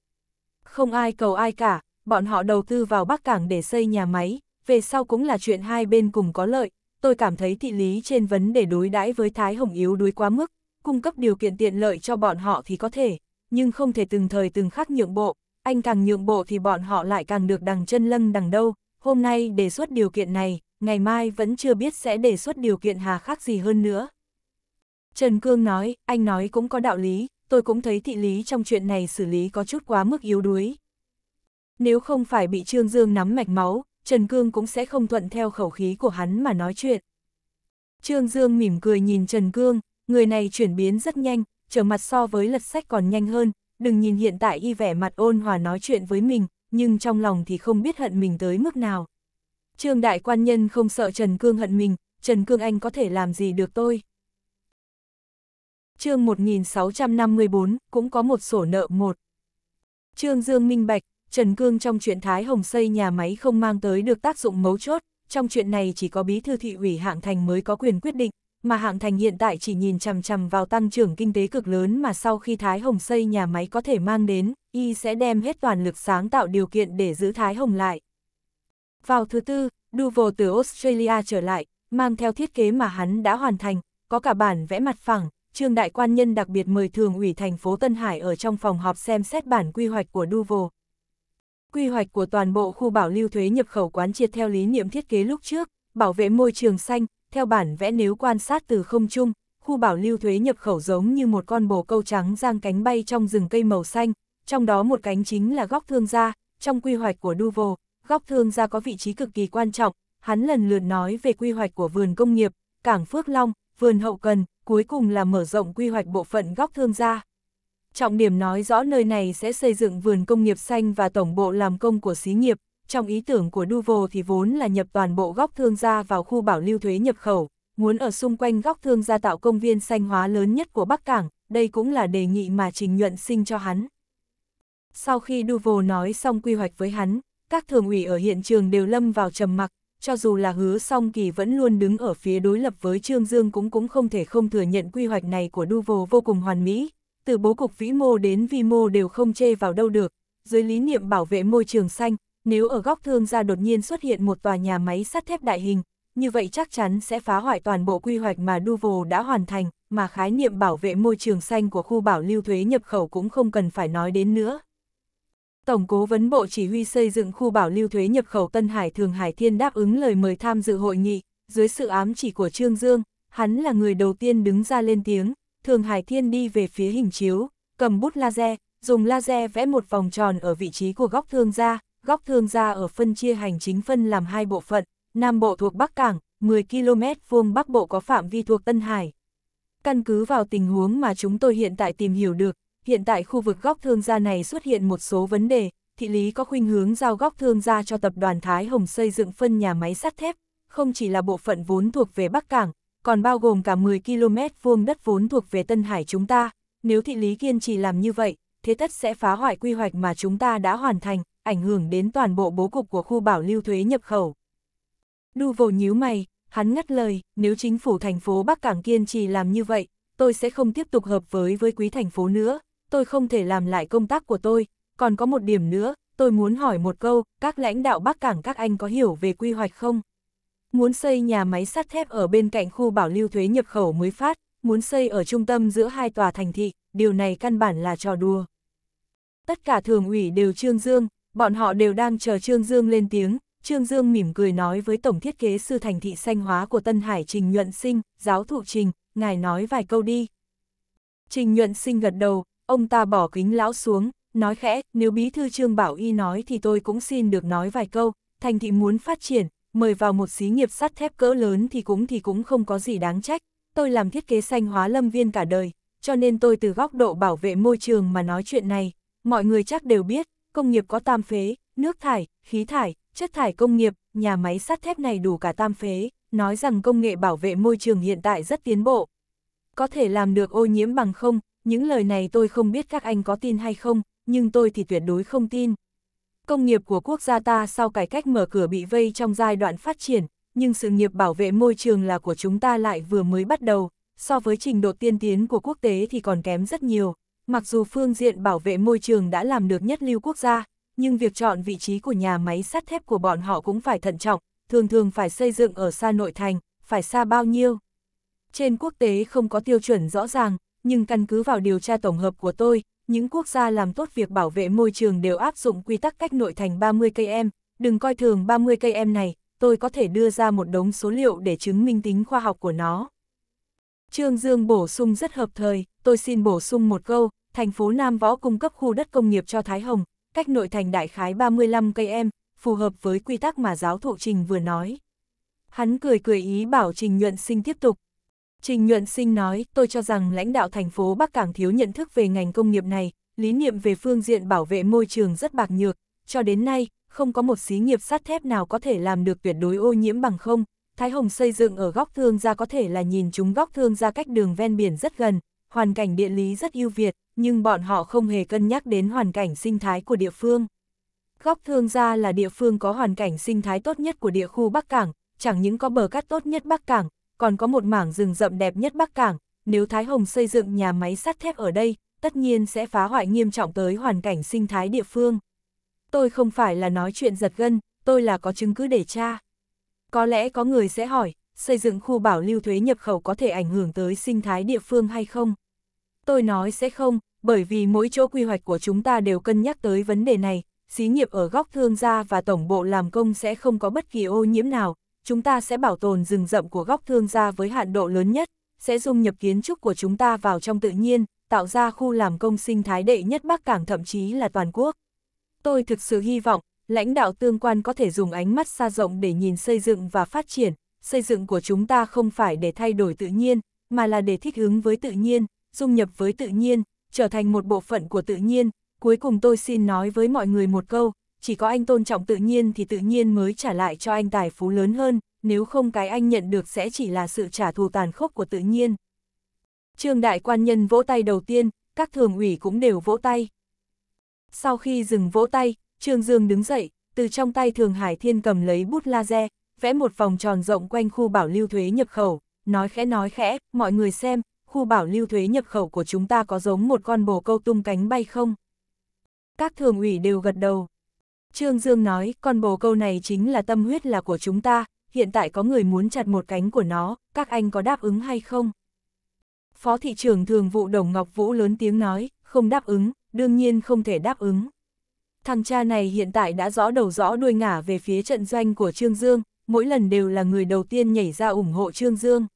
Speaker 1: Không ai cầu ai cả, bọn họ đầu tư vào Bắc Cảng để xây nhà máy, về sau cũng là chuyện hai bên cùng có lợi, tôi cảm thấy thị lý trên vấn đề đối đãi với Thái Hồng yếu đuối quá mức, cung cấp điều kiện tiện lợi cho bọn họ thì có thể, nhưng không thể từng thời từng khắc nhượng bộ, anh càng nhượng bộ thì bọn họ lại càng được đằng chân lân đằng đâu, hôm nay đề xuất điều kiện này, ngày mai vẫn chưa biết sẽ đề xuất điều kiện hà khắc gì hơn nữa. Trần Cương nói, anh nói cũng có đạo lý, tôi cũng thấy thị lý trong chuyện này xử lý có chút quá mức yếu đuối. Nếu không phải bị Trương Dương nắm mạch máu, Trần Cương cũng sẽ không thuận theo khẩu khí của hắn mà nói chuyện. Trương Dương mỉm cười nhìn Trần Cương, người này chuyển biến rất nhanh, trở mặt so với lật sách còn nhanh hơn, đừng nhìn hiện tại y vẻ mặt ôn hòa nói chuyện với mình, nhưng trong lòng thì không biết hận mình tới mức nào. Trương Đại Quan Nhân không sợ Trần Cương hận mình, Trần Cương Anh có thể làm gì được tôi. Chương 1654, cũng có một sổ nợ một. Trương Dương minh bạch, Trần Cương trong chuyện Thái Hồng xây nhà máy không mang tới được tác dụng mấu chốt, trong chuyện này chỉ có bí thư thị ủy hạng thành mới có quyền quyết định, mà hạng thành hiện tại chỉ nhìn chằm chằm vào tăng trưởng kinh tế cực lớn mà sau khi Thái Hồng xây nhà máy có thể mang đến, y sẽ đem hết toàn lực sáng tạo điều kiện để giữ Thái Hồng lại. Vào thứ tư, Duval từ Australia trở lại, mang theo thiết kế mà hắn đã hoàn thành, có cả bản vẽ mặt phẳng, Trương Đại Quan Nhân đặc biệt mời Thường ủy thành phố Tân Hải ở trong phòng họp xem xét bản quy hoạch của Duval quy hoạch của toàn bộ khu bảo lưu thuế nhập khẩu quán triệt theo lý niệm thiết kế lúc trước, bảo vệ môi trường xanh, theo bản vẽ nếu quan sát từ không trung, khu bảo lưu thuế nhập khẩu giống như một con bồ câu trắng giang cánh bay trong rừng cây màu xanh, trong đó một cánh chính là góc thương gia, trong quy hoạch của Duvo, góc thương gia có vị trí cực kỳ quan trọng, hắn lần lượt nói về quy hoạch của vườn công nghiệp, cảng Phước Long, vườn hậu cần, cuối cùng là mở rộng quy hoạch bộ phận góc thương gia trọng điểm nói rõ nơi này sẽ xây dựng vườn công nghiệp xanh và tổng bộ làm công của xí nghiệp. Trong ý tưởng của Duvo thì vốn là nhập toàn bộ góc thương gia vào khu bảo lưu thuế nhập khẩu, muốn ở xung quanh góc thương gia tạo công viên xanh hóa lớn nhất của Bắc Cảng, đây cũng là đề nghị mà Trình Nhuận sinh cho hắn. Sau khi Duvo nói xong quy hoạch với hắn, các thường ủy ở hiện trường đều lâm vào trầm mặc, cho dù là hứa song kỳ vẫn luôn đứng ở phía đối lập với Trương Dương cũng cũng không thể không thừa nhận quy hoạch này của Duvo vô cùng hoàn mỹ, từ bố cục vĩ mô đến vi mô đều không chê vào đâu được. Dưới lý niệm bảo vệ môi trường xanh, nếu ở góc thương gia đột nhiên xuất hiện một tòa nhà máy sắt thép đại hình, như vậy chắc chắn sẽ phá hoại toàn bộ quy hoạch mà Duval đã hoàn thành, mà khái niệm bảo vệ môi trường xanh của khu bảo lưu thuế nhập khẩu cũng không cần phải nói đến nữa. Tổng cố vấn Bộ Chỉ huy xây dựng khu bảo lưu thuế nhập khẩu Tân Hải Thường Hải Thiên đáp ứng lời mời tham dự hội nghị, dưới sự ám chỉ của Trương Dương, hắn là người đầu tiên đứng ra lên tiếng, Thường Hải Thiên đi về phía hình chiếu, cầm bút laser, dùng laser vẽ một vòng tròn ở vị trí của góc thương gia, góc thương gia ở phân chia hành chính phân làm hai bộ phận, Nam Bộ thuộc Bắc Cảng, 10 km vuông Bắc Bộ có phạm vi thuộc Tân Hải. Căn cứ vào tình huống mà chúng tôi hiện tại tìm hiểu được, hiện tại khu vực góc thương gia này xuất hiện một số vấn đề, thị lý có khuynh hướng giao góc thương gia cho tập đoàn Thái Hồng xây dựng phân nhà máy sắt thép, không chỉ là bộ phận vốn thuộc về Bắc Cảng, còn bao gồm cả 10 km vuông đất vốn thuộc về Tân Hải chúng ta. Nếu thị lý kiên trì làm như vậy, thế tất sẽ phá hoại quy hoạch mà chúng ta đã hoàn thành, ảnh hưởng đến toàn bộ bố cục của khu bảo lưu thuế nhập khẩu. Đu vồ nhíu mày, hắn ngắt lời, nếu chính phủ thành phố Bắc Cảng kiên trì làm như vậy, tôi sẽ không tiếp tục hợp với với quý thành phố nữa, tôi không thể làm lại công tác của tôi. Còn có một điểm nữa, tôi muốn hỏi một câu, các lãnh đạo Bắc Cảng các anh có hiểu về quy hoạch không? muốn xây nhà máy sắt thép ở bên cạnh khu bảo lưu thuế nhập khẩu mới phát, muốn xây ở trung tâm giữa hai tòa thành thị, điều này căn bản là trò đùa. Tất cả thường ủy đều Trương Dương, bọn họ đều đang chờ Trương Dương lên tiếng, Trương Dương mỉm cười nói với Tổng Thiết kế Sư Thành Thị Xanh Hóa của Tân Hải Trình Nhuận Sinh, giáo thụ Trình, ngài nói vài câu đi. Trình Nhuận Sinh gật đầu, ông ta bỏ kính lão xuống, nói khẽ, nếu bí thư Trương Bảo Y nói thì tôi cũng xin được nói vài câu, thành thị muốn phát triển, mời vào một xí nghiệp sắt thép cỡ lớn thì cũng thì cũng không có gì đáng trách, tôi làm thiết kế xanh hóa lâm viên cả đời, cho nên tôi từ góc độ bảo vệ môi trường mà nói chuyện này, mọi người chắc đều biết, công nghiệp có tam phế, nước thải, khí thải, chất thải công nghiệp, nhà máy sắt thép này đủ cả tam phế, nói rằng công nghệ bảo vệ môi trường hiện tại rất tiến bộ. Có thể làm được ô nhiễm bằng không, những lời này tôi không biết các anh có tin hay không, nhưng tôi thì tuyệt đối không tin. Công nghiệp của quốc gia ta sau cải cách mở cửa bị vây trong giai đoạn phát triển, nhưng sự nghiệp bảo vệ môi trường là của chúng ta lại vừa mới bắt đầu, so với trình độ tiên tiến của quốc tế thì còn kém rất nhiều. Mặc dù phương diện bảo vệ môi trường đã làm được nhất lưu quốc gia, nhưng việc chọn vị trí của nhà máy sắt thép của bọn họ cũng phải thận trọng, thường thường phải xây dựng ở xa nội thành, phải xa bao nhiêu. Trên quốc tế không có tiêu chuẩn rõ ràng, nhưng căn cứ vào điều tra tổng hợp của tôi, những quốc gia làm tốt việc bảo vệ môi trường đều áp dụng quy tắc cách nội thành 30 km, đừng coi thường 30 km này, tôi có thể đưa ra một đống số liệu để chứng minh tính khoa học của nó. Trương Dương bổ sung rất hợp thời, tôi xin bổ sung một câu, thành phố Nam Võ cung cấp khu đất công nghiệp cho Thái Hồng, cách nội thành đại khái 35 km, phù hợp với quy tắc mà giáo thụ Trình vừa nói. Hắn cười cười ý bảo Trình Nhuận Sinh tiếp tục, Trình Nhuận Sinh nói, tôi cho rằng lãnh đạo thành phố Bắc Cảng thiếu nhận thức về ngành công nghiệp này, lý niệm về phương diện bảo vệ môi trường rất bạc nhược, cho đến nay, không có một xí nghiệp sắt thép nào có thể làm được tuyệt đối ô nhiễm bằng không. Thái Hồng xây dựng ở góc thương gia có thể là nhìn chúng góc thương gia cách đường ven biển rất gần, hoàn cảnh địa lý rất ưu việt, nhưng bọn họ không hề cân nhắc đến hoàn cảnh sinh thái của địa phương. Góc thương gia là địa phương có hoàn cảnh sinh thái tốt nhất của địa khu Bắc Cảng, chẳng những có bờ cát tốt nhất Bắc Cảng, còn có một mảng rừng rậm đẹp nhất Bắc Cảng, nếu Thái Hồng xây dựng nhà máy sắt thép ở đây, tất nhiên sẽ phá hoại nghiêm trọng tới hoàn cảnh sinh thái địa phương. Tôi không phải là nói chuyện giật gân, tôi là có chứng cứ để tra. Có lẽ có người sẽ hỏi, xây dựng khu bảo lưu thuế nhập khẩu có thể ảnh hưởng tới sinh thái địa phương hay không? Tôi nói sẽ không, bởi vì mỗi chỗ quy hoạch của chúng ta đều cân nhắc tới vấn đề này, xí nghiệp ở góc thương gia và tổng bộ làm công sẽ không có bất kỳ ô nhiễm nào, chúng ta sẽ bảo tồn rừng rậm của góc thương gia với hạn độ lớn nhất, sẽ dung nhập kiến trúc của chúng ta vào trong tự nhiên, tạo ra khu làm công sinh thái đệ nhất Bắc Cảng thậm chí là toàn quốc. Tôi thực sự hy vọng, lãnh đạo tương quan có thể dùng ánh mắt xa rộng để nhìn xây dựng và phát triển, xây dựng của chúng ta không phải để thay đổi tự nhiên, mà là để thích ứng với tự nhiên, dung nhập với tự nhiên, trở thành một bộ phận của tự nhiên. Cuối cùng tôi xin nói với mọi người một câu, chỉ có anh tôn trọng tự nhiên thì tự nhiên mới trả lại cho anh tài phú lớn hơn, nếu không cái anh nhận được sẽ chỉ là sự trả thù tàn khốc của tự nhiên. Trương đại quan nhân vỗ tay đầu tiên, các thường ủy cũng đều vỗ tay. Sau khi dừng vỗ tay, Trương Dương đứng dậy, từ trong tay Thường Hải Thiên cầm lấy bút laser, vẽ một vòng tròn rộng quanh khu bảo lưu thuế nhập khẩu, nói khẽ nói khẽ, mọi người xem, khu bảo lưu thuế nhập khẩu của chúng ta có giống một con bồ câu tung cánh bay không? Các thường ủy đều gật đầu. Trương Dương nói, con bồ câu này chính là tâm huyết là của chúng ta, hiện tại có người muốn chặt một cánh của nó, các anh có đáp ứng hay không? Phó thị trưởng thường vụ Đồng Ngọc Vũ lớn tiếng nói, không đáp ứng, đương nhiên không thể đáp ứng. Thằng cha này hiện tại đã rõ đầu rõ đuôi ngả về phía trận doanh của Trương Dương, mỗi lần đều là người đầu tiên nhảy ra ủng hộ Trương Dương.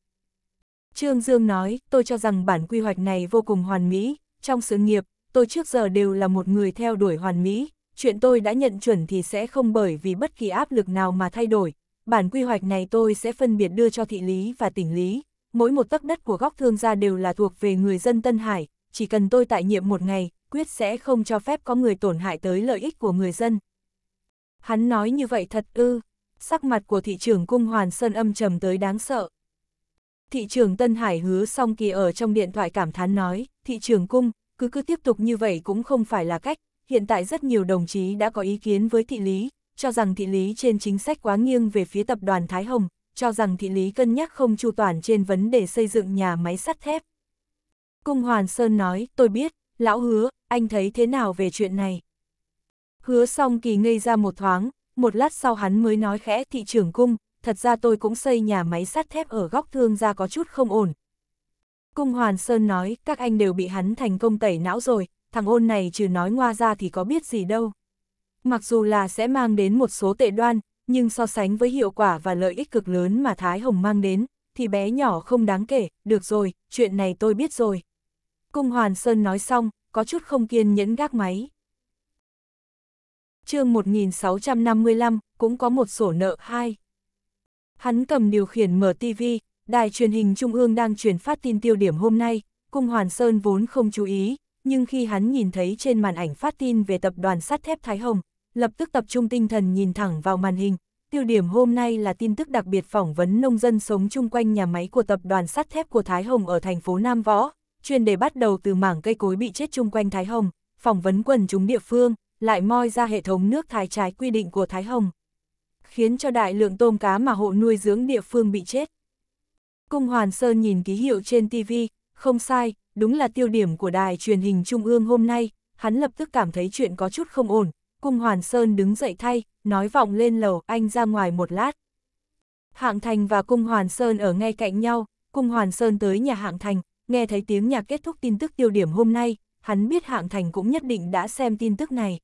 Speaker 1: Trương Dương nói, tôi cho rằng bản quy hoạch này vô cùng hoàn mỹ, trong sự nghiệp, tôi trước giờ đều là một người theo đuổi hoàn mỹ, chuyện tôi đã nhận chuẩn thì sẽ không bởi vì bất kỳ áp lực nào mà thay đổi. Bản quy hoạch này tôi sẽ phân biệt đưa cho thị lý và tỉnh lý. Mỗi một tấc đất của góc thương gia đều là thuộc về người dân Tân Hải. Chỉ cần tôi tại nhiệm một ngày, quyết sẽ không cho phép có người tổn hại tới lợi ích của người dân. Hắn nói như vậy thật ư. Sắc mặt của thị trường cung Hoàn Sơn âm trầm tới đáng sợ. Thị trường Tân Hải hứa xong kỳ ở trong điện thoại cảm thán nói, thị trường cung, cứ cứ tiếp tục như vậy cũng không phải là cách, hiện tại rất nhiều đồng chí đã có ý kiến với thị lý, cho rằng thị lý trên chính sách quá nghiêng về phía tập đoàn Thái Hồng, cho rằng thị lý cân nhắc không chu toàn trên vấn đề xây dựng nhà máy sắt thép. Cung Hoàn Sơn nói, tôi biết, lão hứa, anh thấy thế nào về chuyện này? Hứa xong kỳ ngây ra một thoáng, một lát sau hắn mới nói khẽ thị trưởng cung, thật ra tôi cũng xây nhà máy sắt thép ở góc thương ra có chút không ổn. Cung Hoàn Sơn nói, các anh đều bị hắn thành công tẩy não rồi, thằng ôn này trừ nói ngoa ra thì có biết gì đâu. Mặc dù là sẽ mang đến một số tệ đoan, nhưng so sánh với hiệu quả và lợi ích cực lớn mà Thái Hồng mang đến, thì bé nhỏ không đáng kể, được rồi, chuyện này tôi biết rồi. Cung Hoàn Sơn nói xong, có chút không kiên nhẫn gác máy. chương 1655, cũng có một sổ nợ hai. Hắn cầm điều khiển mở TV, đài truyền hình Trung ương đang truyền phát tin tiêu điểm hôm nay, Cung Hoàn Sơn vốn không chú ý, nhưng khi hắn nhìn thấy trên màn ảnh phát tin về tập đoàn sắt thép Thái Hồng, lập tức tập trung tinh thần nhìn thẳng vào màn hình. Tiêu điểm hôm nay là tin tức đặc biệt phỏng vấn nông dân sống chung quanh nhà máy của tập đoàn sắt thép của Thái Hồng ở thành phố Nam Võ, chuyên đề bắt đầu từ mảng cây cối bị chết chung quanh Thái Hồng, phỏng vấn quần chúng địa phương, lại moi ra hệ thống nước thái trái quy định của Thái Hồng, khiến cho đại lượng tôm cá mà hộ nuôi dưỡng địa phương bị chết. Cung Hoàn Sơn nhìn ký hiệu trên TV, không sai, đúng là tiêu điểm của đài truyền hình Trung ương hôm nay, hắn lập tức cảm thấy chuyện có chút không ổn, cung Hoàn Sơn đứng dậy thay, nói vọng lên lầu, anh ra ngoài một lát. Hạng Thành và cung Hoàn Sơn ở ngay cạnh nhau, cung Hoàn Sơn tới nhà Hạng Thành, nghe thấy tiếng nhạc kết thúc tin tức tiêu điểm hôm nay, hắn biết Hạng Thành cũng nhất định đã xem tin tức này.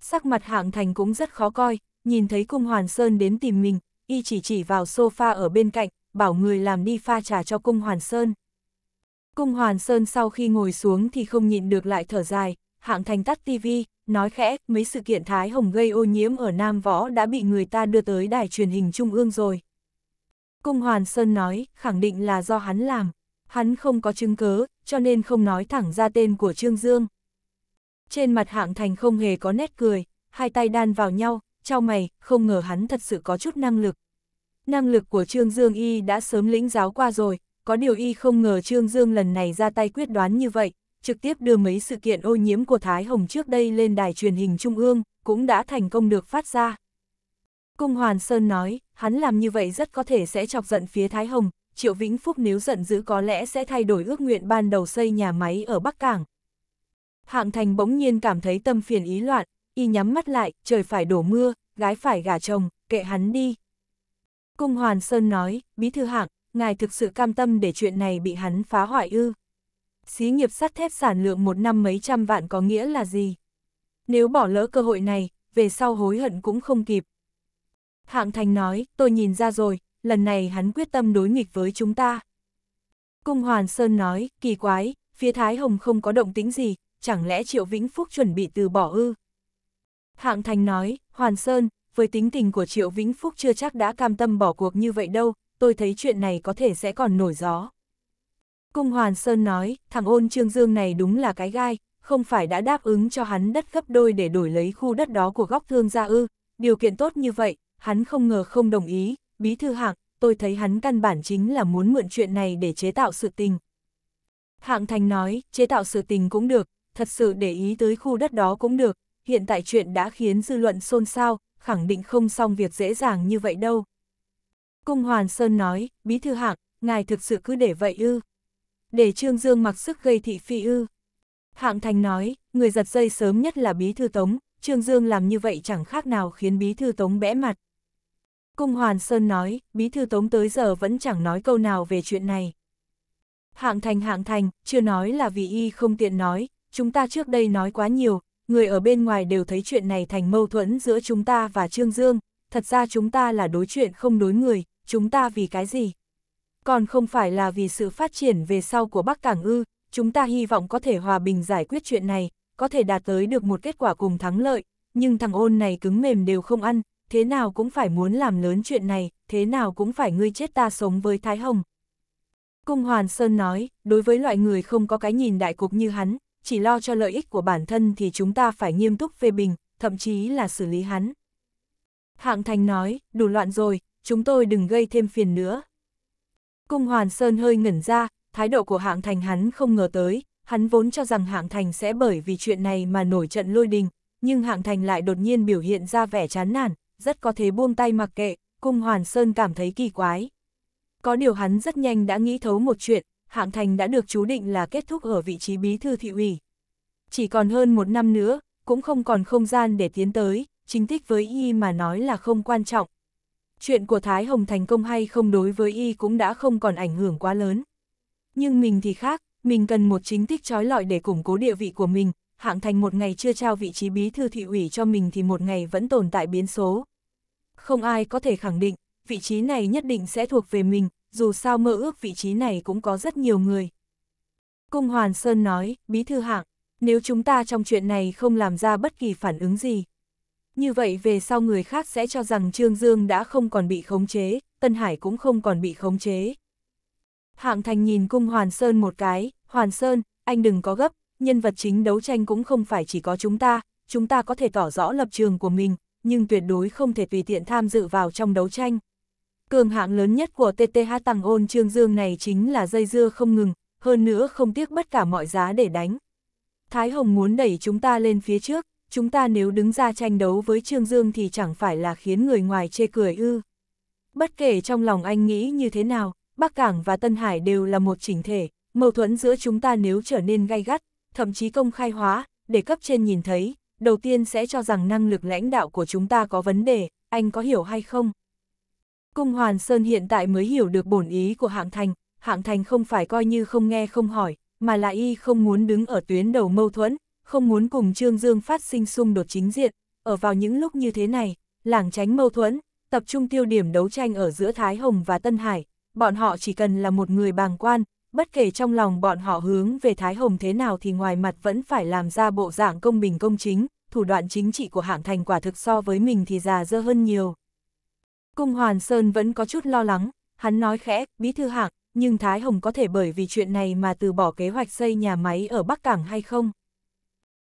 Speaker 1: Sắc mặt Hạng Thành cũng rất khó coi, nhìn thấy cung Hoàn Sơn đến tìm mình, y chỉ chỉ vào sofa ở bên cạnh, bảo người làm đi pha trà cho cung Hoàn Sơn. Cung Hoàn Sơn sau khi ngồi xuống thì không nhịn được lại thở dài, hạng thành tắt TV, nói khẽ, mấy sự kiện Thái Hồng gây ô nhiễm ở Nam Võ đã bị người ta đưa tới đài truyền hình Trung ương rồi. Cung Hoàn Sơn nói, khẳng định là do hắn làm, hắn không có chứng cớ, cho nên không nói thẳng ra tên của Trương Dương. Trên mặt hạng thành không hề có nét cười, hai tay đan vào nhau, trao mày, không ngờ hắn thật sự có chút năng lực. Năng lực của Trương Dương Y đã sớm lĩnh giáo qua rồi, có điều y không ngờ Trương Dương lần này ra tay quyết đoán như vậy, trực tiếp đưa mấy sự kiện ô nhiễm của Thái Hồng trước đây lên đài truyền hình Trung ương, cũng đã thành công được phát ra. Cung Hoàn Sơn nói, hắn làm như vậy rất có thể sẽ chọc giận phía Thái Hồng, Triệu Vĩnh Phúc nếu giận dữ có lẽ sẽ thay đổi ước nguyện ban đầu xây nhà máy ở Bắc Cảng. Hạng Thành bỗng nhiên cảm thấy tâm phiền ý loạn, y nhắm mắt lại, trời phải đổ mưa, gái phải gả chồng, kệ hắn đi. Cung Hoàn Sơn nói, bí thư hạng, ngài thực sự cam tâm để chuyện này bị hắn phá hoại ư. Xí nghiệp sắt thép sản lượng một năm mấy trăm vạn có nghĩa là gì? Nếu bỏ lỡ cơ hội này, về sau hối hận cũng không kịp. Hạng Thành nói, tôi nhìn ra rồi, lần này hắn quyết tâm đối nghịch với chúng ta. Cung Hoàn Sơn nói, kỳ quái, phía Thái Hồng không có động tĩnh gì, chẳng lẽ Triệu Vĩnh Phúc chuẩn bị từ bỏ ư? Hạng Thành nói, Hoàn Sơn, với tính tình của Triệu Vĩnh Phúc chưa chắc đã cam tâm bỏ cuộc như vậy đâu, tôi thấy chuyện này có thể sẽ còn nổi gió. Cung Hoàn Sơn nói, thằng ôn Trương Dương này đúng là cái gai, không phải đã đáp ứng cho hắn đất gấp đôi để đổi lấy khu đất đó của góc thương gia ư, điều kiện tốt như vậy, hắn không ngờ không đồng ý, bí thư hạng, tôi thấy hắn căn bản chính là muốn mượn chuyện này để chế tạo sự tình. Hạng Thành nói, chế tạo sự tình cũng được, thật sự để ý tới khu đất đó cũng được, hiện tại chuyện đã khiến dư luận xôn xao, khẳng định không xong việc dễ dàng như vậy đâu. Cung Hoàn Sơn nói, Bí Thư Hạc, ngài thực sự cứ để vậy ư. Để Trương Dương mặc sức gây thị phi ư. Hạng Thành nói, người giật dây sớm nhất là Bí Thư Tống, Trương Dương làm như vậy chẳng khác nào khiến Bí Thư Tống bẽ mặt. Cung Hoàn Sơn nói, Bí Thư Tống tới giờ vẫn chẳng nói câu nào về chuyện này. Hạng Thành Hạng Thành, chưa nói là vì y không tiện nói, chúng ta trước đây nói quá nhiều, người ở bên ngoài đều thấy chuyện này thành mâu thuẫn giữa chúng ta và Trương Dương, thật ra chúng ta là đối chuyện không đối người, chúng ta vì cái gì? Còn không phải là vì sự phát triển về sau của Bắc Cảng ư, chúng ta hy vọng có thể hòa bình giải quyết chuyện này, có thể đạt tới được một kết quả cùng thắng lợi, nhưng thằng ôn này cứng mềm đều không ăn, thế nào cũng phải muốn làm lớn chuyện này, thế nào cũng phải ngươi chết ta sống với Thái Hồng. Cung Hoàn Sơn nói, đối với loại người không có cái nhìn đại cục như hắn, chỉ lo cho lợi ích của bản thân thì chúng ta phải nghiêm túc phê bình, thậm chí là xử lý hắn. Hạng Thành nói, đủ loạn rồi, chúng tôi đừng gây thêm phiền nữa. Cung Hoàn Sơn hơi ngẩn ra, thái độ của hạng thành hắn không ngờ tới, hắn vốn cho rằng hạng thành sẽ bởi vì chuyện này mà nổi trận lôi đình, nhưng hạng thành lại đột nhiên biểu hiện ra vẻ chán nản, rất có thể buông tay mặc kệ, Cung Hoàn Sơn cảm thấy kỳ quái. Có điều hắn rất nhanh đã nghĩ thấu một chuyện, hạng thành đã được chú định là kết thúc ở vị trí bí thư thị ủy. Chỉ còn hơn một năm nữa, cũng không còn không gian để tiến tới, chính tích với y mà nói là không quan trọng, chuyện của Thái Hồng thành công hay không đối với y cũng đã không còn ảnh hưởng quá lớn. Nhưng mình thì khác, mình cần một chính tích trói lọi để củng cố địa vị của mình, hạng thành một ngày chưa trao vị trí bí thư thị ủy cho mình thì một ngày vẫn tồn tại biến số. Không ai có thể khẳng định, vị trí này nhất định sẽ thuộc về mình, dù sao mơ ước vị trí này cũng có rất nhiều người. Cung Hoàn Sơn nói, bí thư hạng, nếu chúng ta trong chuyện này không làm ra bất kỳ phản ứng gì, như vậy về sau người khác sẽ cho rằng Trương Dương đã không còn bị khống chế, Tân Hải cũng không còn bị khống chế. Hạng Thành nhìn cung Hoàn Sơn một cái, Hoàn Sơn, anh đừng có gấp, nhân vật chính đấu tranh cũng không phải chỉ có chúng ta, chúng ta có thể tỏ rõ lập trường của mình, nhưng tuyệt đối không thể tùy tiện tham dự vào trong đấu tranh. Cường hạng lớn nhất của TTH Tăng Ôn Trương Dương này chính là dây dưa không ngừng, hơn nữa không tiếc bất cả mọi giá để đánh. Thái Hồng muốn đẩy chúng ta lên phía trước, chúng ta nếu đứng ra tranh đấu với Trương Dương thì chẳng phải là khiến người ngoài chê cười ư. Bất kể trong lòng anh nghĩ như thế nào, Bắc Cảng và Tân Hải đều là một chỉnh thể, mâu thuẫn giữa chúng ta nếu trở nên gay gắt, thậm chí công khai hóa, để cấp trên nhìn thấy, đầu tiên sẽ cho rằng năng lực lãnh đạo của chúng ta có vấn đề, anh có hiểu hay không? Cung Hoàn Sơn hiện tại mới hiểu được bổn ý của Hạng Thành, Hạng Thành không phải coi như không nghe không hỏi, mà là y không muốn đứng ở tuyến đầu mâu thuẫn, không muốn cùng Trương Dương phát sinh xung đột chính diện, ở vào những lúc như thế này, làng tránh mâu thuẫn, tập trung tiêu điểm đấu tranh ở giữa Thái Hồng và Tân Hải, bọn họ chỉ cần là một người bàng quan, bất kể trong lòng bọn họ hướng về Thái Hồng thế nào thì ngoài mặt vẫn phải làm ra bộ dạng công bình công chính, thủ đoạn chính trị của hạng thành quả thực so với mình thì già dơ hơn nhiều. Cung Hoàn Sơn vẫn có chút lo lắng, hắn nói khẽ, bí thư hạng, nhưng Thái Hồng có thể bởi vì chuyện này mà từ bỏ kế hoạch xây nhà máy ở Bắc Cảng hay không?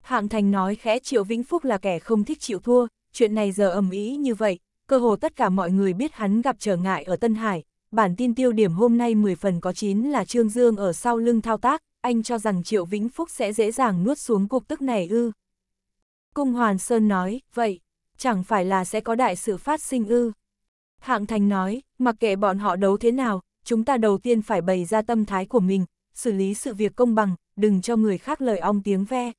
Speaker 1: Hạng Thành nói khẽ Triệu Vĩnh Phúc là kẻ không thích chịu thua, chuyện này giờ ầm ý như vậy, cơ hồ tất cả mọi người biết hắn gặp trở ngại ở Tân Hải. Bản tin tiêu điểm hôm nay 10 phần có 9 là Trương Dương ở sau lưng thao tác, anh cho rằng Triệu Vĩnh Phúc sẽ dễ dàng nuốt xuống cục tức này ư. Cung Hoàn Sơn nói, vậy, chẳng phải là sẽ có đại sự phát sinh ư. Hạng Thành nói, mặc kệ bọn họ đấu thế nào, chúng ta đầu tiên phải bày ra tâm thái của mình, xử lý sự việc công bằng, đừng cho người khác lời ong tiếng ve.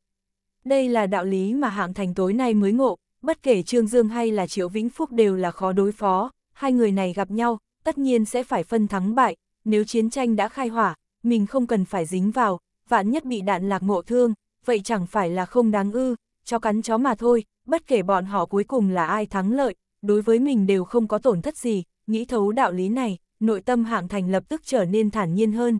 Speaker 1: Đây là đạo lý mà hạng thành tối nay mới ngộ, bất kể Trương Dương hay là Triệu Vĩnh Phúc đều là khó đối phó, hai người này gặp nhau, tất nhiên sẽ phải phân thắng bại, nếu chiến tranh đã khai hỏa, mình không cần phải dính vào, vạn nhất bị đạn lạc ngộ thương, vậy chẳng phải là không đáng ư, cho cắn chó mà thôi, bất kể bọn họ cuối cùng là ai thắng lợi, đối với mình đều không có tổn thất gì, nghĩ thấu đạo lý này, nội tâm hạng thành lập tức trở nên thản nhiên hơn.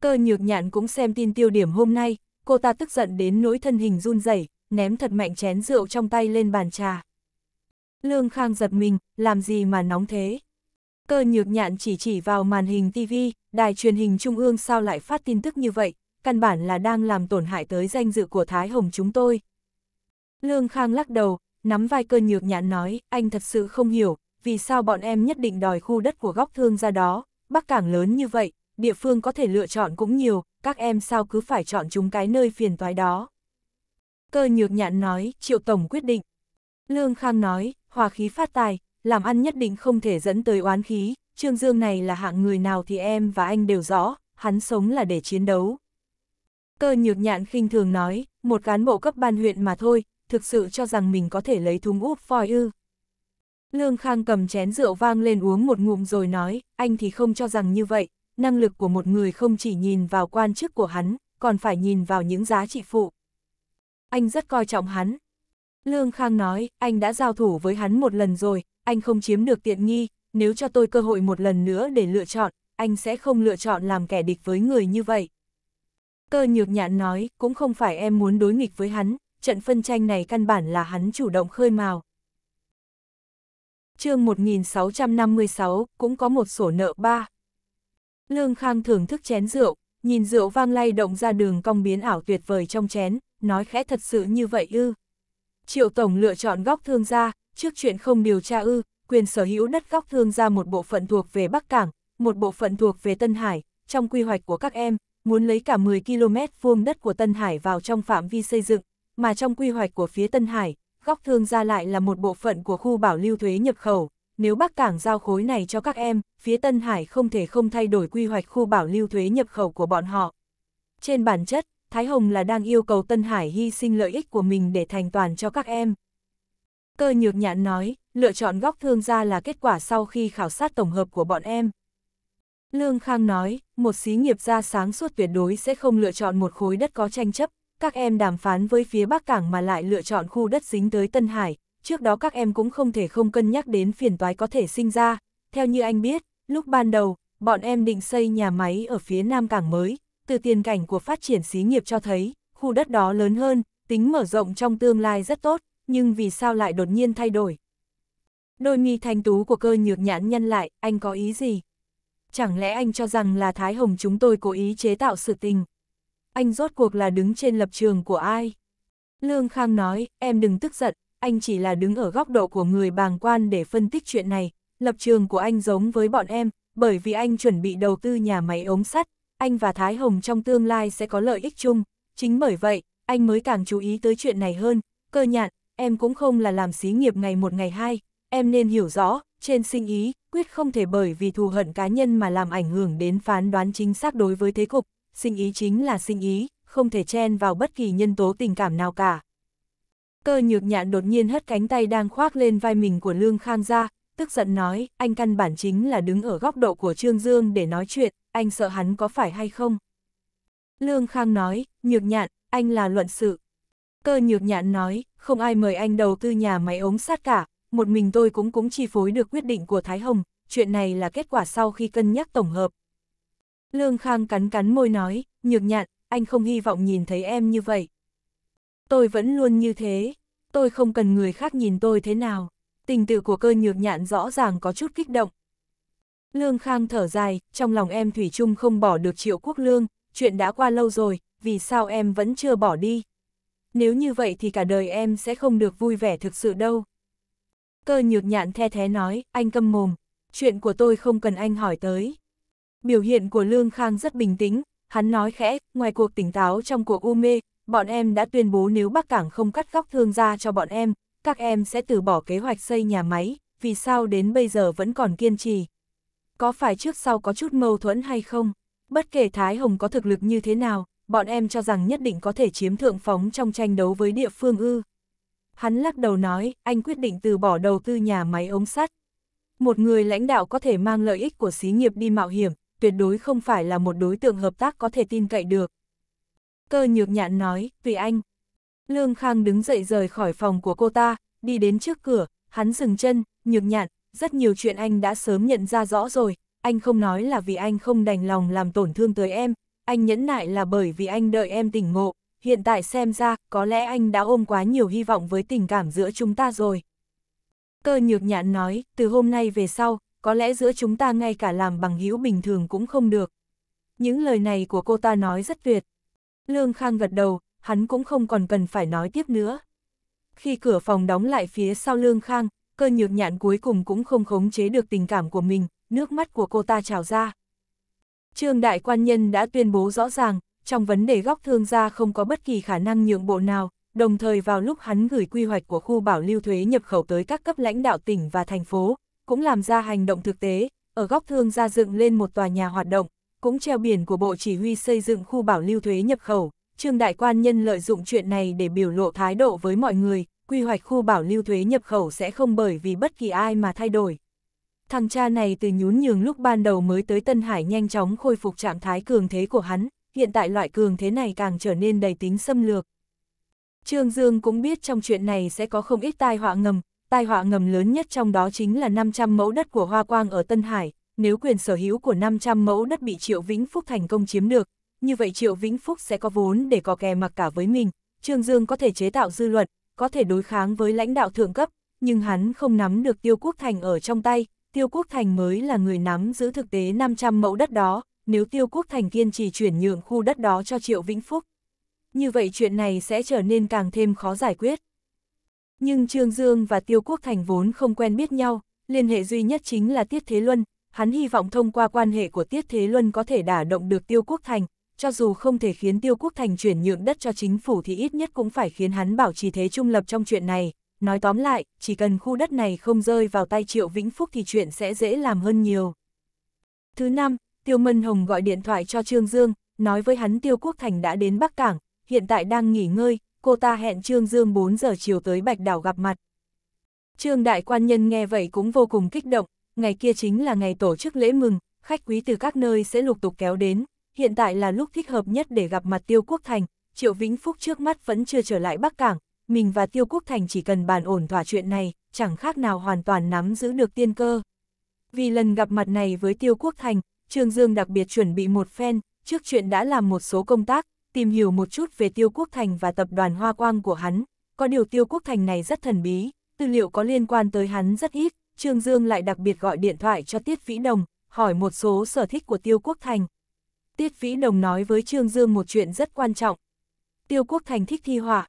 Speaker 1: Cơ nhược nhạn cũng xem tin tiêu điểm hôm nay, cô ta tức giận đến nỗi thân hình run rẩy, ném thật mạnh chén rượu trong tay lên bàn trà. Lương Khang giật mình, làm gì mà nóng thế? Cơ nhược nhạn chỉ chỉ vào màn hình TV, đài truyền hình trung ương sao lại phát tin tức như vậy, căn bản là đang làm tổn hại tới danh dự của Thái Hồng chúng tôi. Lương Khang lắc đầu, nắm vai cơ nhược nhạn nói, anh thật sự không hiểu, vì sao bọn em nhất định đòi khu đất của góc thương ra đó, Bắc Cảng lớn như vậy, địa phương có thể lựa chọn cũng nhiều, các em sao cứ phải chọn chúng cái nơi phiền toái đó. Cơ nhược nhạn nói, triệu tổng quyết định. Lương Khang nói, hòa khí phát tài, làm ăn nhất định không thể dẫn tới oán khí, Trương Dương này là hạng người nào thì em và anh đều rõ, hắn sống là để chiến đấu. Cơ nhược nhạn khinh thường nói, một cán bộ cấp ban huyện mà thôi, thực sự cho rằng mình có thể lấy thúng úp phòi ư. Lương Khang cầm chén rượu vang lên uống một ngụm rồi nói, anh thì không cho rằng như vậy, năng lực của một người không chỉ nhìn vào quan chức của hắn, còn phải nhìn vào những giá trị phụ. Anh rất coi trọng hắn. Lương Khang nói, anh đã giao thủ với hắn một lần rồi, anh không chiếm được tiện nghi, nếu cho tôi cơ hội một lần nữa để lựa chọn, anh sẽ không lựa chọn làm kẻ địch với người như vậy. Cơ nhược Nhãn nói, cũng không phải em muốn đối nghịch với hắn, trận phân tranh này căn bản là hắn chủ động khơi mào. chương 1656, cũng có một sổ nợ ba. Lương Khang thưởng thức chén rượu, nhìn rượu vang lay động ra đường cong biến ảo tuyệt vời trong chén, nói khẽ thật sự như vậy ư. Triệu Tổng lựa chọn góc thương gia, trước chuyện không điều tra ư, quyền sở hữu đất góc thương gia một bộ phận thuộc về Bắc Cảng, một bộ phận thuộc về Tân Hải, trong quy hoạch của các em, muốn lấy cả 10 km vuông đất của Tân Hải vào trong phạm vi xây dựng, mà trong quy hoạch của phía Tân Hải, góc thương gia lại là một bộ phận của khu bảo lưu thuế nhập khẩu, nếu Bắc Cảng giao khối này cho các em, phía Tân Hải không thể không thay đổi quy hoạch khu bảo lưu thuế nhập khẩu của bọn họ. Trên bản chất, Thái Hồng là đang yêu cầu Tân Hải hy sinh lợi ích của mình để thành toàn cho các em. Cơ nhược nhãn nói, lựa chọn góc thương gia là kết quả sau khi khảo sát tổng hợp của bọn em. Lương Khang nói, một xí nghiệp gia sáng suốt tuyệt đối sẽ không lựa chọn một khối đất có tranh chấp, các em đàm phán với phía Bắc Cảng mà lại lựa chọn khu đất dính tới Tân Hải, trước đó các em cũng không thể không cân nhắc đến phiền toái có thể sinh ra. Theo như anh biết, lúc ban đầu, bọn em định xây nhà máy ở phía Nam Cảng mới, từ tiền cảnh của phát triển xí nghiệp cho thấy, khu đất đó lớn hơn, tính mở rộng trong tương lai rất tốt, nhưng vì sao lại đột nhiên thay đổi? Đôi mi thanh tú của cơ nhược nhãn nhân lại, anh có ý gì? Chẳng lẽ anh cho rằng là Thái Hồng chúng tôi cố ý chế tạo sự tình? Anh rốt cuộc là đứng trên lập trường của ai? Lương Khang nói, em đừng tức giận, anh chỉ là đứng ở góc độ của người bàng quan để phân tích chuyện này, lập trường của anh giống với bọn em, bởi vì anh chuẩn bị đầu tư nhà máy ống sắt, anh và Thái Hồng trong tương lai sẽ có lợi ích chung, chính bởi vậy, anh mới càng chú ý tới chuyện này hơn, cơ nhạn, em cũng không là làm xí nghiệp ngày một ngày hai, em nên hiểu rõ, trên sinh ý, quyết không thể bởi vì thù hận cá nhân mà làm ảnh hưởng đến phán đoán chính xác đối với thế cục, sinh ý chính là sinh ý, không thể chen vào bất kỳ nhân tố tình cảm nào cả. Cơ nhược nhạn đột nhiên hất cánh tay đang khoác lên vai mình của Lương Khang ra, tức giận nói, anh căn bản chính là đứng ở góc độ của Trương Dương để nói chuyện, anh sợ hắn có phải hay không? Lương Khang nói, nhược nhạn, anh là luận sự. Cơ nhược nhạn nói, không ai mời anh đầu tư nhà máy ống sát cả, một mình tôi cũng cũng chi phối được quyết định của Thái Hồng, chuyện này là kết quả sau khi cân nhắc tổng hợp. Lương Khang cắn cắn môi nói, nhược nhạn, anh không hy vọng nhìn thấy em như vậy tôi vẫn luôn như thế, tôi không cần người khác nhìn tôi thế nào. Tình tự của cơ nhược nhạn rõ ràng có chút kích động. Lương Khang thở dài, trong lòng em Thủy chung không bỏ được triệu quốc lương, chuyện đã qua lâu rồi, vì sao em vẫn chưa bỏ đi. Nếu như vậy thì cả đời em sẽ không được vui vẻ thực sự đâu. Cơ nhược nhạn the thế nói, anh câm mồm, chuyện của tôi không cần anh hỏi tới. Biểu hiện của Lương Khang rất bình tĩnh, hắn nói khẽ, ngoài cuộc tỉnh táo trong cuộc u mê, bọn em đã tuyên bố nếu Bắc Cảng không cắt góc thương gia cho bọn em, các em sẽ từ bỏ kế hoạch xây nhà máy, vì sao đến bây giờ vẫn còn kiên trì. Có phải trước sau có chút mâu thuẫn hay không? Bất kể Thái Hồng có thực lực như thế nào, bọn em cho rằng nhất định có thể chiếm thượng phóng trong tranh đấu với địa phương ư. Hắn lắc đầu nói, anh quyết định từ bỏ đầu tư nhà máy ống sắt. Một người lãnh đạo có thể mang lợi ích của xí nghiệp đi mạo hiểm, tuyệt đối không phải là một đối tượng hợp tác có thể tin cậy được cơ nhược nhạn nói, vì anh. Lương Khang đứng dậy rời khỏi phòng của cô ta, đi đến trước cửa, hắn dừng chân, nhược nhạn, rất nhiều chuyện anh đã sớm nhận ra rõ rồi, anh không nói là vì anh không đành lòng làm tổn thương tới em, anh nhẫn nại là bởi vì anh đợi em tỉnh ngộ, hiện tại xem ra, có lẽ anh đã ôm quá nhiều hy vọng với tình cảm giữa chúng ta rồi. Cơ nhược nhạn nói, từ hôm nay về sau, có lẽ giữa chúng ta ngay cả làm bằng hữu bình thường cũng không được. Những lời này của cô ta nói rất tuyệt, Lương Khang gật đầu, hắn cũng không còn cần phải nói tiếp nữa. Khi cửa phòng đóng lại phía sau Lương Khang, cơ nhược nhạn cuối cùng cũng không khống chế được tình cảm của mình, nước mắt của cô ta trào ra. Trương Đại Quan Nhân đã tuyên bố rõ ràng, trong vấn đề góc thương gia không có bất kỳ khả năng nhượng bộ nào, đồng thời vào lúc hắn gửi quy hoạch của khu bảo lưu thuế nhập khẩu tới các cấp lãnh đạo tỉnh và thành phố, cũng làm ra hành động thực tế, ở góc thương gia dựng lên một tòa nhà hoạt động, cũng treo biển của Bộ Chỉ huy xây dựng khu bảo lưu thuế nhập khẩu, Trương Đại Quan Nhân lợi dụng chuyện này để biểu lộ thái độ với mọi người, quy hoạch khu bảo lưu thuế nhập khẩu sẽ không bởi vì bất kỳ ai mà thay đổi. Thằng cha này từ nhún nhường lúc ban đầu mới tới Tân Hải nhanh chóng khôi phục trạng thái cường thế của hắn, hiện tại loại cường thế này càng trở nên đầy tính xâm lược. Trương Dương cũng biết trong chuyện này sẽ có không ít tai họa ngầm, tai họa ngầm lớn nhất trong đó chính là 500 mẫu đất của Hoa Quang ở Tân Hải, nếu quyền sở hữu của 500 mẫu đất bị Triệu Vĩnh Phúc thành công chiếm được, như vậy Triệu Vĩnh Phúc sẽ có vốn để có kè mặc cả với mình, Trương Dương có thể chế tạo dư luận, có thể đối kháng với lãnh đạo thượng cấp, nhưng hắn không nắm được Tiêu Quốc Thành ở trong tay, Tiêu Quốc Thành mới là người nắm giữ thực tế 500 mẫu đất đó, nếu Tiêu Quốc Thành kiên trì chuyển nhượng khu đất đó cho Triệu Vĩnh Phúc. Như vậy chuyện này sẽ trở nên càng thêm khó giải quyết. Nhưng Trương Dương và Tiêu Quốc Thành vốn không quen biết nhau, liên hệ duy nhất chính là Tiết Thế Luân, hắn hy vọng thông qua quan hệ của Tiết Thế Luân có thể đả động được Tiêu Quốc Thành, cho dù không thể khiến Tiêu Quốc Thành chuyển nhượng đất cho chính phủ thì ít nhất cũng phải khiến hắn bảo trì thế trung lập trong chuyện này. Nói tóm lại, chỉ cần khu đất này không rơi vào tay Triệu Vĩnh Phúc thì chuyện sẽ dễ làm hơn nhiều. Thứ năm, Tiêu Mân Hồng gọi điện thoại cho Trương Dương, nói với hắn Tiêu Quốc Thành đã đến Bắc Cảng, hiện tại đang nghỉ ngơi, cô ta hẹn Trương Dương 4 giờ chiều tới Bạch Đảo gặp mặt. Trương Đại Quan Nhân nghe vậy cũng vô cùng kích động, ngày kia chính là ngày tổ chức lễ mừng, khách quý từ các nơi sẽ lục tục kéo đến, hiện tại là lúc thích hợp nhất để gặp mặt Tiêu Quốc Thành, Triệu Vĩnh Phúc trước mắt vẫn chưa trở lại Bắc Cảng, mình và Tiêu Quốc Thành chỉ cần bàn ổn thỏa chuyện này, chẳng khác nào hoàn toàn nắm giữ được tiên cơ. Vì lần gặp mặt này với Tiêu Quốc Thành, Trương Dương đặc biệt chuẩn bị một phen, trước chuyện đã làm một số công tác, tìm hiểu một chút về Tiêu Quốc Thành và tập đoàn Hoa Quang của hắn, có điều Tiêu Quốc Thành này rất thần bí, tư liệu có liên quan tới hắn rất ít, Trương Dương lại đặc biệt gọi điện thoại cho Tiết Vĩ Đồng, hỏi một số sở thích của Tiêu Quốc Thành. Tiết Vĩ Đồng nói với Trương Dương một chuyện rất quan trọng. Tiêu Quốc Thành thích thi họa.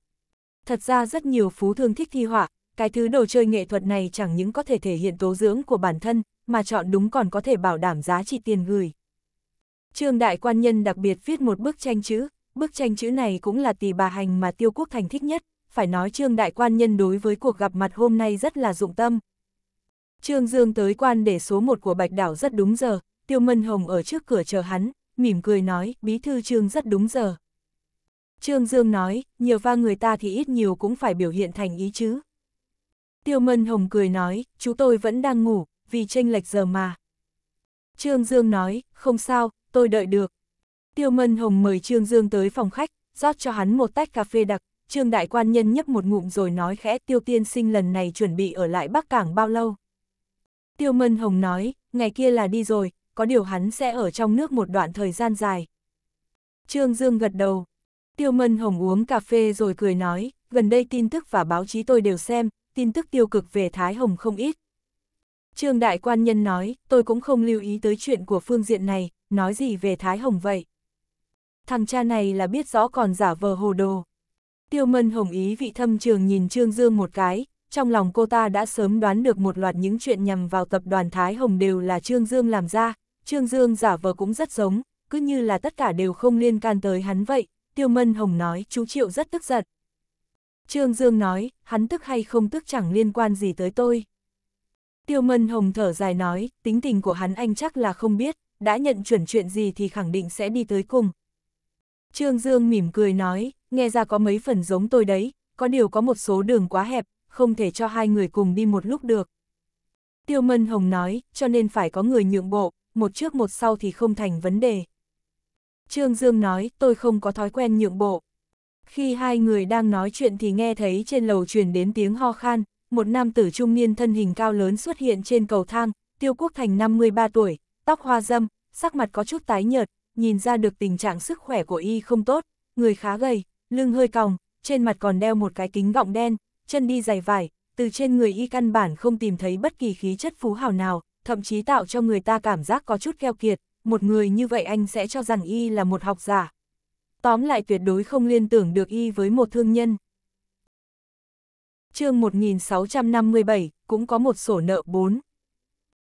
Speaker 1: Thật ra rất nhiều phú thương thích thi họa, cái thứ đồ chơi nghệ thuật này chẳng những có thể thể hiện tố dưỡng của bản thân, mà chọn đúng còn có thể bảo đảm giá trị tiền gửi. Trương Đại Quan Nhân đặc biệt viết một bức tranh chữ, bức tranh chữ này cũng là tỷ bà hành mà Tiêu Quốc Thành thích nhất, phải nói Trương Đại Quan Nhân đối với cuộc gặp mặt hôm nay rất là dụng tâm, Trương Dương tới quan để số một của Bạch Đảo rất đúng giờ, Tiêu Mân Hồng ở trước cửa chờ hắn, mỉm cười nói, bí thư Trương rất đúng giờ. Trương Dương nói, nhờ va người ta thì ít nhiều cũng phải biểu hiện thành ý chứ. Tiêu Mân Hồng cười nói, chú tôi vẫn đang ngủ, vì tranh lệch giờ mà. Trương Dương nói, không sao, tôi đợi được. Tiêu Mân Hồng mời Trương Dương tới phòng khách, rót cho hắn một tách cà phê đặc, Trương Đại Quan Nhân nhấp một ngụm rồi nói khẽ Tiêu Tiên Sinh lần này chuẩn bị ở lại Bắc Cảng bao lâu. Tiêu Mân Hồng nói, ngày kia là đi rồi, có điều hắn sẽ ở trong nước một đoạn thời gian dài. Trương Dương gật đầu. Tiêu Mân Hồng uống cà phê rồi cười nói, gần đây tin tức và báo chí tôi đều xem, tin tức tiêu cực về Thái Hồng không ít. Trương Đại Quan Nhân nói, tôi cũng không lưu ý tới chuyện của phương diện này, nói gì về Thái Hồng vậy. Thằng cha này là biết rõ còn giả vờ hồ đồ. Tiêu Mân Hồng ý vị thâm trường nhìn Trương Dương một cái, trong lòng cô ta đã sớm đoán được một loạt những chuyện nhằm vào tập đoàn Thái Hồng đều là Trương Dương làm ra, Trương Dương giả vờ cũng rất giống, cứ như là tất cả đều không liên can tới hắn vậy, Tiêu Mân Hồng nói chú Triệu rất tức giận. Trương Dương nói, hắn tức hay không tức chẳng liên quan gì tới tôi. Tiêu Mân Hồng thở dài nói, tính tình của hắn anh chắc là không biết, đã nhận chuẩn chuyện gì thì khẳng định sẽ đi tới cùng. Trương Dương mỉm cười nói, nghe ra có mấy phần giống tôi đấy, có điều có một số đường quá hẹp, không thể cho hai người cùng đi một lúc được. Tiêu Mân Hồng nói, cho nên phải có người nhượng bộ, một trước một sau thì không thành vấn đề. Trương Dương nói, tôi không có thói quen nhượng bộ. Khi hai người đang nói chuyện thì nghe thấy trên lầu truyền đến tiếng ho khan, một nam tử trung niên thân hình cao lớn xuất hiện trên cầu thang, Tiêu Quốc Thành 53 tuổi, tóc hoa dâm, sắc mặt có chút tái nhợt, nhìn ra được tình trạng sức khỏe của y không tốt, người khá gầy, lưng hơi còng, trên mặt còn đeo một cái kính gọng đen, chân đi dày vải, từ trên người y căn bản không tìm thấy bất kỳ khí chất phú hào nào, thậm chí tạo cho người ta cảm giác có chút keo kiệt, một người như vậy anh sẽ cho rằng y là một học giả. Tóm lại tuyệt đối không liên tưởng được y với một thương nhân. chương 1657, cũng có một sổ nợ 4.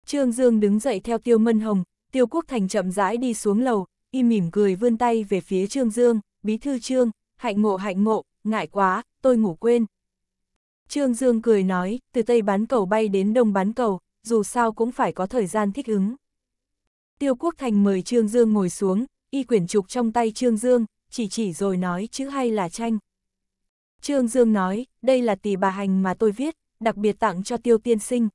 Speaker 1: Trương Dương đứng dậy theo Tiêu Mân Hồng, Tiêu Quốc Thành chậm rãi đi xuống lầu, y mỉm cười vươn tay về phía Trương Dương, bí thư Trương, hạnh ngộ hạnh ngộ, ngại quá, tôi ngủ quên, Trương Dương cười nói, từ Tây bán cầu bay đến Đông bán cầu, dù sao cũng phải có thời gian thích ứng. Tiêu Quốc Thành mời Trương Dương ngồi xuống, y quyển trục trong tay Trương Dương, chỉ chỉ rồi nói chữ hay là tranh. Trương Dương nói, đây là tỷ bà hành mà tôi viết, đặc biệt tặng cho Tiêu Tiên Sinh.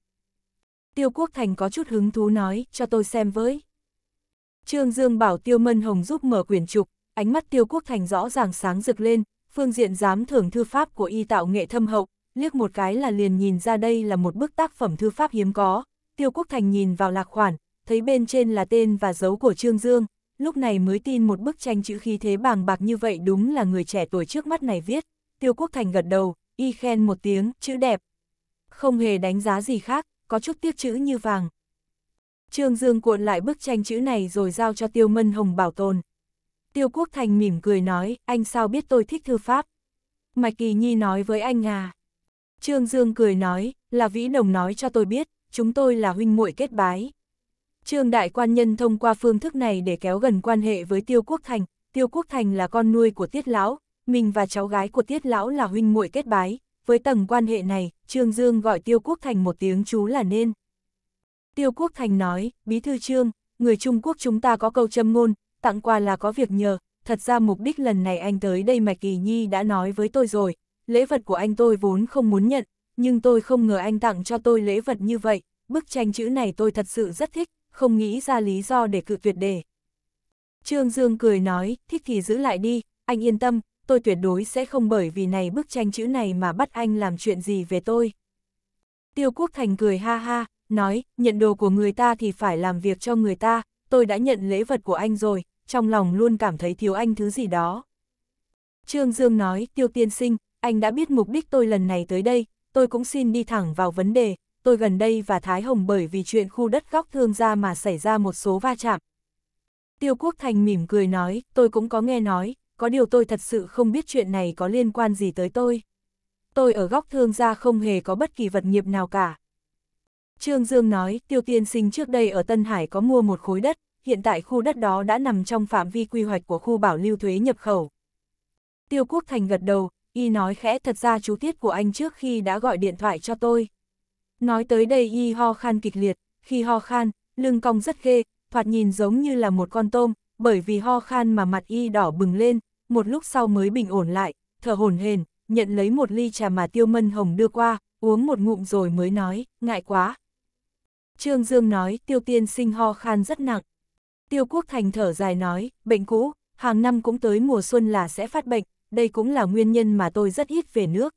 Speaker 1: Tiêu Quốc Thành có chút hứng thú nói, cho tôi xem với. Trương Dương bảo Tiêu Mân Hồng giúp mở quyển trục, ánh mắt Tiêu Quốc Thành rõ ràng sáng rực lên, phương diện dám thưởng thư pháp của y tạo nghệ thâm hậu, liếc một cái là liền nhìn ra đây là một bức tác phẩm thư pháp hiếm có. Tiêu Quốc Thành nhìn vào lạc khoản, thấy bên trên là tên và dấu của Trương Dương, lúc này mới tin một bức tranh chữ khí thế bàng bạc như vậy đúng là người trẻ tuổi trước mắt này viết. Tiêu Quốc Thành gật đầu, y khen một tiếng, chữ đẹp. Không hề đánh giá gì khác, có chút tiếc chữ như vàng. Trương Dương cuộn lại bức tranh chữ này rồi giao cho Tiêu Mân Hồng bảo tồn. Tiêu Quốc Thành mỉm cười nói, anh sao biết tôi thích thư pháp? Mạch Kỳ Nhi nói với anh à, Trương Dương cười nói, là Vĩ Đồng nói cho tôi biết, chúng tôi là huynh muội kết bái. Trương Đại Quan Nhân thông qua phương thức này để kéo gần quan hệ với Tiêu Quốc Thành, Tiêu Quốc Thành là con nuôi của Tiết Lão, mình và cháu gái của Tiết Lão là huynh muội kết bái, với tầng quan hệ này, Trương Dương gọi Tiêu Quốc Thành một tiếng chú là nên. Tiêu Quốc Thành nói, Bí Thư Trương, người Trung Quốc chúng ta có câu châm ngôn, tặng quà là có việc nhờ, thật ra mục đích lần này anh tới đây mà Kỳ Nhi đã nói với tôi rồi, lễ vật của anh tôi vốn không muốn nhận, nhưng tôi không ngờ anh tặng cho tôi lễ vật như vậy, bức tranh chữ này tôi thật sự rất thích, không nghĩ ra lý do để cự tuyệt đề. Trương Dương cười nói, thích thì giữ lại đi, anh yên tâm, tôi tuyệt đối sẽ không bởi vì này bức tranh chữ này mà bắt anh làm chuyện gì về tôi. Tiêu Quốc Thành cười ha ha, nói, nhận đồ của người ta thì phải làm việc cho người ta, tôi đã nhận lễ vật của anh rồi, trong lòng luôn cảm thấy thiếu anh thứ gì đó. Trương Dương nói, Tiêu Tiên Sinh, anh đã biết mục đích tôi lần này tới đây, tôi cũng xin đi thẳng vào vấn đề, tôi gần đây và Thái Hồng bởi vì chuyện khu đất góc thương gia mà xảy ra một số va chạm. Tiêu Quốc Thành mỉm cười nói, tôi cũng có nghe nói, có điều tôi thật sự không biết chuyện này có liên quan gì tới tôi. Tôi ở góc thương gia không hề có bất kỳ vật nghiệp nào cả. Trương Dương nói, Tiêu Tiên Sinh trước đây ở Tân Hải có mua một khối đất, hiện tại khu đất đó đã nằm trong phạm vi quy hoạch của khu bảo lưu thuế nhập khẩu. Tiêu Quốc Thành gật đầu, y nói khẽ thật ra chú Tiết của anh trước khi đã gọi điện thoại cho tôi. Nói tới đây y ho khan kịch liệt, khi ho khan, lưng cong rất ghê, thoạt nhìn giống như là một con tôm, bởi vì ho khan mà mặt y đỏ bừng lên, một lúc sau mới bình ổn lại, thở hổn hển, nhận lấy một ly trà mà Tiêu Mân Hồng đưa qua, uống một ngụm rồi mới nói, ngại quá. Trương Dương nói, Tiêu Tiên sinh ho khan rất nặng. Tiêu Quốc Thành thở dài nói, bệnh cũ, hàng năm cũng tới mùa xuân là sẽ phát bệnh, đây cũng là nguyên nhân mà tôi rất ít về nước.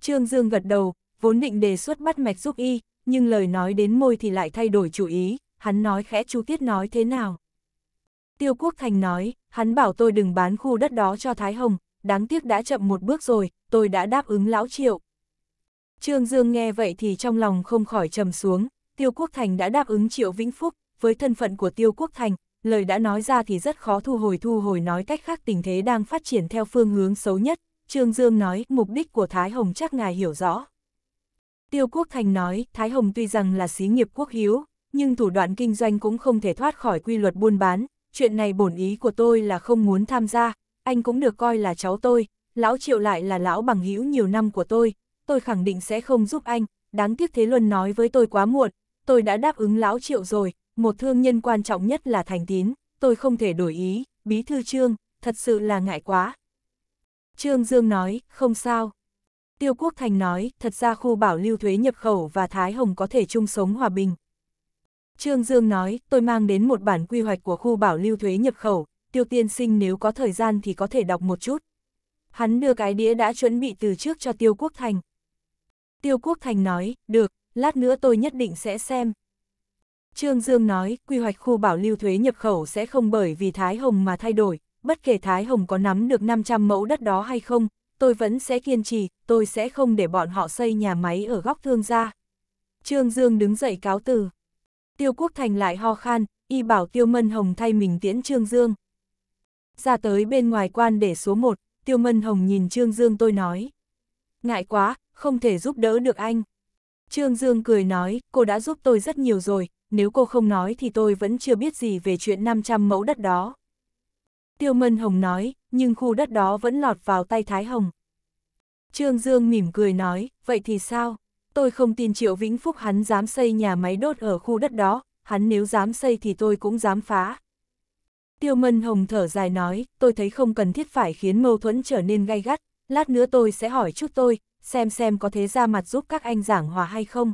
Speaker 1: Trương Dương gật đầu, vốn định đề xuất bắt mạch giúp y, nhưng lời nói đến môi thì lại thay đổi chủ ý, hắn nói khẽ chú Tiết nói thế nào. Tiêu Quốc Thành nói, hắn bảo tôi đừng bán khu đất đó cho Thái Hồng, đáng tiếc đã chậm một bước rồi, tôi đã đáp ứng lão triệu. Trương Dương nghe vậy thì trong lòng không khỏi trầm xuống, Tiêu Quốc Thành đã đáp ứng triệu Vĩnh Phúc, với thân phận của Tiêu Quốc Thành, lời đã nói ra thì rất khó thu hồi thu hồi nói cách khác tình thế đang phát triển theo phương hướng xấu nhất, Trương Dương nói mục đích của Thái Hồng chắc ngài hiểu rõ. Tiêu Quốc Thành nói Thái Hồng tuy rằng là xí nghiệp quốc hiếu, nhưng thủ đoạn kinh doanh cũng không thể thoát khỏi quy luật buôn bán, chuyện này bổn ý của tôi là không muốn tham gia, anh cũng được coi là cháu tôi, lão triệu lại là lão bằng hữu nhiều năm của tôi, tôi khẳng định sẽ không giúp anh, đáng tiếc Thế Luân nói với tôi quá muộn, tôi đã đáp ứng lão triệu rồi, một thương nhân quan trọng nhất là thành tín, tôi không thể đổi ý, bí thư trương, thật sự là ngại quá. Trương Dương nói, không sao. Tiêu Quốc Thành nói, thật ra khu bảo lưu thuế nhập khẩu và Thái Hồng có thể chung sống hòa bình. Trương Dương nói, tôi mang đến một bản quy hoạch của khu bảo lưu thuế nhập khẩu, tiêu tiên sinh nếu có thời gian thì có thể đọc một chút. Hắn đưa cái đĩa đã chuẩn bị từ trước cho Tiêu Quốc Thành. Tiêu Quốc Thành nói, được, lát nữa tôi nhất định sẽ xem. Trương Dương nói, quy hoạch khu bảo lưu thuế nhập khẩu sẽ không bởi vì Thái Hồng mà thay đổi, bất kể Thái Hồng có nắm được 500 mẫu đất đó hay không, tôi vẫn sẽ kiên trì, tôi sẽ không để bọn họ xây nhà máy ở góc thương gia. Trương Dương đứng dậy cáo từ. Tiêu Quốc Thành lại ho khan, y bảo Tiêu Mân Hồng thay mình tiễn Trương Dương. Ra tới bên ngoài quan để số 1, Tiêu Mân Hồng nhìn Trương Dương tôi nói. Ngại quá, không thể giúp đỡ được anh. Trương Dương cười nói, cô đã giúp tôi rất nhiều rồi, nếu cô không nói thì tôi vẫn chưa biết gì về chuyện 500 mẫu đất đó. Tiêu Mân Hồng nói, nhưng khu đất đó vẫn lọt vào tay Thái Hồng. Trương Dương mỉm cười nói, vậy thì sao? Tôi không tin Triệu Vĩnh Phúc hắn dám xây nhà máy đốt ở khu đất đó, hắn nếu dám xây thì tôi cũng dám phá. Tiêu Mân Hồng thở dài nói, tôi thấy không cần thiết phải khiến mâu thuẫn trở nên gay gắt, lát nữa tôi sẽ hỏi chút tôi, xem xem có thế ra mặt giúp các anh giảng hòa hay không.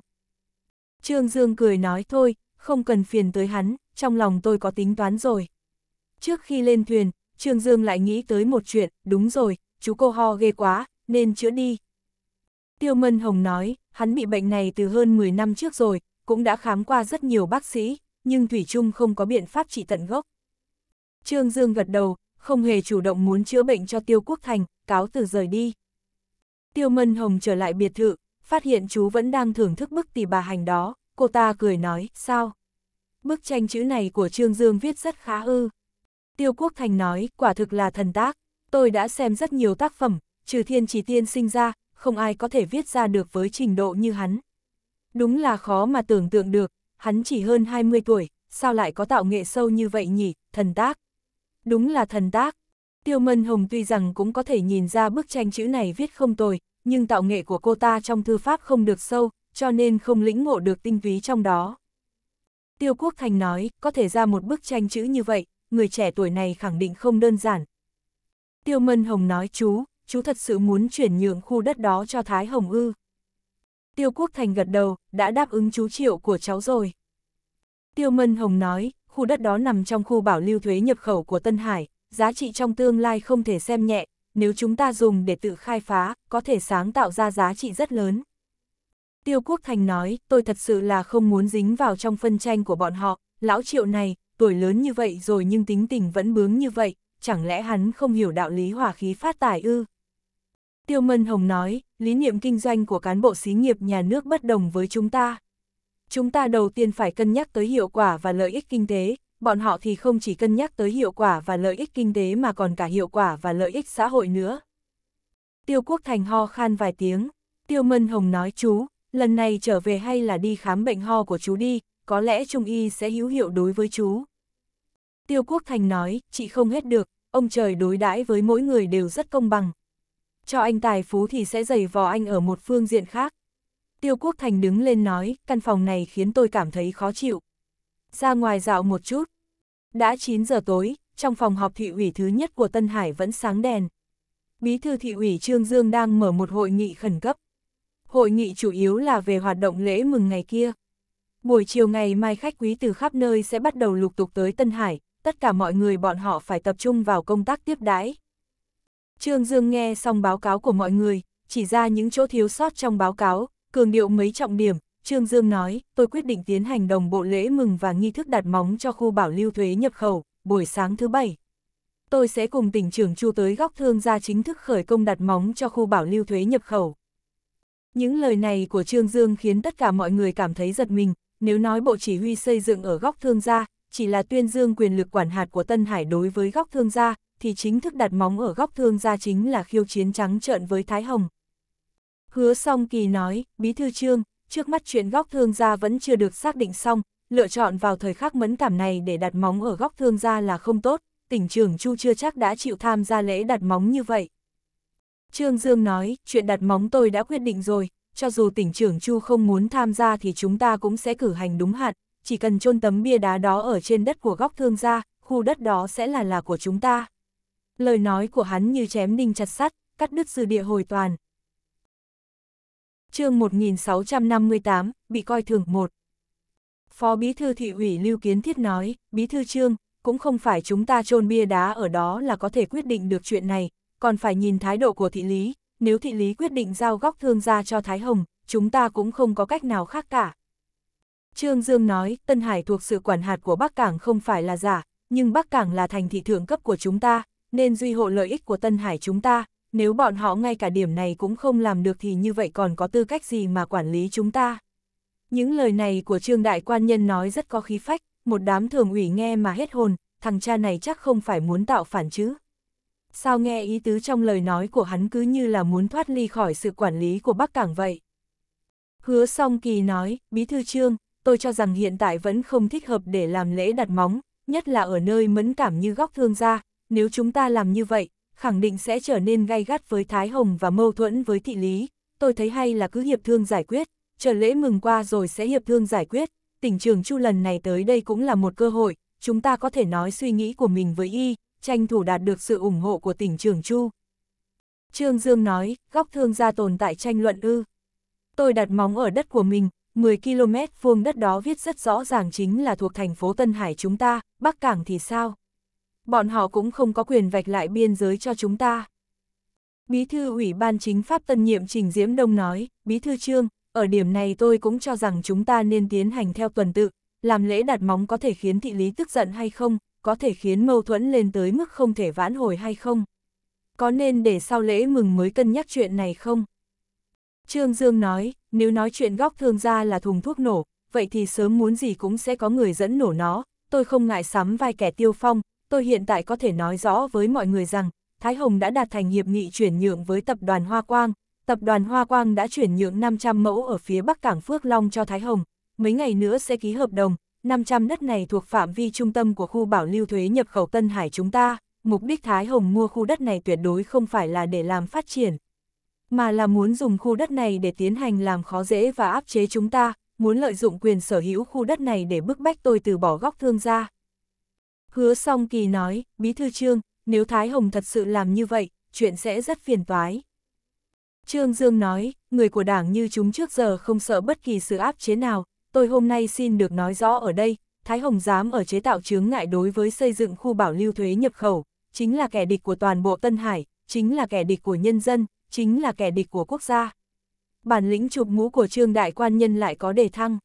Speaker 1: Trương Dương cười nói thôi, không cần phiền tới hắn, trong lòng tôi có tính toán rồi. Trước khi lên thuyền, Trương Dương lại nghĩ tới một chuyện, đúng rồi, chú cô ho ghê quá, nên chữa đi. Tiêu Mân Hồng nói, hắn bị bệnh này từ hơn 10 năm trước rồi, cũng đã khám qua rất nhiều bác sĩ, nhưng Thủy Trung không có biện pháp trị tận gốc. Trương Dương gật đầu, không hề chủ động muốn chữa bệnh cho Tiêu Quốc Thành, cáo từ rời đi. Tiêu Mân Hồng trở lại biệt thự, phát hiện chú vẫn đang thưởng thức bức tỷ bà hành đó cô ta cười nói, sao? Bức tranh chữ này của Trương Dương viết rất khá ư. Tiêu Quốc Thành nói, quả thực là thần tác, tôi đã xem rất nhiều tác phẩm, trừ thiên chỉ tiên sinh ra, không ai có thể viết ra được với trình độ như hắn. Đúng là khó mà tưởng tượng được, hắn chỉ hơn 20 tuổi, sao lại có tạo nghệ sâu như vậy nhỉ, thần tác. Đúng là thần tác. Tiêu Mân Hồng tuy rằng cũng có thể nhìn ra bức tranh chữ này viết không tồi, nhưng tạo nghệ của cô ta trong thư pháp không được sâu, cho nên không lĩnh ngộ được tinh túy trong đó. Tiêu Quốc Thành nói, có thể ra một bức tranh chữ như vậy, người trẻ tuổi này khẳng định không đơn giản. Tiêu Mân Hồng nói chú, chú thật sự muốn chuyển nhượng khu đất đó cho Thái Hồng ư. Tiêu Quốc Thành gật đầu, đã đáp ứng chú triệu của cháu rồi. Tiêu Mân Hồng nói, khu đất đó nằm trong khu bảo lưu thuế nhập khẩu của Tân Hải, giá trị trong tương lai không thể xem nhẹ, nếu chúng ta dùng để tự khai phá, có thể sáng tạo ra giá trị rất lớn. Tiêu Quốc Thành nói, tôi thật sự là không muốn dính vào trong phân tranh của bọn họ, lão triệu này, tuổi lớn như vậy rồi nhưng tính tình vẫn bướng như vậy, chẳng lẽ hắn không hiểu đạo lý hỏa khí phát tài ư? Tiêu Mân Hồng nói, lý niệm kinh doanh của cán bộ xí nghiệp nhà nước bất đồng với chúng ta. Chúng ta đầu tiên phải cân nhắc tới hiệu quả và lợi ích kinh tế, bọn họ thì không chỉ cân nhắc tới hiệu quả và lợi ích kinh tế mà còn cả hiệu quả và lợi ích xã hội nữa. Tiêu Quốc Thành ho khan vài tiếng, Tiêu Mân Hồng nói chú, lần này trở về hay là đi khám bệnh ho của chú đi, có lẽ Trung Y sẽ hữu hiệu đối với chú. Tiêu Quốc Thành nói, chị không hết được, ông trời đối đãi với mỗi người đều rất công bằng. Cho anh tài phú thì sẽ dày vò anh ở một phương diện khác. Tiêu Quốc Thành đứng lên nói, căn phòng này khiến tôi cảm thấy khó chịu. Ra ngoài dạo một chút. Đã 9 giờ tối, trong phòng họp thị ủy thứ nhất của Tân Hải vẫn sáng đèn. Bí thư thị ủy Trương Dương đang mở một hội nghị khẩn cấp hội nghị chủ yếu là về hoạt động lễ mừng ngày kia. Buổi chiều ngày mai khách quý từ khắp nơi sẽ bắt đầu lục tục tới Tân Hải, tất cả mọi người bọn họ phải tập trung vào công tác tiếp đãi. Trương Dương nghe xong báo cáo của mọi người, chỉ ra những chỗ thiếu sót trong báo cáo, cường điệu mấy trọng điểm, Trương Dương nói, tôi quyết định tiến hành đồng bộ lễ mừng và nghi thức đặt móng cho khu bảo lưu thuế nhập khẩu, buổi sáng thứ bảy. Tôi sẽ cùng tỉnh trưởng Chu tới góc thương gia chính thức khởi công đặt móng cho khu bảo lưu thuế nhập khẩu. Những lời này của Trương Dương khiến tất cả mọi người cảm thấy giật mình, nếu nói bộ chỉ huy xây dựng ở góc thương gia, chỉ là tuyên dương quyền lực quản hạt của Tân Hải đối với góc thương gia, thì chính thức đặt móng ở góc thương gia chính là khiêu chiến trắng trợn với Thái Hồng. Hứa song kỳ nói, Bí Thư Trương, trước mắt chuyện góc thương gia vẫn chưa được xác định xong, lựa chọn vào thời khắc mẫn cảm này để đặt móng ở góc thương gia là không tốt, tỉnh trưởng Chu chưa chắc đã chịu tham gia lễ đặt móng như vậy. Trương Dương nói, chuyện đặt móng tôi đã quyết định rồi, cho dù tỉnh trưởng Chu không muốn tham gia thì chúng ta cũng sẽ cử hành đúng hạn, chỉ cần chôn tấm bia đá đó ở trên đất của góc thương gia, khu đất đó sẽ là là của chúng ta. Lời nói của hắn như chém đinh chặt sắt, cắt đứt dư địa hồi toàn. chương 1658, bị coi thường một. Phó Bí Thư Thị ủy Lưu Kiến Thiết nói, Bí Thư Trương, cũng không phải chúng ta chôn bia đá ở đó là có thể quyết định được chuyện này, còn phải nhìn thái độ của thị lý, nếu thị lý quyết định giao góc thương ra cho Thái Hồng, chúng ta cũng không có cách nào khác cả. Trương Dương nói, Tân Hải thuộc sự quản hạt của Bắc Cảng không phải là giả, nhưng Bắc Cảng là thành thị thượng cấp của chúng ta, nên duy hộ lợi ích của Tân Hải chúng ta, nếu bọn họ ngay cả điểm này cũng không làm được thì như vậy còn có tư cách gì mà quản lý chúng ta. Những lời này của Trương Đại Quan Nhân nói rất có khí phách, một đám thường ủy nghe mà hết hồn, thằng cha này chắc không phải muốn tạo phản chứ. Sao nghe ý tứ trong lời nói của hắn cứ như là muốn thoát ly khỏi sự quản lý của Bắc Cảng vậy? Hứa song kỳ nói, Bí Thư Trương, tôi cho rằng hiện tại vẫn không thích hợp để làm lễ đặt móng, nhất là ở nơi mẫn cảm như góc thương gia, nếu chúng ta làm như vậy, khẳng định sẽ trở nên gay gắt với Thái Hồng và mâu thuẫn với thị lý, tôi thấy hay là cứ hiệp thương giải quyết, chờ lễ mừng qua rồi sẽ hiệp thương giải quyết, tỉnh trường Chu lần này tới đây cũng là một cơ hội, chúng ta có thể nói suy nghĩ của mình với y, tranh thủ đạt được sự ủng hộ của tỉnh Trường Chu. Trương Dương nói, góc thương gia tồn tại tranh luận ư. Tôi đặt móng ở đất của mình, 10 km vuông đất đó viết rất rõ ràng chính là thuộc thành phố Tân Hải chúng ta, Bắc Cảng thì sao? Bọn họ cũng không có quyền vạch lại biên giới cho chúng ta. Bí thư Ủy ban Chính pháp tân nhiệm Trình Diễm Đông nói, Bí thư Trương, ở điểm này tôi cũng cho rằng chúng ta nên tiến hành theo tuần tự, làm lễ đặt móng có thể khiến thị lý tức giận hay không, có thể khiến mâu thuẫn lên tới mức không thể vãn hồi hay không? Có nên để sau lễ mừng mới cân nhắc chuyện này không? Trương Dương nói, nếu nói chuyện góc thương gia là thùng thuốc nổ, vậy thì sớm muốn gì cũng sẽ có người dẫn nổ nó, tôi không ngại sắm vai kẻ tiêu phong, tôi hiện tại có thể nói rõ với mọi người rằng, Thái Hồng đã đạt thành hiệp nghị chuyển nhượng với tập đoàn Hoa Quang, tập đoàn Hoa Quang đã chuyển nhượng 500 mẫu ở phía Bắc Cảng Phước Long cho Thái Hồng, mấy ngày nữa sẽ ký hợp đồng, 500 đất này thuộc phạm vi trung tâm của khu bảo lưu thuế nhập khẩu Tân Hải chúng ta, mục đích Thái Hồng mua khu đất này tuyệt đối không phải là để làm phát triển, mà là muốn dùng khu đất này để tiến hành làm khó dễ và áp chế chúng ta, muốn lợi dụng quyền sở hữu khu đất này để bức bách tôi từ bỏ góc thương gia. Hứa song kỳ nói, Bí Thư Trương, nếu Thái Hồng thật sự làm như vậy, chuyện sẽ rất phiền toái. Trương Dương nói, người của đảng như chúng trước giờ không sợ bất kỳ sự áp chế nào, tôi hôm nay xin được nói rõ ở đây, Thái Hồng dám ở chế tạo chướng ngại đối với xây dựng khu bảo lưu thuế nhập khẩu, chính là kẻ địch của toàn bộ Tân Hải, chính là kẻ địch của nhân dân, chính là kẻ địch của quốc gia. Bản lĩnh chụp mũ của trương đại quan nhân lại có đề thăng.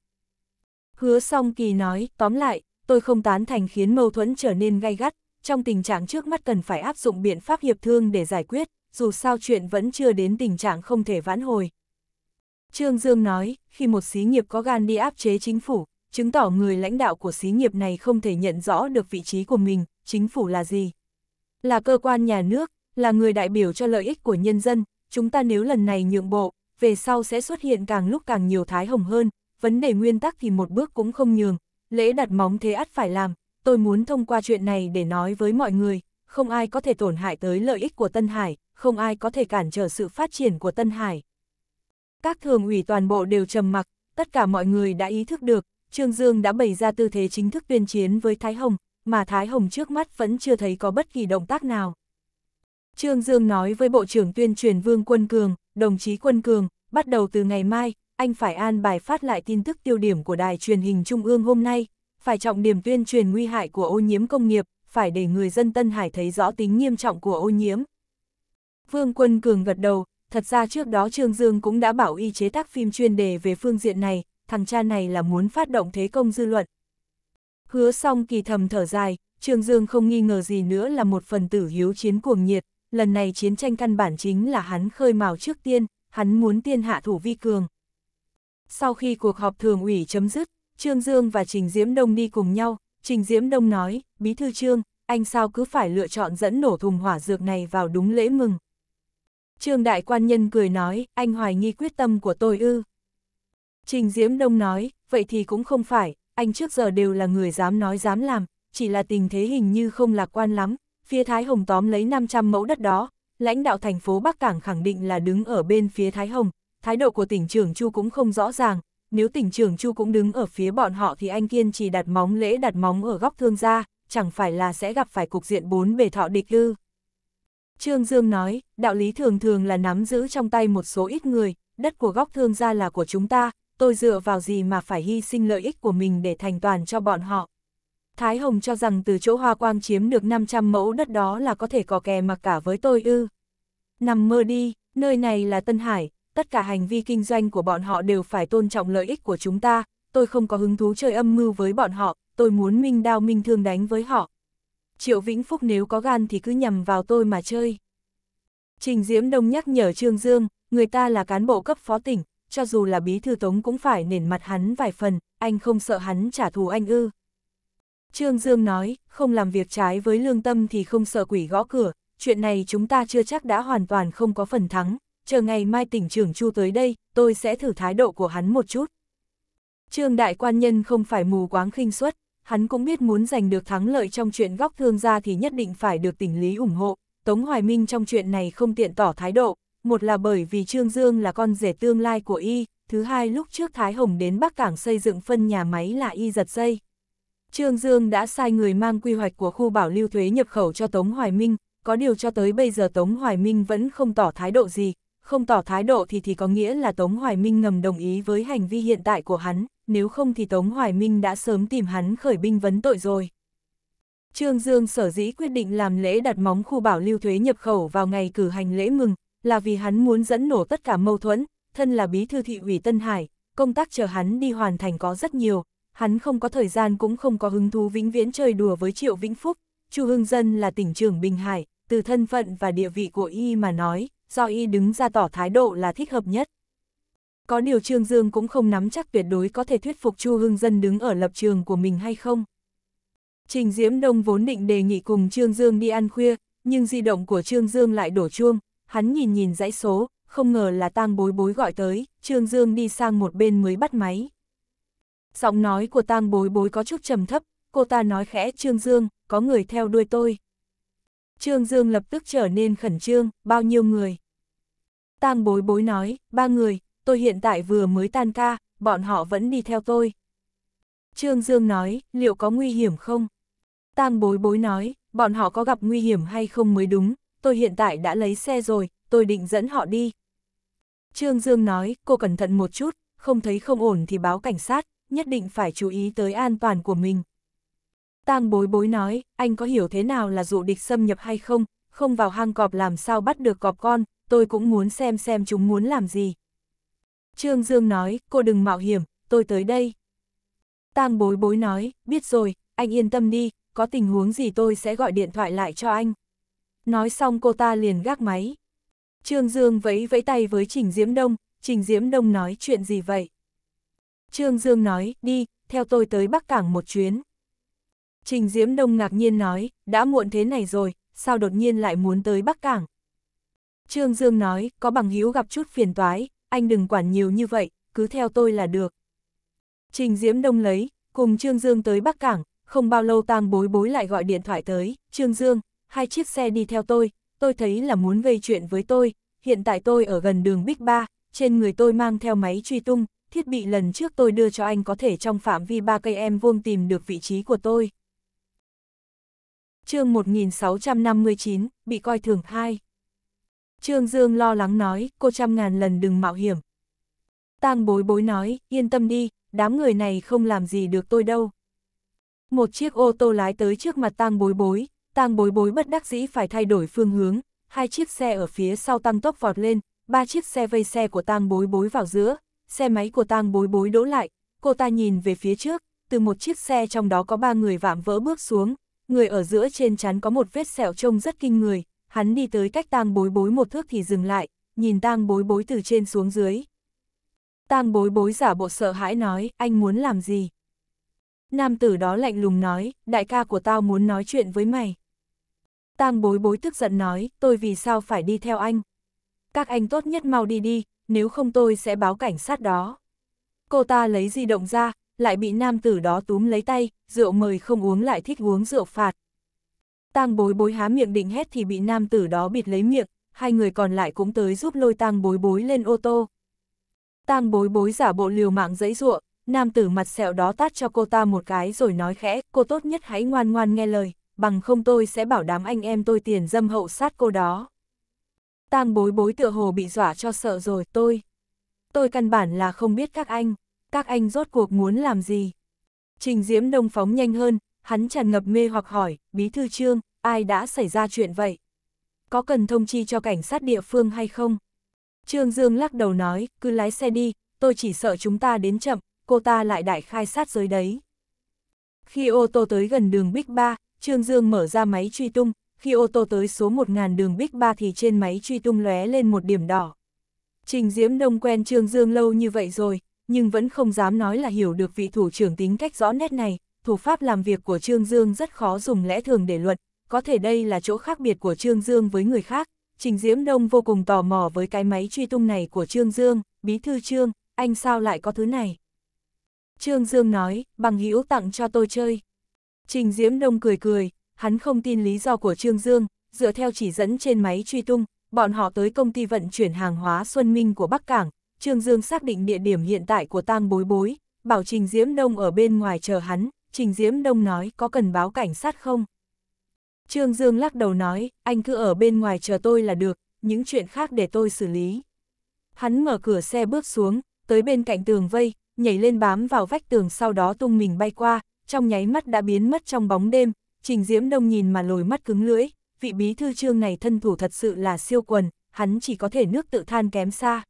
Speaker 1: Hứa song kỳ nói, tóm lại, tôi không tán thành khiến mâu thuẫn trở nên gay gắt, trong tình trạng trước mắt cần phải áp dụng biện pháp hiệp thương để giải quyết, dù sao chuyện vẫn chưa đến tình trạng không thể vãn hồi, Trương Dương nói, khi một xí nghiệp có gan đi áp chế chính phủ, chứng tỏ người lãnh đạo của xí nghiệp này không thể nhận rõ được vị trí của mình, chính phủ là gì. Là cơ quan nhà nước, là người đại biểu cho lợi ích của nhân dân, chúng ta nếu lần này nhượng bộ, về sau sẽ xuất hiện càng lúc càng nhiều thái hồng hơn, vấn đề nguyên tắc thì một bước cũng không nhường, lễ đặt móng thế ắt phải làm, tôi muốn thông qua chuyện này để nói với mọi người, không ai có thể tổn hại tới lợi ích của Tân Hải, không ai có thể cản trở sự phát triển của Tân Hải. Các thường ủy toàn bộ đều trầm mặc, tất cả mọi người đã ý thức được, Trương Dương đã bày ra tư thế chính thức tuyên chiến với Thái Hồng, mà Thái Hồng trước mắt vẫn chưa thấy có bất kỳ động tác nào. Trương Dương nói với Bộ trưởng tuyên truyền Vương Quân Cường, đồng chí Quân Cường, bắt đầu từ ngày mai, anh phải an bài phát lại tin tức tiêu điểm của đài truyền hình Trung ương hôm nay, phải trọng điểm tuyên truyền nguy hại của ô nhiễm công nghiệp, phải để người dân Tân Hải thấy rõ tính nghiêm trọng của ô nhiễm. Vương Quân Cường gật đầu, Thật ra trước đó Trương Dương cũng đã bảo y chế tác phim chuyên đề về phương diện này, thằng cha này là muốn phát động thế công dư luận. Hứa xong kỳ thầm thở dài, Trương Dương không nghi ngờ gì nữa là một phần tử hiếu chiến cuồng nhiệt, lần này chiến tranh căn bản chính là hắn khơi mào trước tiên, hắn muốn tiên hạ thủ vi cường. Sau khi cuộc họp thường ủy chấm dứt, Trương Dương và Trình Diễm Đông đi cùng nhau, Trình Diễm Đông nói, Bí Thư Trương, anh sao cứ phải lựa chọn dẫn nổ thùng hỏa dược này vào đúng lễ mừng, Trương đại quan nhân cười nói, anh hoài nghi quyết tâm của tôi ư. Trình Diễm Đông nói, vậy thì cũng không phải, anh trước giờ đều là người dám nói dám làm, chỉ là tình thế hình như không lạc quan lắm, phía Thái Hồng tóm lấy 500 mẫu đất đó, lãnh đạo thành phố Bắc Cảng khẳng định là đứng ở bên phía Thái Hồng, thái độ của tỉnh trưởng Chu cũng không rõ ràng, nếu tỉnh trưởng Chu cũng đứng ở phía bọn họ thì anh kiên chỉ đặt móng lễ đặt móng ở góc thương gia, chẳng phải là sẽ gặp phải cục diện bốn bề thọ địch ư. Trương Dương nói, đạo lý thường thường là nắm giữ trong tay một số ít người, đất của góc thương gia là của chúng ta, tôi dựa vào gì mà phải hy sinh lợi ích của mình để thành toàn cho bọn họ. Thái Hồng cho rằng từ chỗ Hoa Quang chiếm được 500 mẫu đất đó là có thể có kè mặc cả với tôi ư. Nằm mơ đi, nơi này là Tân Hải, tất cả hành vi kinh doanh của bọn họ đều phải tôn trọng lợi ích của chúng ta, tôi không có hứng thú chơi âm mưu với bọn họ, tôi muốn minh đao minh thương đánh với họ. Triệu Vĩnh Phúc nếu có gan thì cứ nhầm vào tôi mà chơi. Trình Diễm Đông nhắc nhở Trương Dương, người ta là cán bộ cấp phó tỉnh, cho dù là bí thư tống cũng phải nền mặt hắn vài phần, anh không sợ hắn trả thù anh ư. Trương Dương nói, không làm việc trái với lương tâm thì không sợ quỷ gõ cửa, chuyện này chúng ta chưa chắc đã hoàn toàn không có phần thắng, chờ ngày mai tỉnh trưởng Chu tới đây, tôi sẽ thử thái độ của hắn một chút. Trương đại quan nhân không phải mù quáng khinh suất, hắn cũng biết muốn giành được thắng lợi trong chuyện góc thương gia thì nhất định phải được tỉnh Lý ủng hộ. Tống Hoài Minh trong chuyện này không tiện tỏ thái độ, một là bởi vì Trương Dương là con rể tương lai của y, thứ hai lúc trước Thái Hồng đến Bắc Cảng xây dựng phân nhà máy là y giật dây. Trương Dương đã sai người mang quy hoạch của khu bảo lưu thuế nhập khẩu cho Tống Hoài Minh, có điều cho tới bây giờ Tống Hoài Minh vẫn không tỏ thái độ gì, không tỏ thái độ thì thì có nghĩa là Tống Hoài Minh ngầm đồng ý với hành vi hiện tại của hắn nếu không thì Tống Hoài Minh đã sớm tìm hắn khởi binh vấn tội rồi. Trương Dương sở dĩ quyết định làm lễ đặt móng khu bảo lưu thuế nhập khẩu vào ngày cử hành lễ mừng, là vì hắn muốn dẫn nổ tất cả mâu thuẫn, thân là bí thư thị ủy Tân Hải, công tác chờ hắn đi hoàn thành có rất nhiều, hắn không có thời gian cũng không có hứng thú vĩnh viễn chơi đùa với Triệu Vĩnh Phúc, Chu Hưng Dân là tỉnh trưởng Bình Hải, từ thân phận và địa vị của y mà nói, do y đứng ra tỏ thái độ là thích hợp nhất. Có điều Trương Dương cũng không nắm chắc tuyệt đối có thể thuyết phục Chu Hưng Dân đứng ở lập trường của mình hay không. Trình Diễm Đông vốn định đề nghị cùng Trương Dương đi ăn khuya, nhưng di động của Trương Dương lại đổ chuông, hắn nhìn nhìn dãy số, không ngờ là tang bối bối gọi tới, Trương Dương đi sang một bên mới bắt máy. Giọng nói của tang bối bối có chút trầm thấp, cô ta nói khẽ Trương Dương, có người theo đuôi tôi. Trương Dương lập tức trở nên khẩn trương, bao nhiêu người. Tang bối bối nói, ba người, tôi hiện tại vừa mới tan ca, bọn họ vẫn đi theo tôi. Trương Dương nói, liệu có nguy hiểm không? Tang bối bối nói, bọn họ có gặp nguy hiểm hay không mới đúng, tôi hiện tại đã lấy xe rồi, tôi định dẫn họ đi. Trương Dương nói, cô cẩn thận một chút, không thấy không ổn thì báo cảnh sát, nhất định phải chú ý tới an toàn của mình. Tang bối bối nói, anh có hiểu thế nào là dụ địch xâm nhập hay không, không vào hang cọp làm sao bắt được cọp con, tôi cũng muốn xem xem chúng muốn làm gì, Trương Dương nói, cô đừng mạo hiểm, tôi tới đây. Tang bối bối nói, biết rồi, anh yên tâm đi, có tình huống gì tôi sẽ gọi điện thoại lại cho anh. Nói xong cô ta liền gác máy. Trương Dương vẫy vẫy tay với Trình Diễm Đông, Trình Diễm Đông nói chuyện gì vậy? Trương Dương nói, đi, theo tôi tới Bắc Cảng một chuyến. Trình Diễm Đông ngạc nhiên nói, đã muộn thế này rồi, sao đột nhiên lại muốn tới Bắc Cảng? Trương Dương nói, có bằng hữu gặp chút phiền toái, anh đừng quản nhiều như vậy, cứ theo tôi là được. Trình Diễm Đông lấy, cùng Trương Dương tới Bắc Cảng, không bao lâu tang bối bối lại gọi điện thoại tới, Trương Dương, hai chiếc xe đi theo tôi, tôi thấy là muốn gây chuyện với tôi, hiện tại tôi ở gần đường Bích Ba, trên người tôi mang theo máy truy tung, thiết bị lần trước tôi đưa cho anh có thể trong phạm vi 3 cây em vuông tìm được vị trí của tôi. chương 1659, bị coi thường 2 Trương Dương lo lắng nói, cô trăm ngàn lần đừng mạo hiểm. Tang bối bối nói, yên tâm đi, đám người này không làm gì được tôi đâu. Một chiếc ô tô lái tới trước mặt tang bối bối, tang bối bối bất đắc dĩ phải thay đổi phương hướng, hai chiếc xe ở phía sau tăng tốc vọt lên, ba chiếc xe vây xe của tang bối bối vào giữa, xe máy của tang bối bối đỗ lại, cô ta nhìn về phía trước, từ một chiếc xe trong đó có ba người vạm vỡ bước xuống, người ở giữa trên chắn có một vết sẹo trông rất kinh người, hắn đi tới cách tang bối bối một thước thì dừng lại, nhìn tang bối bối từ trên xuống dưới. Tang bối bối giả bộ sợ hãi nói, anh muốn làm gì? Nam tử đó lạnh lùng nói, đại ca của tao muốn nói chuyện với mày. Tang bối bối tức giận nói, tôi vì sao phải đi theo anh? Các anh tốt nhất mau đi đi, nếu không tôi sẽ báo cảnh sát đó. Cô ta lấy di động ra, lại bị nam tử đó túm lấy tay, rượu mời không uống lại thích uống rượu phạt. Tang bối bối há miệng định hét thì bị nam tử đó bịt lấy miệng, hai người còn lại cũng tới giúp lôi tang bối bối lên ô tô. Tang bối bối giả bộ liều mạng dẫy ruộng, nam tử mặt sẹo đó tát cho cô ta một cái rồi nói khẽ, cô tốt nhất hãy ngoan ngoan nghe lời, bằng không tôi sẽ bảo đám anh em tôi tiền dâm hậu sát cô đó. Tang bối bối tựa hồ bị dọa cho sợ rồi, tôi. Tôi căn bản là không biết các anh, các anh rốt cuộc muốn làm gì. Trình Diễm Đông phóng nhanh hơn, hắn tràn ngập mê hoặc hỏi, bí thư trương, ai đã xảy ra chuyện vậy? Có cần thông chi cho cảnh sát địa phương hay không? Trương Dương lắc đầu nói, cứ lái xe đi, tôi chỉ sợ chúng ta đến chậm, cô ta lại đại khai sát giới đấy. Khi ô tô tới gần đường bích ba Trương Dương mở ra máy truy tung, khi ô tô tới số 1000 đường bích ba thì trên máy truy tung lóe lên một điểm đỏ. Trình Diễm Đông quen Trương Dương lâu như vậy rồi, nhưng vẫn không dám nói là hiểu được vị thủ trưởng tính cách rõ nét này, thủ pháp làm việc của Trương Dương rất khó dùng lẽ thường để luận, có thể đây là chỗ khác biệt của Trương Dương với người khác. Trình Diễm Đông vô cùng tò mò với cái máy truy tung này của Trương Dương, bí thư Trương, anh sao lại có thứ này? Trương Dương nói, bằng hữu tặng cho tôi chơi. Trình Diễm Đông cười cười, hắn không tin lý do của Trương Dương, dựa theo chỉ dẫn trên máy truy tung, bọn họ tới công ty vận chuyển hàng hóa Xuân Minh của Bắc Cảng, Trương Dương xác định địa điểm hiện tại của tang bối bối, bảo Trình Diễm Đông ở bên ngoài chờ hắn, Trình Diễm Đông nói có cần báo cảnh sát không? Trương Dương lắc đầu nói, anh cứ ở bên ngoài chờ tôi là được, những chuyện khác để tôi xử lý. Hắn mở cửa xe bước xuống, tới bên cạnh tường vây, nhảy lên bám vào vách tường sau đó tung mình bay qua, trong nháy mắt đã biến mất trong bóng đêm, Trình Diễm Đông nhìn mà lồi mắt cứng lưỡi, vị bí thư trương này thân thủ thật sự là siêu quần, hắn chỉ có thể nước tự than kém xa.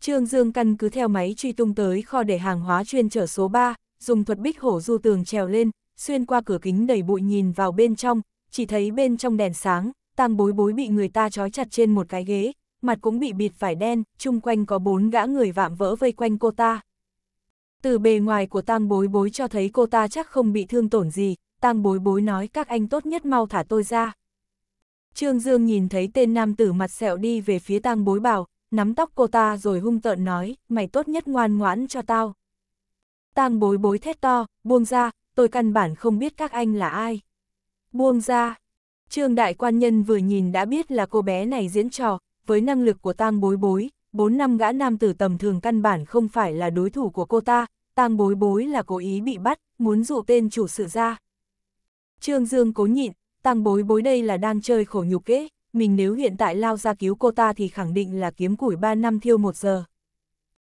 Speaker 1: Trương Dương căn cứ theo máy truy tung tới kho để hàng hóa chuyên chở số 3, dùng thuật bích hổ du tường trèo lên, xuyên qua cửa kính đầy bụi nhìn vào bên trong, chỉ thấy bên trong đèn sáng, tang bối bối bị người ta trói chặt trên một cái ghế, mặt cũng bị bịt vải đen, chung quanh có bốn gã người vạm vỡ vây quanh cô ta. Từ bề ngoài của tang bối bối cho thấy cô ta chắc không bị thương tổn gì, tang bối bối nói các anh tốt nhất mau thả tôi ra. Trương Dương nhìn thấy tên nam tử mặt sẹo đi về phía tang bối bảo, nắm tóc cô ta rồi hung tợn nói, mày tốt nhất ngoan ngoãn cho tao tang bối bối thét to, buông ra, tôi căn bản không biết các anh là ai. Buông ra. Trương đại quan nhân vừa nhìn đã biết là cô bé này diễn trò, với năng lực của tang bối bối, bốn năm gã nam tử tầm thường căn bản không phải là đối thủ của cô ta, tang bối bối là cố ý bị bắt, muốn dụ tên chủ sự ra. Trương Dương cố nhịn, tang bối bối đây là đang chơi khổ nhục kế, mình nếu hiện tại lao ra cứu cô ta thì khẳng định là kiếm củi 3 năm thiêu 1 giờ.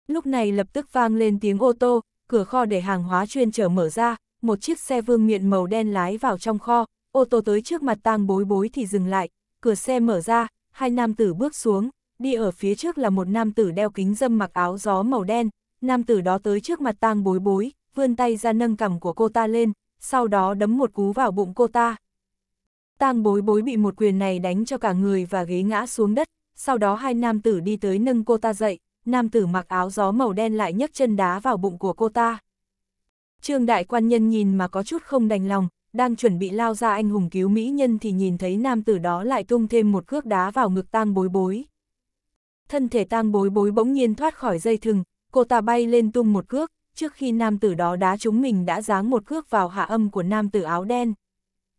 Speaker 1: Lúc này lập tức vang lên tiếng ô tô, cửa kho để hàng hóa chuyên trở mở ra, một chiếc xe vương miện màu đen lái vào trong kho, ô tô tới trước mặt tang bối bối thì dừng lại, cửa xe mở ra, hai nam tử bước xuống, đi ở phía trước là một nam tử đeo kính dâm mặc áo gió màu đen, nam tử đó tới trước mặt tang bối bối, vươn tay ra nâng cằm của cô ta lên, sau đó đấm một cú vào bụng cô ta. Tang bối bối bị một quyền này đánh cho cả người và ghế ngã xuống đất, sau đó hai nam tử đi tới nâng cô ta dậy nam tử mặc áo gió màu đen lại nhấc chân đá vào bụng của cô ta. Trương đại quan nhân nhìn mà có chút không đành lòng, đang chuẩn bị lao ra anh hùng cứu mỹ nhân thì nhìn thấy nam tử đó lại tung thêm một cước đá vào ngực tang bối bối. Thân thể tang bối bối bỗng nhiên thoát khỏi dây thừng, cô ta bay lên tung một cước, trước khi nam tử đó đá chúng mình đã giáng một cước vào hạ âm của nam tử áo đen.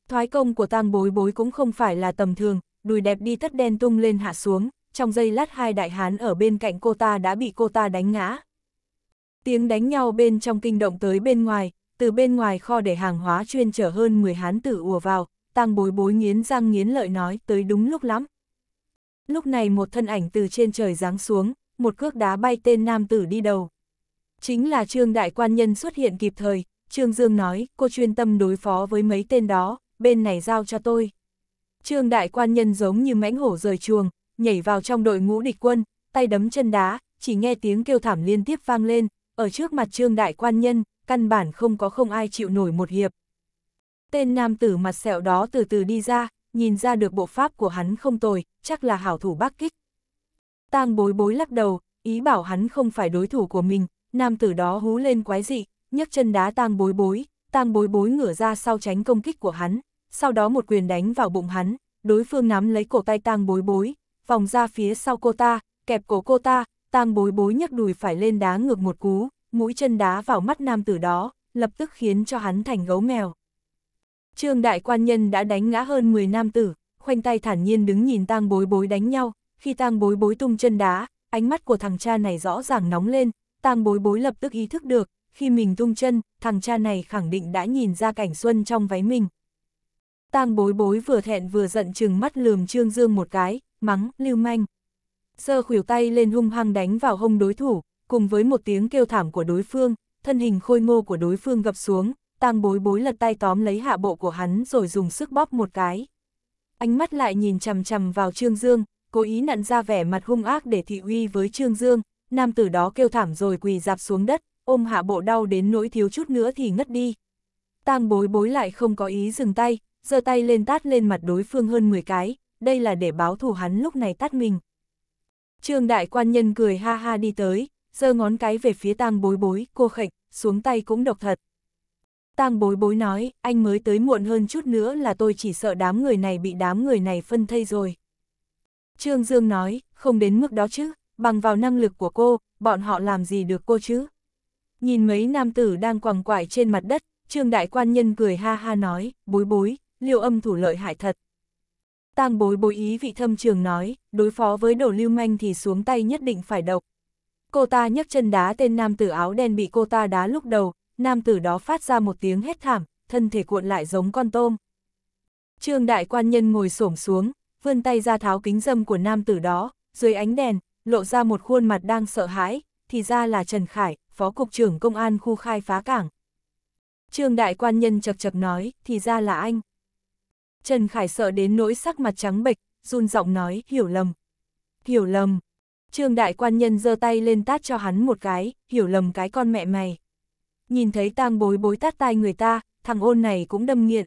Speaker 1: Thoái công của tang bối bối cũng không phải là tầm thường, đùi đẹp đi tất đen tung lên hạ xuống, trong giây lát hai đại hán ở bên cạnh cô ta đã bị cô ta đánh ngã. Tiếng đánh nhau bên trong kinh động tới bên ngoài, từ bên ngoài kho để hàng hóa chuyên chở hơn 10 hán tử ùa vào, tăng bối bối nghiến răng nghiến lợi nói tới đúng lúc lắm. Lúc này một thân ảnh từ trên trời giáng xuống, một cước đá bay tên nam tử đi đầu. Chính là Trương Đại Quan Nhân xuất hiện kịp thời, Trương Dương nói, cô chuyên tâm đối phó với mấy tên đó, bên này giao cho tôi. Trương Đại Quan Nhân giống như mãnh hổ rời chuồng, nhảy vào trong đội ngũ địch quân, tay đấm chân đá, chỉ nghe tiếng kêu thảm liên tiếp vang lên, ở trước mặt trương đại quan nhân, căn bản không có không ai chịu nổi một hiệp. Tên nam tử mặt sẹo đó từ từ đi ra, nhìn ra được bộ pháp của hắn không tồi, chắc là hảo thủ bác kích. Tang bối bối lắc đầu, ý bảo hắn không phải đối thủ của mình, nam tử đó hú lên quái dị, nhấc chân đá tang bối bối, tang bối bối ngửa ra sau tránh công kích của hắn, sau đó một quyền đánh vào bụng hắn, đối phương nắm lấy cổ tay tang bối bối, vòng ra phía sau cô ta, kẹp cổ cô ta, tang bối bối nhấc đùi phải lên đá ngược một cú, mũi chân đá vào mắt nam tử đó, lập tức khiến cho hắn thành gấu mèo. Trương đại quan nhân đã đánh ngã hơn 10 nam tử, khoanh tay thản nhiên đứng nhìn tang bối bối đánh nhau, khi tang bối bối tung chân đá, ánh mắt của thằng cha này rõ ràng nóng lên, tang bối bối lập tức ý thức được, khi mình tung chân, thằng cha này khẳng định đã nhìn ra cảnh xuân trong váy mình. Tang bối bối vừa thẹn vừa giận chừng mắt lườm Trương Dương một cái, mắng, lưu manh. sơ khuỷu tay lên hung hăng đánh vào hông đối thủ, cùng với một tiếng kêu thảm của đối phương, thân hình khôi ngô của đối phương gập xuống, tang bối bối lật tay tóm lấy hạ bộ của hắn rồi dùng sức bóp một cái. Ánh mắt lại nhìn chằm chằm vào Trương Dương, cố ý nặn ra vẻ mặt hung ác để thị uy với Trương Dương, nam tử đó kêu thảm rồi quỳ dạp xuống đất, ôm hạ bộ đau đến nỗi thiếu chút nữa thì ngất đi. Tang bối bối lại không có ý dừng tay, giơ tay lên tát lên mặt đối phương hơn 10 cái, đây là để báo thù hắn lúc này tắt mình. Trương đại quan nhân cười ha ha đi tới, giơ ngón cái về phía tang bối bối, cô khệch xuống tay cũng độc thật. Tang bối bối nói, anh mới tới muộn hơn chút nữa là tôi chỉ sợ đám người này bị đám người này phân thây rồi. Trương Dương nói, không đến mức đó chứ, bằng vào năng lực của cô, bọn họ làm gì được cô chứ? Nhìn mấy nam tử đang quằn quại trên mặt đất, Trương Đại Quan Nhân cười ha ha nói, bối bối, liêu âm thủ lợi hại thật. Tang bối bối ý vị thâm trường nói, đối phó với đồ lưu manh thì xuống tay nhất định phải độc. Cô ta nhấc chân đá tên nam tử áo đen bị cô ta đá lúc đầu, nam tử đó phát ra một tiếng hét thảm, thân thể cuộn lại giống con tôm. Trương đại quan nhân ngồi xổm xuống, vươn tay ra tháo kính dâm của nam tử đó, dưới ánh đèn, lộ ra một khuôn mặt đang sợ hãi, thì ra là Trần Khải, phó cục trưởng công an khu khai phá cảng. Trương đại quan nhân chập chập nói, thì ra là anh. Trần Khải sợ đến nỗi sắc mặt trắng bệch, run giọng nói, hiểu lầm. Hiểu lầm. Trương Đại Quan Nhân giơ tay lên tát cho hắn một cái, hiểu lầm cái con mẹ mày. Nhìn thấy tang bối bối tát tai người ta, thằng ôn này cũng đâm nghiện.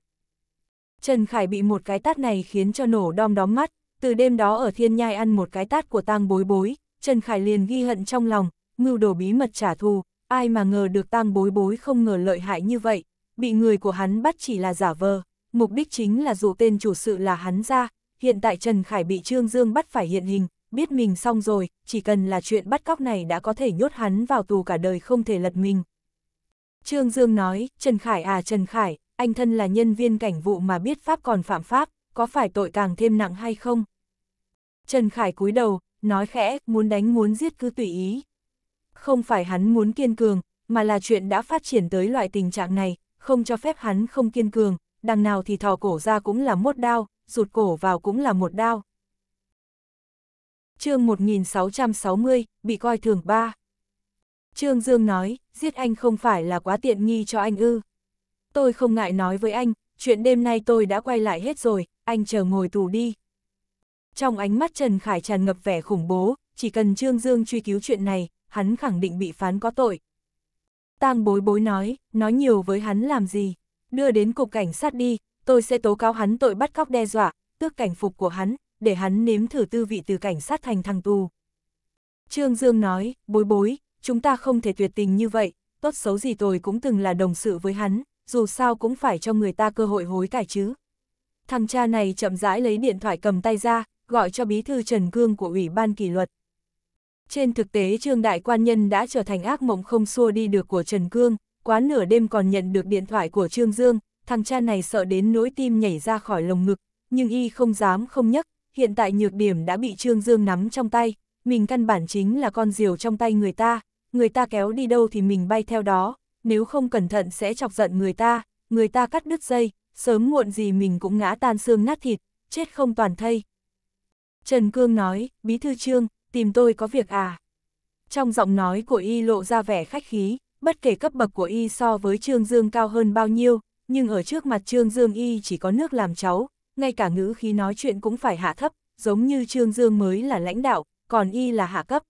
Speaker 1: Trần Khải bị một cái tát này khiến cho nổ đom đóm mắt, từ đêm đó ở thiên nhai ăn một cái tát của tang bối bối, Trần Khải liền ghi hận trong lòng, mưu đồ bí mật trả thù, ai mà ngờ được tang bối bối không ngờ lợi hại như vậy, bị người của hắn bắt chỉ là giả vờ, mục đích chính là dụ tên chủ sự là hắn ra, hiện tại Trần Khải bị Trương Dương bắt phải hiện hình, biết mình xong rồi, chỉ cần là chuyện bắt cóc này đã có thể nhốt hắn vào tù cả đời không thể lật mình. Trương Dương nói, Trần Khải à Trần Khải, anh thân là nhân viên cảnh vụ mà biết pháp còn phạm pháp, có phải tội càng thêm nặng hay không? Trần Khải cúi đầu, nói khẽ, muốn đánh muốn giết cứ tùy ý. Không phải hắn muốn kiên cường, mà là chuyện đã phát triển tới loại tình trạng này, không cho phép hắn không kiên cường, đằng nào thì thò cổ ra cũng là mốt đao, rụt cổ vào cũng là một đao. chương 1660, bị coi thường ba. Trương Dương nói, giết anh không phải là quá tiện nghi cho anh ư. Tôi không ngại nói với anh, chuyện đêm nay tôi đã quay lại hết rồi, anh chờ ngồi tù đi. Trong ánh mắt Trần Khải tràn ngập vẻ khủng bố, chỉ cần Trương Dương truy cứu chuyện này, hắn khẳng định bị phán có tội. Tang bối bối nói, nói nhiều với hắn làm gì đưa đến cục cảnh sát đi, tôi sẽ tố cáo hắn tội bắt cóc đe dọa, tước cảnh phục của hắn, để hắn nếm thử tư vị từ cảnh sát thành thằng tù. Trương Dương nói, bối bối, chúng ta không thể tuyệt tình như vậy, tốt xấu gì tôi cũng từng là đồng sự với hắn, dù sao cũng phải cho người ta cơ hội hối cải chứ. Thằng cha này chậm rãi lấy điện thoại cầm tay ra, gọi cho bí thư Trần Cương của Ủy ban kỷ luật. Trên thực tế Trương Đại Quan Nhân đã trở thành ác mộng không xua đi được của Trần Cương, quá nửa đêm còn nhận được điện thoại của Trương Dương, thằng cha này sợ đến nỗi tim nhảy ra khỏi lồng ngực, nhưng y không dám không nhắc, hiện tại nhược điểm đã bị Trương Dương nắm trong tay, mình căn bản chính là con diều trong tay người ta, người ta kéo đi đâu thì mình bay theo đó, nếu không cẩn thận sẽ chọc giận người ta, người ta cắt đứt dây, sớm muộn gì mình cũng ngã tan xương nát thịt, chết không toàn thây. Trần Cương nói, bí thư Trương, tìm tôi có việc à? Trong giọng nói của y lộ ra vẻ khách khí, bất kể cấp bậc của y so với Trương Dương cao hơn bao nhiêu, nhưng ở trước mặt Trương Dương y chỉ có nước làm cháu, ngay cả ngữ khi nói chuyện cũng phải hạ thấp, giống như Trương Dương mới là lãnh đạo, còn y là hạ cấp.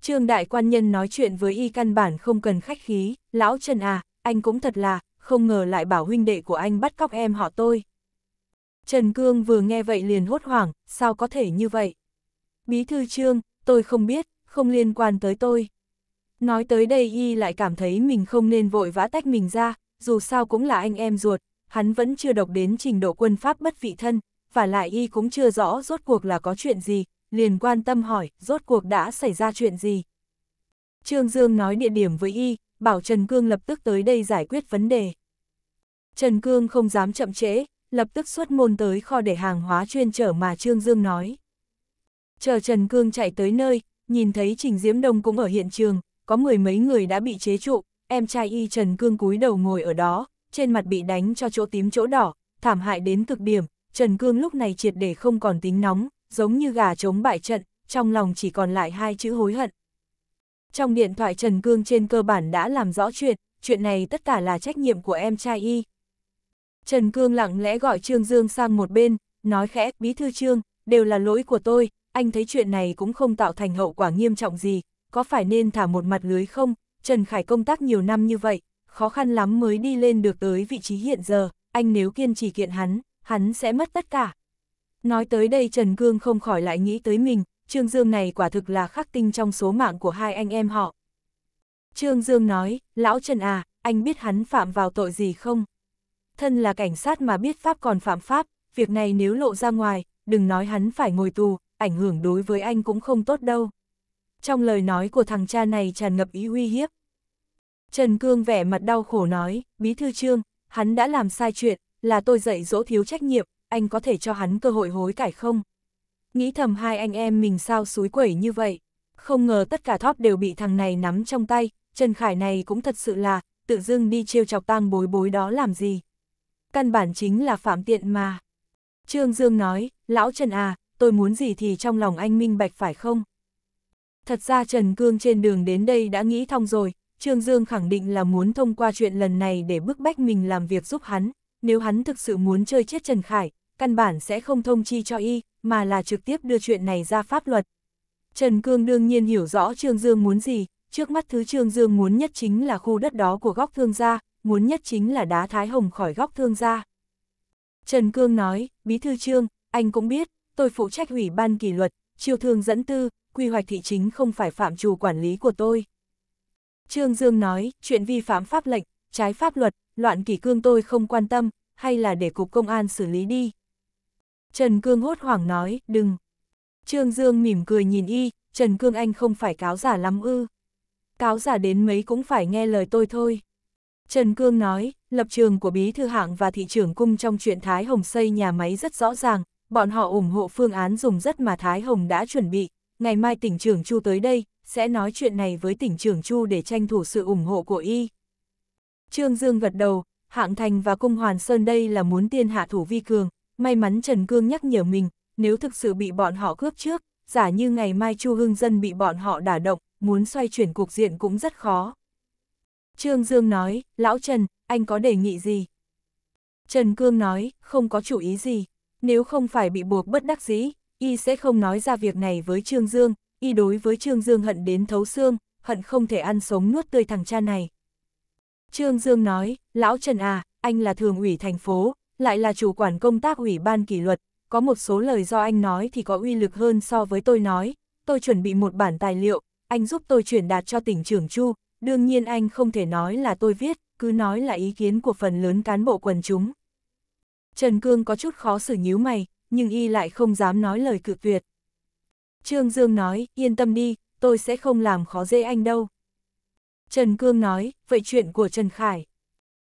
Speaker 1: Trương Đại Quan Nhân nói chuyện với y căn bản không cần khách khí, lão Trần à, anh cũng thật là, không ngờ lại bảo huynh đệ của anh bắt cóc em họ tôi. Trần Cương vừa nghe vậy liền hốt hoảng, sao có thể như vậy? Bí thư Trương, tôi không biết, không liên quan tới tôi. Nói tới đây y lại cảm thấy mình không nên vội vã tách mình ra, dù sao cũng là anh em ruột, hắn vẫn chưa độc đến trình độ quân pháp bất vị thân, và lại y cũng chưa rõ rốt cuộc là có chuyện gì, liền quan tâm hỏi rốt cuộc đã xảy ra chuyện gì. Trương Dương nói địa điểm với y, bảo Trần Cương lập tức tới đây giải quyết vấn đề. Trần Cương không dám chậm trễ, lập tức xuất môn tới kho để hàng hóa chuyên trở mà Trương Dương nói. Chờ Trần Cương chạy tới nơi, nhìn thấy Trình Diễm Đông cũng ở hiện trường, có mười mấy người đã bị chế trụ, em trai y Trần Cương cúi đầu ngồi ở đó, trên mặt bị đánh cho chỗ tím chỗ đỏ, thảm hại đến cực điểm, Trần Cương lúc này triệt để không còn tính nóng, giống như gà chống bại trận, trong lòng chỉ còn lại hai chữ hối hận. Trong điện thoại Trần Cương trên cơ bản đã làm rõ chuyện, chuyện này tất cả là trách nhiệm của em trai y. Trần Cương lặng lẽ gọi Trương Dương sang một bên, nói khẽ, bí thư Trương, đều là lỗi của tôi, anh thấy chuyện này cũng không tạo thành hậu quả nghiêm trọng gì, có phải nên thả một mặt lưới không? Trần Khải công tác nhiều năm như vậy, khó khăn lắm mới đi lên được tới vị trí hiện giờ, anh nếu kiên trì kiện hắn, hắn sẽ mất tất cả. Nói tới đây Trần Cương không khỏi lại nghĩ tới mình, Trương Dương này quả thực là khắc tinh trong số mạng của hai anh em họ. Trương Dương nói, lão Trần à, anh biết hắn phạm vào tội gì không? Thân là cảnh sát mà biết Pháp còn phạm Pháp, việc này nếu lộ ra ngoài, đừng nói hắn phải ngồi tù, ảnh hưởng đối với anh cũng không tốt đâu trong lời nói của thằng cha này tràn ngập ý uy hiếp. Trần Cương vẻ mặt đau khổ nói, bí thư trương, hắn đã làm sai chuyện, là tôi dạy dỗ thiếu trách nhiệm, anh có thể cho hắn cơ hội hối cải không? Nghĩ thầm hai anh em mình sao suối quẩy như vậy, không ngờ tất cả thóp đều bị thằng này nắm trong tay, Trần Khải này cũng thật sự là, tự dưng đi trêu chọc tang bối bối đó làm gì. Căn bản chính là phạm tiện mà. Trương Dương nói, lão Trần à, tôi muốn gì thì trong lòng anh minh bạch phải không? Thật ra Trần Cương trên đường đến đây đã nghĩ thông rồi, Trương Dương khẳng định là muốn thông qua chuyện lần này để bức bách mình làm việc giúp hắn, nếu hắn thực sự muốn chơi chết Trần Khải, căn bản sẽ không thông chi cho y, mà là trực tiếp đưa chuyện này ra pháp luật. Trần Cương đương nhiên hiểu rõ Trương Dương muốn gì, trước mắt thứ Trương Dương muốn nhất chính là khu đất đó của góc thương gia, muốn nhất chính là đá Thái Hồng khỏi góc thương gia. Trần Cương nói, Bí Thư Trương, anh cũng biết, tôi phụ trách ủy ban kỷ luật, chiêu thương dẫn tư, quy hoạch thị chính không phải phạm trù quản lý của tôi. Trương Dương nói, chuyện vi phạm pháp lệnh, trái pháp luật, loạn kỷ cương tôi không quan tâm, hay là để Cục Công an xử lý đi. Trần Cương hốt hoảng nói, đừng. Trương Dương mỉm cười nhìn y, Trần Cương anh không phải cáo giả lắm ư. Cáo giả đến mấy cũng phải nghe lời tôi thôi. Trần Cương nói, lập trường của Bí Thư Hạng và Thị trưởng Cung trong chuyện Thái Hồng xây nhà máy rất rõ ràng, bọn họ ủng hộ phương án dùng rất mà Thái Hồng đã chuẩn bị, ngày mai tỉnh trưởng Chu tới đây, sẽ nói chuyện này với tỉnh trưởng Chu để tranh thủ sự ủng hộ của y. Trương Dương gật đầu, Hạng Thành và Cung Hoàn Sơn đây là muốn tiên hạ thủ vi cường, may mắn Trần Cương nhắc nhở mình, nếu thực sự bị bọn họ cướp trước, giả như ngày mai Chu Hưng Dân bị bọn họ đả động, muốn xoay chuyển cục diện cũng rất khó. Trương Dương nói, Lão Trần, anh có đề nghị gì? Trần Cương nói, không có chủ ý gì, nếu không phải bị buộc bất đắc dĩ, y sẽ không nói ra việc này với Trương Dương, y đối với Trương Dương hận đến thấu xương, hận không thể ăn sống nuốt tươi thằng cha này. Trương Dương nói, lão Trần à, anh là thường ủy thành phố, lại là chủ quản công tác ủy ban kỷ luật, có một số lời do anh nói thì có uy lực hơn so với tôi nói, tôi chuẩn bị một bản tài liệu, anh giúp tôi chuyển đạt cho tỉnh trưởng Chu, đương nhiên anh không thể nói là tôi viết, cứ nói là ý kiến của phần lớn cán bộ quần chúng. Trần Cương có chút khó xử nhíu mày, nhưng y lại không dám nói lời cự tuyệt. Trương Dương nói, yên tâm đi, tôi sẽ không làm khó dễ anh đâu. Trần Cương nói, vậy chuyện của Trần Khải.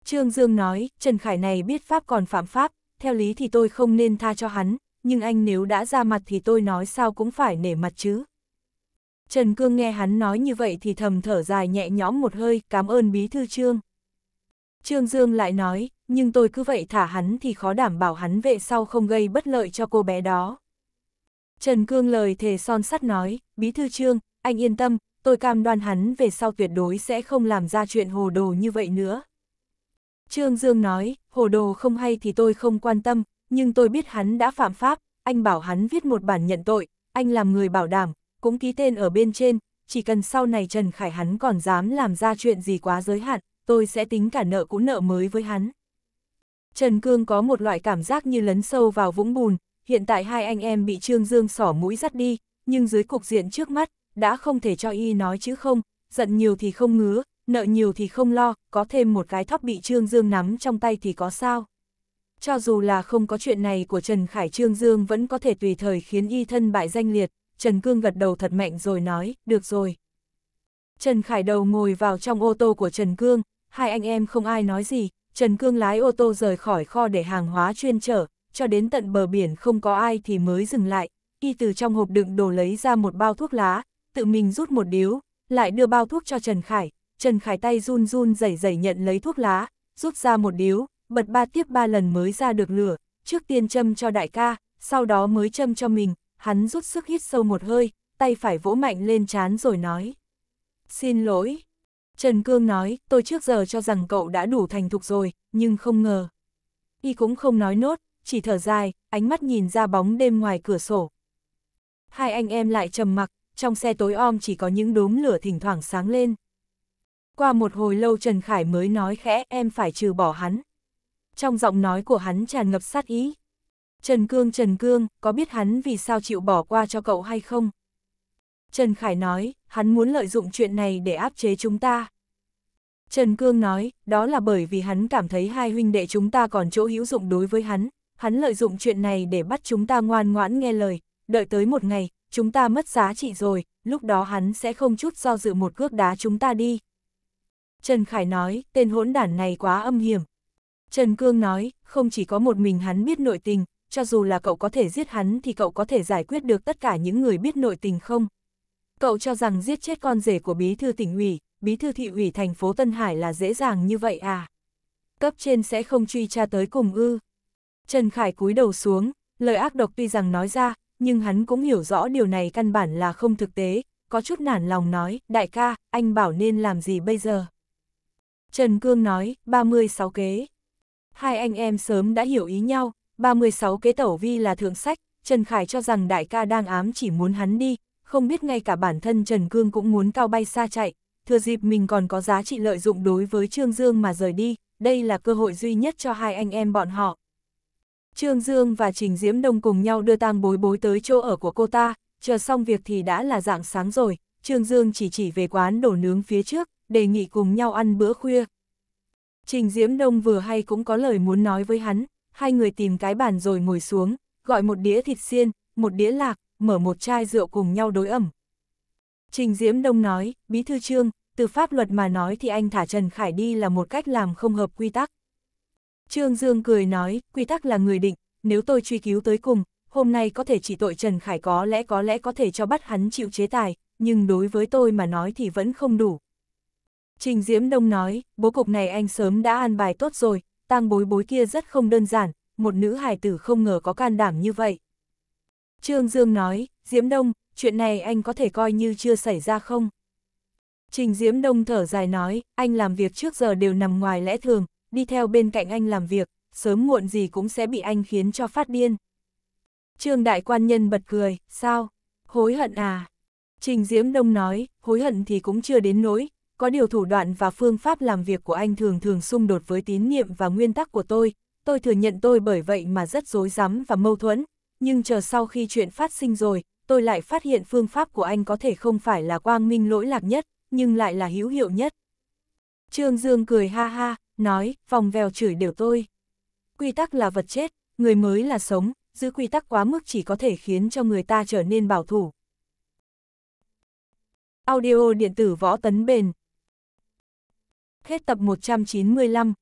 Speaker 1: Trương Dương nói, Trần Khải này biết Pháp còn phạm Pháp, theo lý thì tôi không nên tha cho hắn, nhưng anh nếu đã ra mặt thì tôi nói sao cũng phải nể mặt chứ. Trần Cương nghe hắn nói như vậy thì thầm thở dài nhẹ nhõm một hơi, cảm ơn bí thư Trương. Trương Dương lại nói, nhưng tôi cứ vậy thả hắn thì khó đảm bảo hắn về sau không gây bất lợi cho cô bé đó. Trần Cương lời thề son sắt nói, Bí Thư Trương, anh yên tâm, tôi cam đoan hắn về sau tuyệt đối sẽ không làm ra chuyện hồ đồ như vậy nữa. Trương Dương nói, hồ đồ không hay thì tôi không quan tâm, nhưng tôi biết hắn đã phạm pháp, anh bảo hắn viết một bản nhận tội, anh làm người bảo đảm, cũng ký tên ở bên trên, chỉ cần sau này Trần Khải hắn còn dám làm ra chuyện gì quá giới hạn, tôi sẽ tính cả nợ cũ nợ mới với hắn. Trần Cương có một loại cảm giác như lấn sâu vào vũng bùn, hiện tại hai anh em bị Trương Dương sỏ mũi dắt đi, nhưng dưới cục diện trước mắt, đã không thể cho y nói chứ không, giận nhiều thì không ngứa, nợ nhiều thì không lo, có thêm một cái thóc bị Trương Dương nắm trong tay thì có sao. Cho dù là không có chuyện này của Trần Khải Trương Dương vẫn có thể tùy thời khiến y thân bại danh liệt, Trần Cương gật đầu thật mạnh rồi nói, được rồi. Trần Khải đầu ngồi vào trong ô tô của Trần Cương, hai anh em không ai nói gì, Trần Cương lái ô tô rời khỏi kho để hàng hóa chuyên trở, cho đến tận bờ biển không có ai thì mới dừng lại, y từ trong hộp đựng đồ lấy ra một bao thuốc lá, tự mình rút một điếu, lại đưa bao thuốc cho Trần Khải, Trần Khải tay run run rẩy rẩy nhận lấy thuốc lá, rút ra một điếu, bật ba tiếp ba lần mới ra được lửa, trước tiên châm cho đại ca, sau đó mới châm cho mình, hắn rút sức hít sâu một hơi, tay phải vỗ mạnh lên chán rồi nói. Xin lỗi. Trần Cương nói, tôi trước giờ cho rằng cậu đã đủ thành thục rồi, nhưng không ngờ. Y cũng không nói nốt, chỉ thở dài, ánh mắt nhìn ra bóng đêm ngoài cửa sổ. Hai anh em lại trầm mặc, trong xe tối om chỉ có những đốm lửa thỉnh thoảng sáng lên. Qua một hồi lâu Trần Khải mới nói khẽ em phải trừ bỏ hắn. Trong giọng nói của hắn tràn ngập sát ý. Trần Cương Trần Cương, có biết hắn vì sao chịu bỏ qua cho cậu hay không? Trần Khải nói, hắn muốn lợi dụng chuyện này để áp chế chúng ta. Trần Cương nói, đó là bởi vì hắn cảm thấy hai huynh đệ chúng ta còn chỗ hữu dụng đối với hắn, hắn lợi dụng chuyện này để bắt chúng ta ngoan ngoãn nghe lời, đợi tới một ngày, chúng ta mất giá trị rồi, lúc đó hắn sẽ không chút do dự một cước đá chúng ta đi. Trần Khải nói, tên hỗn đản này quá âm hiểm. Trần Cương nói, không chỉ có một mình hắn biết nội tình, cho dù là cậu có thể giết hắn thì cậu có thể giải quyết được tất cả những người biết nội tình không cậu cho rằng giết chết con rể của bí thư tỉnh ủy, bí thư thị ủy thành phố Tân Hải là dễ dàng như vậy à? Cấp trên sẽ không truy tra tới cùng ư. Trần Khải cúi đầu xuống, lời ác độc tuy rằng nói ra, nhưng hắn cũng hiểu rõ điều này căn bản là không thực tế, có chút nản lòng nói, đại ca, anh bảo nên làm gì bây giờ? Trần Cương nói, 36 kế. Hai anh em sớm đã hiểu ý nhau, 36 kế tẩu vi là thượng sách, Trần Khải cho rằng đại ca đang ám chỉ muốn hắn đi, không biết ngay cả bản thân Trần Cương cũng muốn cao bay xa chạy, thừa dịp mình còn có giá trị lợi dụng đối với Trương Dương mà rời đi, đây là cơ hội duy nhất cho hai anh em bọn họ. Trương Dương và Trình Diễm Đông cùng nhau đưa tang bối bối tới chỗ ở của cô ta, chờ xong việc thì đã là dạng sáng rồi, Trương Dương chỉ chỉ về quán đổ nướng phía trước, đề nghị cùng nhau ăn bữa khuya. Trình Diễm Đông vừa hay cũng có lời muốn nói với hắn, hai người tìm cái bàn rồi ngồi xuống, gọi một đĩa thịt xiên, một đĩa lạc, mở một chai rượu cùng nhau đối ẩm. Trình Diễm Đông nói, Bí Thư Trương, từ pháp luật mà nói thì anh thả Trần Khải đi là một cách làm không hợp quy tắc. Trương Dương cười nói, quy tắc là người định, nếu tôi truy cứu tới cùng, hôm nay có thể chỉ tội Trần Khải có lẽ có lẽ có thể cho bắt hắn chịu chế tài, nhưng đối với tôi mà nói thì vẫn không đủ. Trình Diễm Đông nói, bố cục này anh sớm đã an bài tốt rồi, tang bối bối kia rất không đơn giản, một nữ hài tử không ngờ có can đảm như vậy. Trương Dương nói, Diễm Đông, chuyện này anh có thể coi như chưa xảy ra không? Trình Diễm Đông thở dài nói, anh làm việc trước giờ đều nằm ngoài lẽ thường, đi theo bên cạnh anh làm việc, sớm muộn gì cũng sẽ bị anh khiến cho phát điên. Trương Đại Quan Nhân bật cười, sao? Hối hận à? Trình Diễm Đông nói, hối hận thì cũng chưa đến nỗi, có điều thủ đoạn và phương pháp làm việc của anh thường thường xung đột với tín niệm và nguyên tắc của tôi, tôi thừa nhận tôi bởi vậy mà rất dối rắm và mâu thuẫn, nhưng chờ sau khi chuyện phát sinh rồi, tôi lại phát hiện phương pháp của anh có thể không phải là quang minh lỗi lạc nhất, nhưng lại là hữu hiệu nhất. Trương Dương cười ha ha, nói, vòng vèo chửi đều tôi. Quy tắc là vật chết, người mới là sống, giữ quy tắc quá mức chỉ có thể khiến cho người ta trở nên bảo thủ. Audio điện tử võ tấn bền Hết tập 195